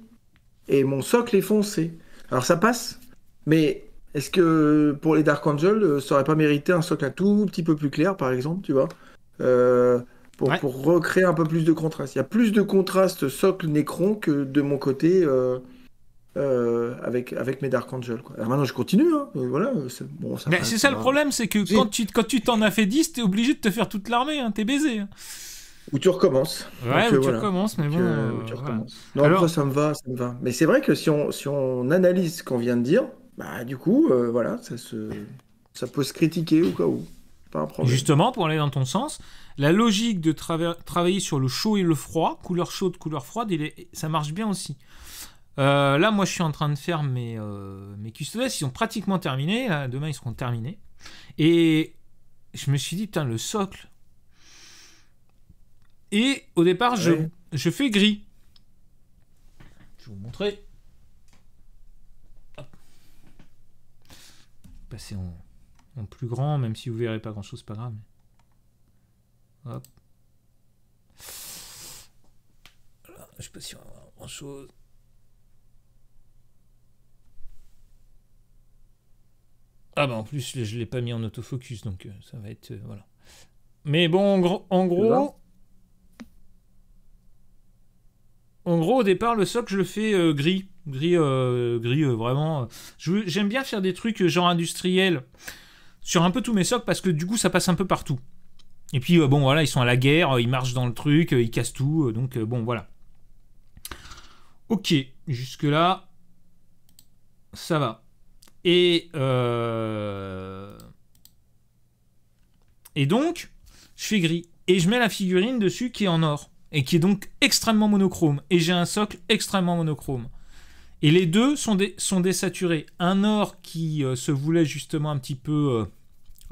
[SPEAKER 2] Et mon socle est foncé. Alors ça passe, mais est-ce que pour les Dark Angel, euh, ça aurait pas mérité un socle un tout petit peu plus clair, par exemple, tu vois euh, pour, recréer un peu plus de contraste. Il y a plus de contraste socle nécron que de mon côté euh, avec, avec mes Dark Angel. Alors maintenant, je continue. Hein, voilà, c'est ça, le problème,
[SPEAKER 1] c'est que quand tu quand tu t'en as fait 10, t'es obligé de te faire toute l'armée, hein, t'es baisé. Hein.
[SPEAKER 2] Ou tu recommences. Ouais, ou tu recommences, mais bon. Non, ça me va, ça me va. Mais c'est vrai que si on, si on analyse ce qu'on vient de dire, bah, du coup, euh, voilà, ça, peut se critiquer au cas où. Pas Justement,
[SPEAKER 1] pour aller dans ton sens, la logique de travailler sur le chaud et le froid, couleur chaude, couleur froide, ça marche bien aussi. Euh, là, moi, je suis en train de faire mes, euh, mes custodes. Ils sont pratiquement terminés. demain, ils seront terminés. Et je me suis dit, putain, le socle. Et au départ, je, je fais gris. Je vais vous montrer. passer en, plus grand, même si vous verrez pas grand chose, pas grave. Hop. je sais si grand chose. Ah bah en plus je l'ai pas mis en autofocus donc euh, ça va être euh, voilà. Mais bon en, gros en gros en gros au départ le socle je le fais euh, gris Gris, euh, gris euh, vraiment. Euh, j'aime bien faire des trucs genre industriels sur un peu tous mes socles parce que du coup ça passe un peu partout. Et puis bon voilà, ils sont à la guerre, ils marchent dans le truc, ils cassent tout, donc bon voilà. Ok, jusque là, ça va. Et et donc je fais gris et je mets la figurine dessus qui est en or et qui est donc extrêmement monochrome et j'ai un socle extrêmement monochrome. Et les deux sont, sont désaturés. Un or qui euh, se voulait justement un petit peu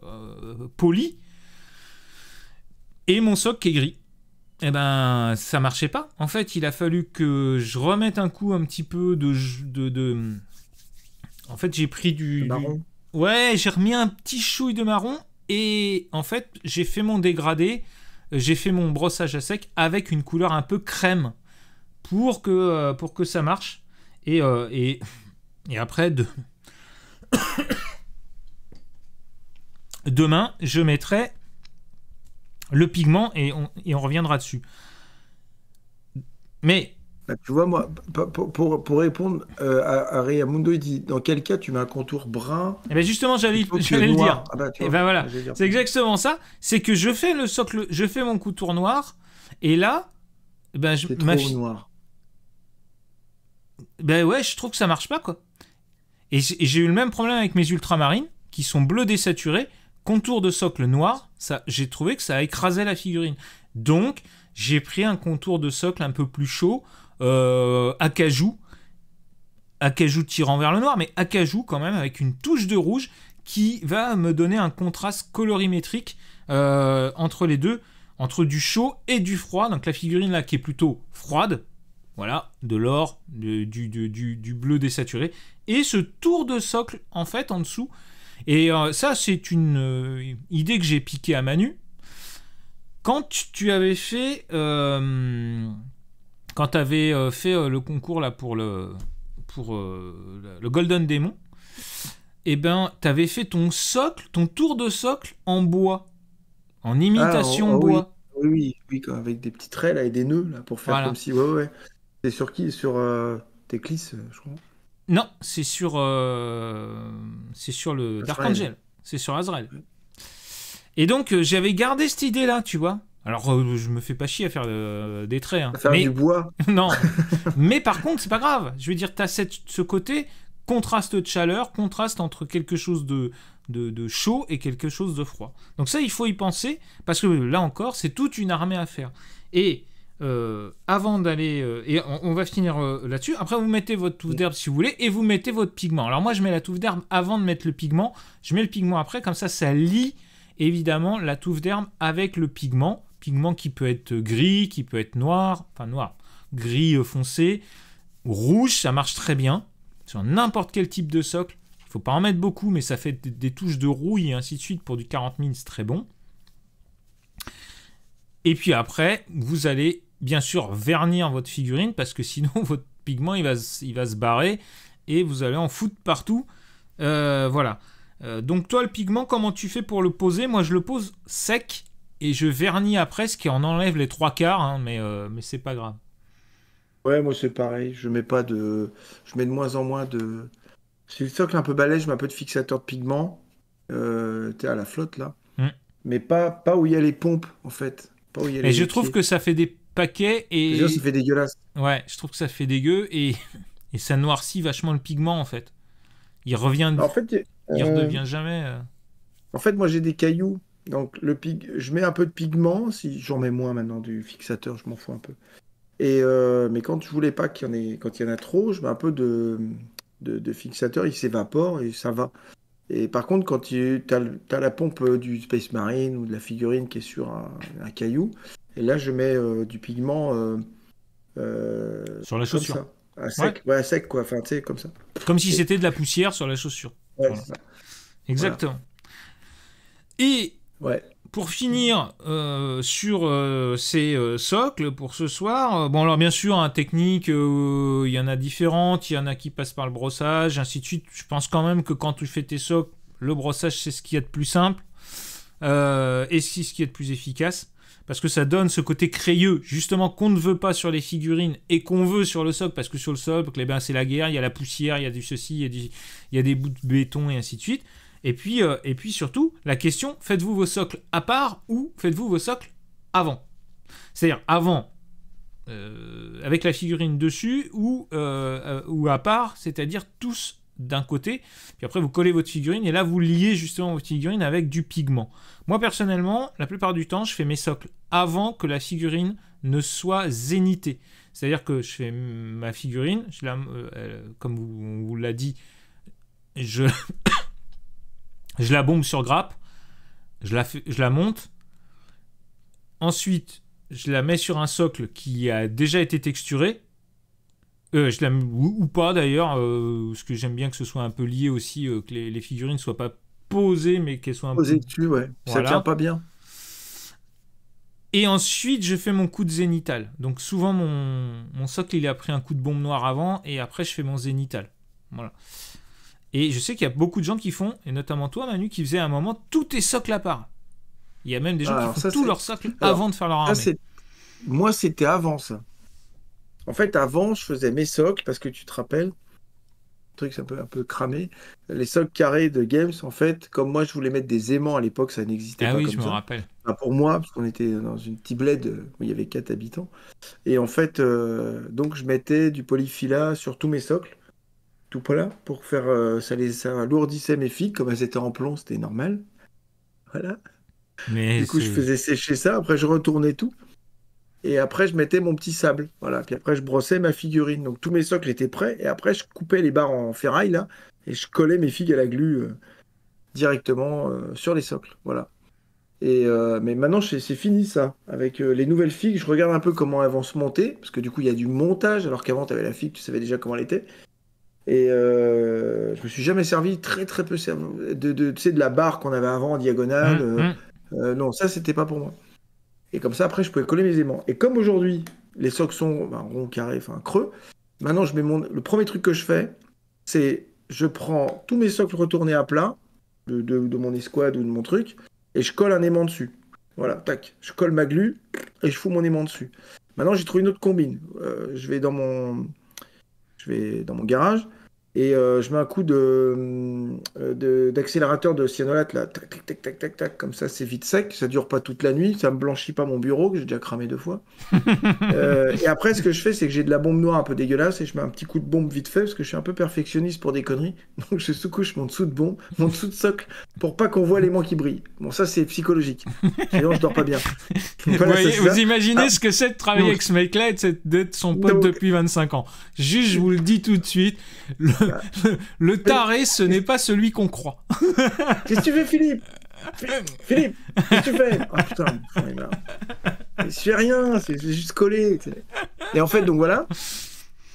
[SPEAKER 1] euh, euh, poli, et mon soc qui est gris. Eh ben, ça marchait pas. En fait, il a fallu que je remette un coup un petit peu de. de, En fait, j'ai pris du. Marron. Ouais, j'ai remis un petit chouille de marron et en fait, j'ai fait mon dégradé, j'ai fait mon brossage à sec avec une couleur un peu crème pour que, pour que ça marche. Euh, et, après, demain, je mettrai le pigment et on, reviendra dessus.
[SPEAKER 2] Mais bah, tu vois, moi, pour, répondre euh, à, à Rayamundo, il dit dans quel cas tu mets un contour brun
[SPEAKER 1] Eh ben justement, j'allais le dire. Ah, bah, eh ben, voilà, c'est exactement ça. C'est que je fais le socle, je fais mon contour noir, et là, eh ben je, ma, noir ben ouais, je trouve que ça marche pas, quoi. Et j'ai eu le même problème avec mes ultramarines, qui sont bleus désaturé contour de socle noir, ça, j'ai trouvé que ça écrasait la figurine. Donc, j'ai pris un contour de socle un peu plus chaud, euh, acajou, acajou tirant vers le noir, mais acajou quand même, avec une touche de rouge, qui va me donner un contraste colorimétrique euh, entre les deux, entre du chaud et du froid. Donc la figurine là qui est plutôt froide, voilà, de l'or, du, bleu désaturé. Et ce tour de socle, en fait, en dessous. Et euh, ça, c'est une euh, idée que j'ai piquée à Manu. Quand tu avais fait... Euh, quand tu avais fait le concours là, pour, le, pour le Golden Demon, eh ben, tu avais fait ton socle, ton tour de socle en bois. En imitation ah, oh, oh bois.
[SPEAKER 2] Oui. Oui, oui, avec des petits traits là, et des nœuds là, pour faire comme si. C'est sur qui Sur euh, Teclis, euh, je crois
[SPEAKER 1] Non, c'est sur, euh, c'est sur le Dark Angel. C'est sur Azrael. Et donc, j'avais gardé cette idée-là, tu vois. Alors, je me fais pas chier à faire des traits. Hein. À faire mais... du bois. non. mais par contre, c'est pas grave. Je veux dire, tu as cette, ce côté contraste de chaleur, contraste entre quelque chose de, de, chaud et quelque chose de froid. Donc ça, il faut y penser, parce que là encore, c'est toute une armée à faire. Et euh, avant d'aller. Euh, et on, va finir euh, là-dessus. Après, vous mettez votre touffe d'herbe si vous voulez et vous mettez votre pigment. Alors, moi, je mets la touffe d'herbe avant de mettre le pigment. Je mets le pigment après, comme ça, ça lie évidemment la touffe d'herbe avec le pigment. Pigment qui peut être gris, qui peut être noir, enfin noir, gris foncé, rouge, ça marche très bien sur n'importe quel type de socle. Il faut pas en mettre beaucoup, mais ça fait des, touches de rouille et ainsi de suite pour du 40 minutes, c'est très bon. Et puis après, vous allez bien sûr vernir votre figurine parce que sinon votre pigment il va, il va se barrer et vous allez en foutre partout. Euh, voilà. Euh, donc toi le pigment, comment tu fais pour le poser Moi je le pose sec et je vernis après, ce qui en enlève les trois quarts, hein, mais, euh, mais c'est pas grave.
[SPEAKER 2] Ouais, moi c'est pareil, je mets pas de. Je mets de moins en moins de. Si le socle un peu balèze, je mets un peu de fixateur de pigment. T'es à la flotte là. Mm. Mais pas, pas où il y a les pompes en fait. Mais je trouve que ça fait
[SPEAKER 1] des paquet et. Déjà, ça fait dégueulasse. Ouais, je trouve que ça fait dégueu et, et ça noircit vachement le pigment en fait. Il revient. En fait, euh... il redevient jamais. Euh,
[SPEAKER 2] en fait, moi j'ai des cailloux. Donc le pig... je mets un peu de pigment, si j'en mets moins maintenant du fixateur, je m'en fous un peu. Et euh, mais quand je voulais pas qu'il y en ait, quand il y en a trop, je mets un peu de, de... fixateur, il s'évapore et ça va. Et par contre, quand tu as, la pompe du Space Marine ou de la figurine qui est sur un, un caillou, et là, je mets euh, du pigment. Euh, euh, sur la chaussure. À sec, ouais. à sec, quoi. Enfin, tu sais, comme ça.
[SPEAKER 1] Comme si c'était de la poussière sur la chaussure. Exactement. Et. Ouais. Pour finir sur ces socles pour ce soir, bon alors bien sûr, un hein, technique, il y en a différentes, il y en a qui passent par le brossage, ainsi de suite. Je pense quand même que quand tu fais tes socles, le brossage c'est ce qu'il y a de plus simple et c'est ce qui est de plus efficace parce que ça donne ce côté crayeux, justement, qu'on ne veut pas sur les figurines et qu'on veut sur le socle, parce que sur le socle, eh ben, c'est la guerre, il y a la poussière, il y a du ceci, il y a, des bouts de béton et ainsi de suite. Et puis, euh, et puis surtout, la question, faites-vous vos socles à part ou faites-vous vos socles avant C'est-à-dire avant, euh, avec la figurine dessus ou, euh, ou à part, c'est-à-dire tous d'un côté, puis après vous collez votre figurine et là vous liez justement votre figurine avec du pigment. Moi personnellement, la plupart du temps, je fais mes socles avant que la figurine ne soit zénitée. C'est-à-dire que je fais ma figurine, je la, euh, comme vous, vous l'a dit, je, je la bombe sur grappe, je la, je la monte, ensuite je la mets sur un socle qui a déjà été texturé, euh, je l'aime ou, pas d'ailleurs, euh, ce que j'aime bien que ce soit un peu lié aussi, euh, que les, figurines figurines soient pas posées, mais qu'elles soient un posées peu. Posées dessus, ouais. Ça tient pas bien. Et ensuite, je fais mon coup de zénithal. Donc souvent, mon, socle, il a pris un coup de bombe noire avant, et après, je fais mon zénithal. Voilà. Et je sais qu'il y a beaucoup de gens qui font, et notamment toi, Manu, qui faisait à un moment tous tes socles à part. Il y a même des gens qui font tous leurs socles avant de faire leur armée.
[SPEAKER 2] moi, c'était avant ça. En fait, avant, je faisais mes socles parce que tu te rappelles, truc un peu, un peu cramé, les socles carrés de Games, en fait, comme moi, je voulais mettre des aimants à l'époque, ça n'existait ah pas. Ah oui, je me rappelle. pour moi, parce qu'on était dans une petite bled où il y avait 4 habitants. Et en fait, euh, donc, je mettais du polyphila sur tous mes socles tout voilà, pour faire euh, ça les ça alourdissait mes figues comme elles étaient en plomb c'était normal voilà
[SPEAKER 1] Mais du coup je faisais
[SPEAKER 2] sécher ça après je retournais tout et après je mettais mon petit sable. Voilà, puis après je brossais ma figurine. Donc tous mes socles étaient prêts et après je coupais les barres en ferraille là et je collais mes figues à la glue euh, directement euh, sur les socles. Voilà. Et euh, mais maintenant c'est fini ça. Avec les nouvelles figues, je regarde un peu comment elles vont se monter parce que du coup il y a du montage alors qu'avant tu avais la figue, tu savais déjà comment elle était. Et je me suis jamais servi très très peu de de, la barre qu'on avait avant en diagonale. Mmh, mmh. non, ça c'était pas pour moi. Et comme ça, après, je pouvais coller mes aimants. Et comme aujourd'hui, les socs sont ben, ronds, carrés, enfin creux, maintenant, je mets mon... le premier truc que je fais, c'est je prends tous mes socles retournés à plat, de, mon escouade ou de mon truc, et je colle un aimant dessus. Voilà, tac, je colle ma glu et je fous mon aimant dessus. Maintenant, j'ai trouvé une autre combine. Euh, je vais dans mon je vais dans mon garage, et euh, je mets un coup d'accélérateur de, d'accélérateur de cyanolate, là, tac, tac, tac, tac, tac, comme ça, c'est vite sec, ça dure pas toute la nuit, ça me blanchit pas mon bureau, que j'ai déjà cramé deux fois. Euh, et après, ce que je fais, c'est que j'ai de la bombe noire un peu dégueulasse, et je mets un petit coup de bombe vite fait, parce que je suis un peu perfectionniste pour des conneries, donc je sous-couche mon dessous de bombe, mon dessous de socle, pour pas qu'on voit l'aimant qui brille. Bon, ça, c'est psychologique, sinon je dors pas bien. vous, imaginez ah. ce que
[SPEAKER 1] c'est de travailler avec ce mec-là et d'être son pote depuis 25 ans. Juste, je vous le dis tout de suite,
[SPEAKER 2] le le taré, ce n'est pas celui qu'on croit. Qu'est-ce que tu fais, Philippe Philippe, qu'est-ce que tu fais Oh putain, je fais rien, c'est juste collé. Et en fait, donc voilà.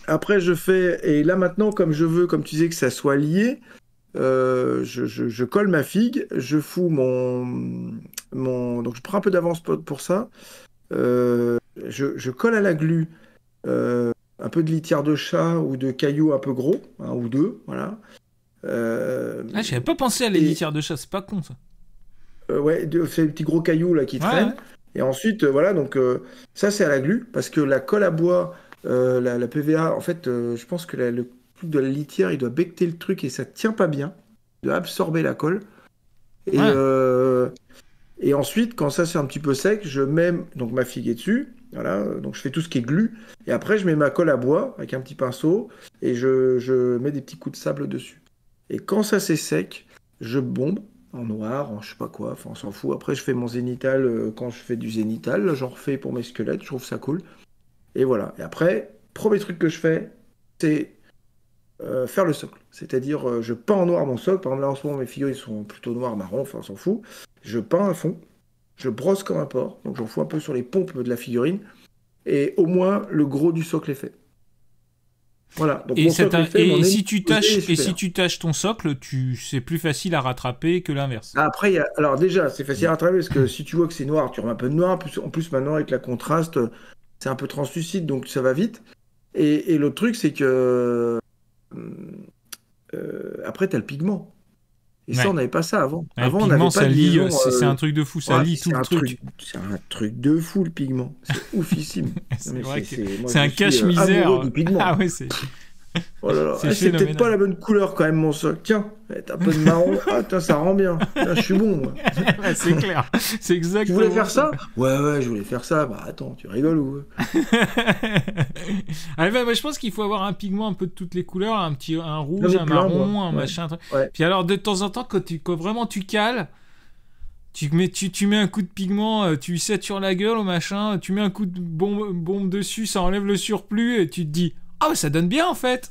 [SPEAKER 2] Après, je fais, et là maintenant, comme je veux, comme tu disais, que ça soit lié, euh, je, colle ma figue, je fous mon. mon... Donc je prends un peu d'avance pour, pour ça. Euh, je, colle à la glu. Euh, un peu de litière de chat ou de cailloux un peu gros, un hein, ou deux, voilà. Euh...
[SPEAKER 1] Ah, j'avais pas pensé à les litières de chat, c'est pas con ça.
[SPEAKER 2] Euh, ouais, c'est les petits gros cailloux là qui traînent. Et ensuite, euh, voilà, donc euh, ça c'est à la glu, parce que la colle à bois, la, PVA, en fait, je pense que le truc de la litière, il doit becter le truc et ça tient pas bien, il doit absorber la colle. Et, et ensuite, quand ça c'est un petit peu sec, je mets donc ma figue dessus voilà, euh, donc je fais tout ce qui est glu. Et après, je mets ma colle à bois avec un petit pinceau et je, mets des petits coups de sable dessus. Et quand ça c'est sec, je bombe en noir, en je sais pas quoi, enfin on s'en fout. Après, je fais mon zénital euh, quand je fais du zénital, j'en refais pour mes squelettes, je trouve ça cool. Et voilà. Et après, premier truc que je fais, c'est euh, faire le socle. C'est-à-dire, je peins en noir mon socle. Par exemple, là en ce moment, mes figurines sont plutôt noires, marron, enfin on s'en fout. Je peins à fond je brosse comme un porc, donc j'en fous un peu sur les pompes de la figurine, et au moins le gros du socle est fait. Voilà. Donc et, si tu tâches, et si
[SPEAKER 1] tu tâches ton socle, tu c'est plus facile à rattraper que l'inverse.
[SPEAKER 2] Ah, après, alors déjà, c'est facile à rattraper parce que si tu vois que c'est noir, tu remets un peu de noir. En plus, maintenant avec la contraste, c'est un peu translucide, donc ça va vite. Et, le l'autre truc, c'est que euh, après, t'as le pigment.
[SPEAKER 1] Et ça, on n'avait pas ça avant. avant, on n'avait pas lit, euh, C'est euh, un truc de fou, ça ouais, lit tout le truc.
[SPEAKER 2] C'est un truc de fou, le pigment. C'est oufissime. c'est un cache-misère. ah ouais, c'est... Oh là là. Eh, pas la bonne couleur quand même mon soc. Tiens, eh, t'as un peu de marron. ah, ça rend bien. je suis bon. c'est clair. C'est exact. Tu voulais faire ça Ouais, ouais, je voulais faire ça. Bah attends, tu rigoles ou
[SPEAKER 1] ah, bah, bah, Je pense qu'il faut avoir un pigment un peu de toutes les couleurs, un petit, un rouge, un marron, un machin. Puis alors de temps en temps, quand, tu, vraiment tu cales. Tu mets, tu, mets un coup de pigment, euh, tu sur la gueule au machin, tu mets un coup de bombe dessus, ça enlève le surplus et tu te dis ah ça donne bien en fait.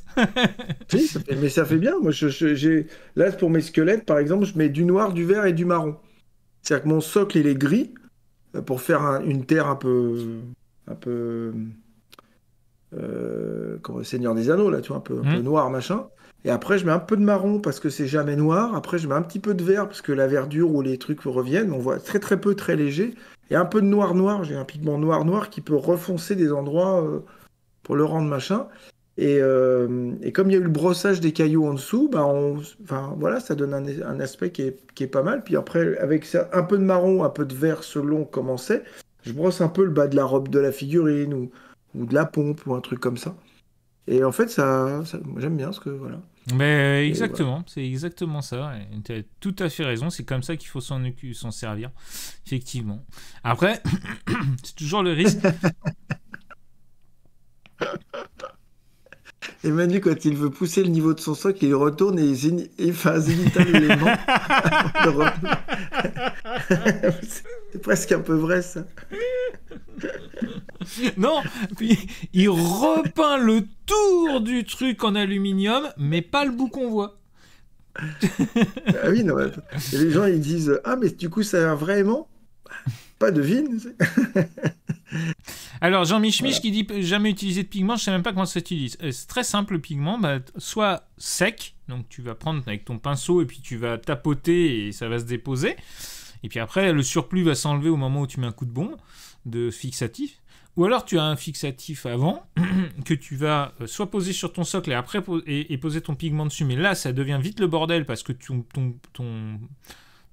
[SPEAKER 2] mais ça fait bien. Moi, je, là pour mes squelettes, par exemple, je mets du noir, du vert et du marron. C'est-à-dire que mon socle il est gris euh, pour faire une terre un peu, un peu, euh, comme le Seigneur des Anneaux là, tu vois, un peu, mmh. noir machin. Et après, je mets un peu de marron parce que c'est jamais noir. Après, je mets un petit peu de vert parce que la verdure ou les trucs reviennent. On voit très très peu, très léger. Et un peu de noir noir. J'ai un pigment noir noir qui peut refoncer des endroits. Euh, pour le rendre machin. Euh, et, comme il y a eu le brossage des cailloux en dessous, bah on, enfin, voilà, ça donne un, aspect qui est, qui est, pas mal. Puis après, avec un peu de marron, un peu de vert selon comment c'est, je brosse un peu le bas de la robe de la figurine ou, ou de la pompe ou un truc comme ça. Et en fait, ça, j'aime bien ce que voilà.
[SPEAKER 1] Mais euh, exactement, c'est exactement ça. Tu as tout à fait raison, c'est comme ça qu'il faut s'en servir, effectivement. Après, c'est toujours le risque.
[SPEAKER 2] Et Manu, quand il veut pousser le niveau de son soc, il retourne et il, C'est presque un peu vrai, ça.
[SPEAKER 1] Non, puis il repeint le tour du truc en aluminium, mais pas le bout qu'on voit. ah
[SPEAKER 2] oui, non, les gens ils disent Ah, mais du coup, ça a vraiment devine.
[SPEAKER 1] Alors, Jean-Mich voilà. qui dit euh, jamais utiliser de pigment, je sais même pas comment ça s'utilise. Euh, c'est très simple le pigment, bah, soit sec, donc tu vas prendre avec ton pinceau et puis tu vas tapoter et ça va se déposer. Et puis après, le surplus va s'enlever au moment où tu mets un coup de bombe de fixatif. Ou alors tu as un fixatif avant que tu vas euh, soit poser sur ton socle et après et, poser ton pigment dessus. Mais là, ça devient vite le bordel parce que ton, ton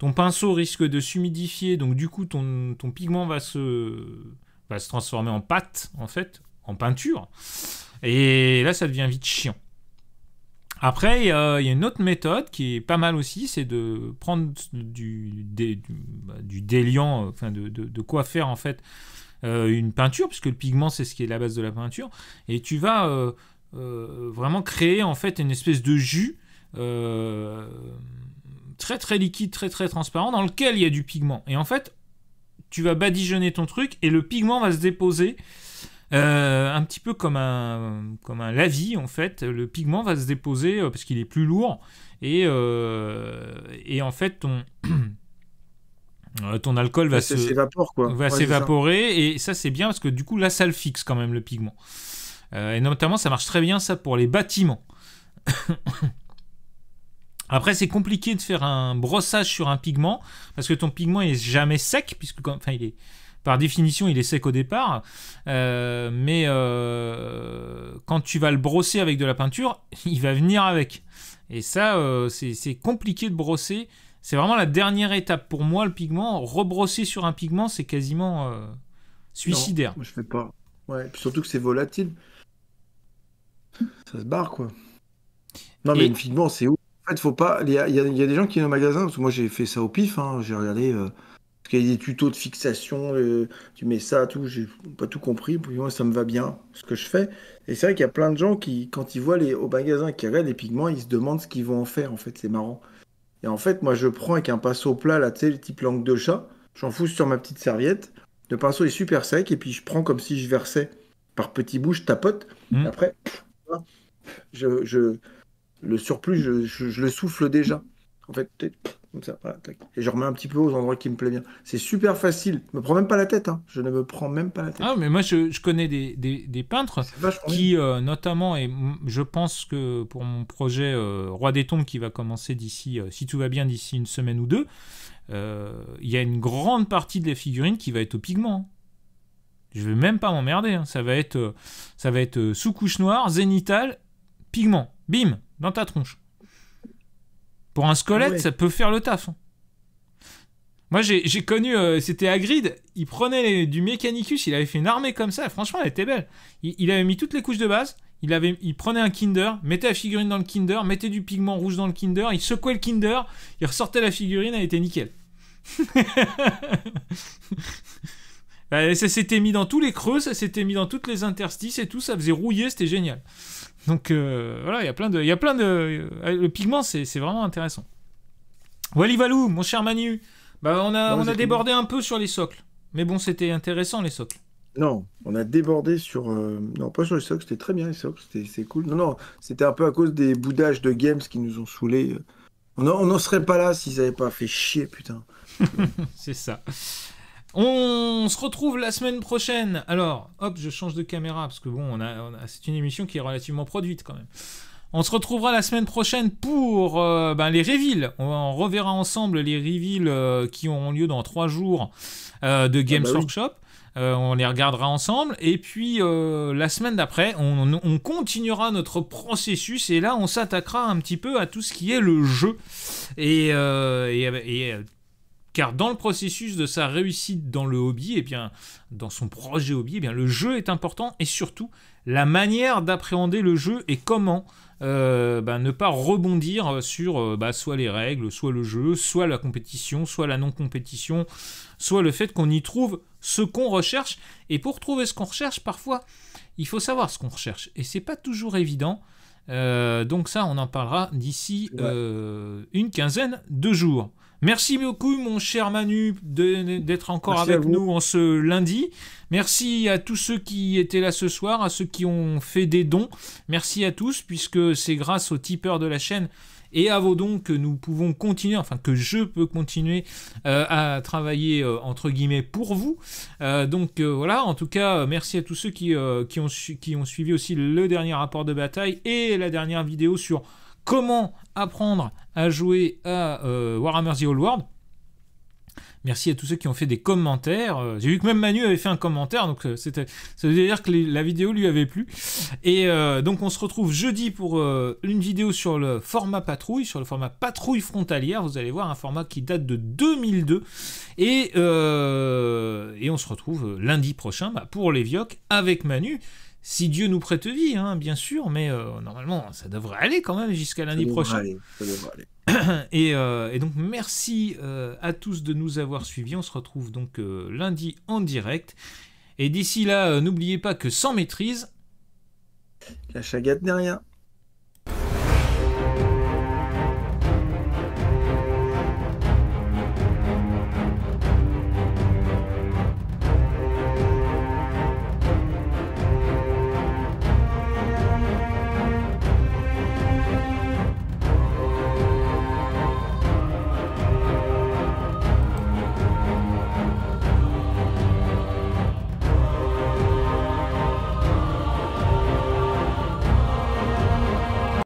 [SPEAKER 1] ton pinceau risque de s'humidifier, donc du coup ton, pigment va se, va se transformer en pâte, en fait, en peinture. Et là, ça devient vite chiant. Après, il y a une autre méthode qui est pas mal aussi, c'est de prendre du, bah, du, déliant, euh, enfin de, de, quoi faire en fait euh, une peinture, puisque le pigment c'est ce qui est la base de la peinture, et tu vas euh, vraiment créer en fait une espèce de jus très très liquide, très très transparent, dans lequel il y a du pigment. Et en fait, tu vas badigeonner ton truc et le pigment va se déposer euh, un petit peu comme un, comme un lavis en fait. Le pigment va se déposer euh, parce qu'il est plus lourd et, euh, en fait ton, ton alcool va s'évaporer et ça c'est bien parce que du coup là ça le fixe quand même le pigment. et notamment ça marche très bien ça pour les bâtiments. Après, c'est compliqué de faire un brossage sur un pigment parce que ton pigment est jamais sec, puisque enfin, il est, par définition, il est sec au départ. Euh, mais euh, quand tu vas le brosser avec de la peinture, il va venir avec. Et ça, euh, c'est compliqué de brosser. C'est vraiment la dernière étape pour moi, le pigment. Rebrosser sur un pigment, c'est quasiment suicidaire.
[SPEAKER 2] je fais pas. surtout que c'est volatile. Ça se barre, quoi. Non, mais le pigment, c'est où faut pas. Il y a, des gens qui viennent au magasin, parce moi j'ai fait ça au pif, hein. j'ai regardé. Euh, il y a des tutos de fixation, euh, tu mets ça, tout, j'ai pas tout compris, puis moi ça me va bien ce que je fais. Et c'est vrai qu'il y a plein de gens qui, quand ils voient les, au magasin, qui regardent les pigments, ils se demandent ce qu'ils vont en faire, en fait, c'est marrant. Et en fait, moi je prends avec un pinceau plat, là, tu sais, le type langue de chat, j'en fous sur ma petite serviette, le pinceau est super sec, et puis je prends comme si je versais par petits bouts, je tapote, mmh. après, je le surplus, je, le souffle déjà. En fait, comme Et je remets un petit peu aux endroits qui me plaisent bien. C'est super facile. Je me prends même pas la tête. Hein. Je ne me prends même pas la tête.
[SPEAKER 1] Ah, mais moi, je, connais des, peintres qui, euh, notamment, et je pense que pour mon projet euh, Roi des Tombes qui va commencer d'ici, euh, si tout va bien, d'ici une semaine ou deux, il y a une grande partie de la figurine qui va être au pigment. Hein. Je veux même pas m'emmerder. Hein. Ça va être, ça va être sous couche noire, zénitale, pigment. Bim, dans ta tronche. Pour un squelette, ça peut faire le taf. Hein. Moi, j'ai connu, euh, c'était Hagrid, il prenait du Mechanicus, il avait fait une armée comme ça, franchement, elle était belle. Il, avait mis toutes les couches de base, il, avait, il prenait un Kinder, mettait la figurine dans le Kinder, mettait du pigment rouge dans le Kinder, il secouait le Kinder, il ressortait la figurine, elle était nickel. Bah, ça s'était mis dans tous les creux, ça s'était mis dans toutes les interstices et tout, ça faisait rouiller, c'était génial. Donc euh, voilà, il y a plein de. Il y a plein de euh, le pigment, c'est vraiment intéressant. Wally mon cher Manu, bah, on a, on a débordé un peu sur les socles. Mais bon, c'était intéressant les socles.
[SPEAKER 2] Non, on a débordé sur. Euh, non, pas sur les socles, c'était très bien les socles, c'était cool. Non, non, c'était un peu à cause des boudages de games qui nous ont saoulés. On n'en serait pas là s'ils n'avaient pas fait chier, putain.
[SPEAKER 1] c'est ça. On se retrouve la semaine prochaine. Alors, hop, je change de caméra parce que bon, c'est une émission qui est relativement produite quand même. On se retrouvera la semaine prochaine pour euh, ben, les reveals. On, reverra ensemble les reveals euh, qui auront lieu dans trois jours euh, de ah, Games bah Workshop. on les regardera ensemble. Et puis la semaine d'après, on, continuera notre processus et là, on s'attaquera un petit peu à tout ce qui est le jeu. Et, et, et car dans le processus de sa réussite dans le hobby, et eh bien, dans son projet hobby, eh bien, le jeu est important et surtout la manière d'appréhender le jeu et comment euh, bah, ne pas rebondir sur euh, bah, soit les règles, soit le jeu, soit la compétition, soit la non-compétition, soit le fait qu'on y trouve ce qu'on recherche. Et pour trouver ce qu'on recherche, parfois, il faut savoir ce qu'on recherche. Et c'est pas toujours évident. Euh, donc ça, on en parlera d'ici une quinzaine de jours. Merci beaucoup, mon cher Manu, d'être encore avec nous en ce lundi. Merci à tous ceux qui étaient là ce soir, à ceux qui ont fait des dons. Merci à tous, puisque c'est grâce aux tipeurs de la chaîne et à vos dons que nous pouvons continuer, enfin que je peux continuer euh, à travailler euh, entre guillemets pour vous. Euh, donc voilà, en tout cas, merci à tous ceux qui ont suivi aussi le dernier rapport de bataille et la dernière vidéo sur comment apprendre à jouer à euh, Warhammer The Old World. Merci à tous ceux qui ont fait des commentaires. Euh, j'ai vu que même Manu avait fait un commentaire, donc euh, ça veut dire que la vidéo lui avait plu. Et donc on se retrouve jeudi pour une vidéo sur le format patrouille, sur le format patrouille frontalière. Vous allez voir un format qui date de 2002. Et, on se retrouve lundi prochain bah, pour les Vioques avec Manu. Si Dieu nous prête vie, hein, bien sûr, mais euh, normalement, ça devrait aller quand même jusqu'à lundi prochain. Euh, et, donc merci euh, à tous de nous avoir suivis. On se retrouve donc lundi en direct. Et d'ici là, n'oubliez pas que
[SPEAKER 2] sans maîtrise... La chagade n'est rien.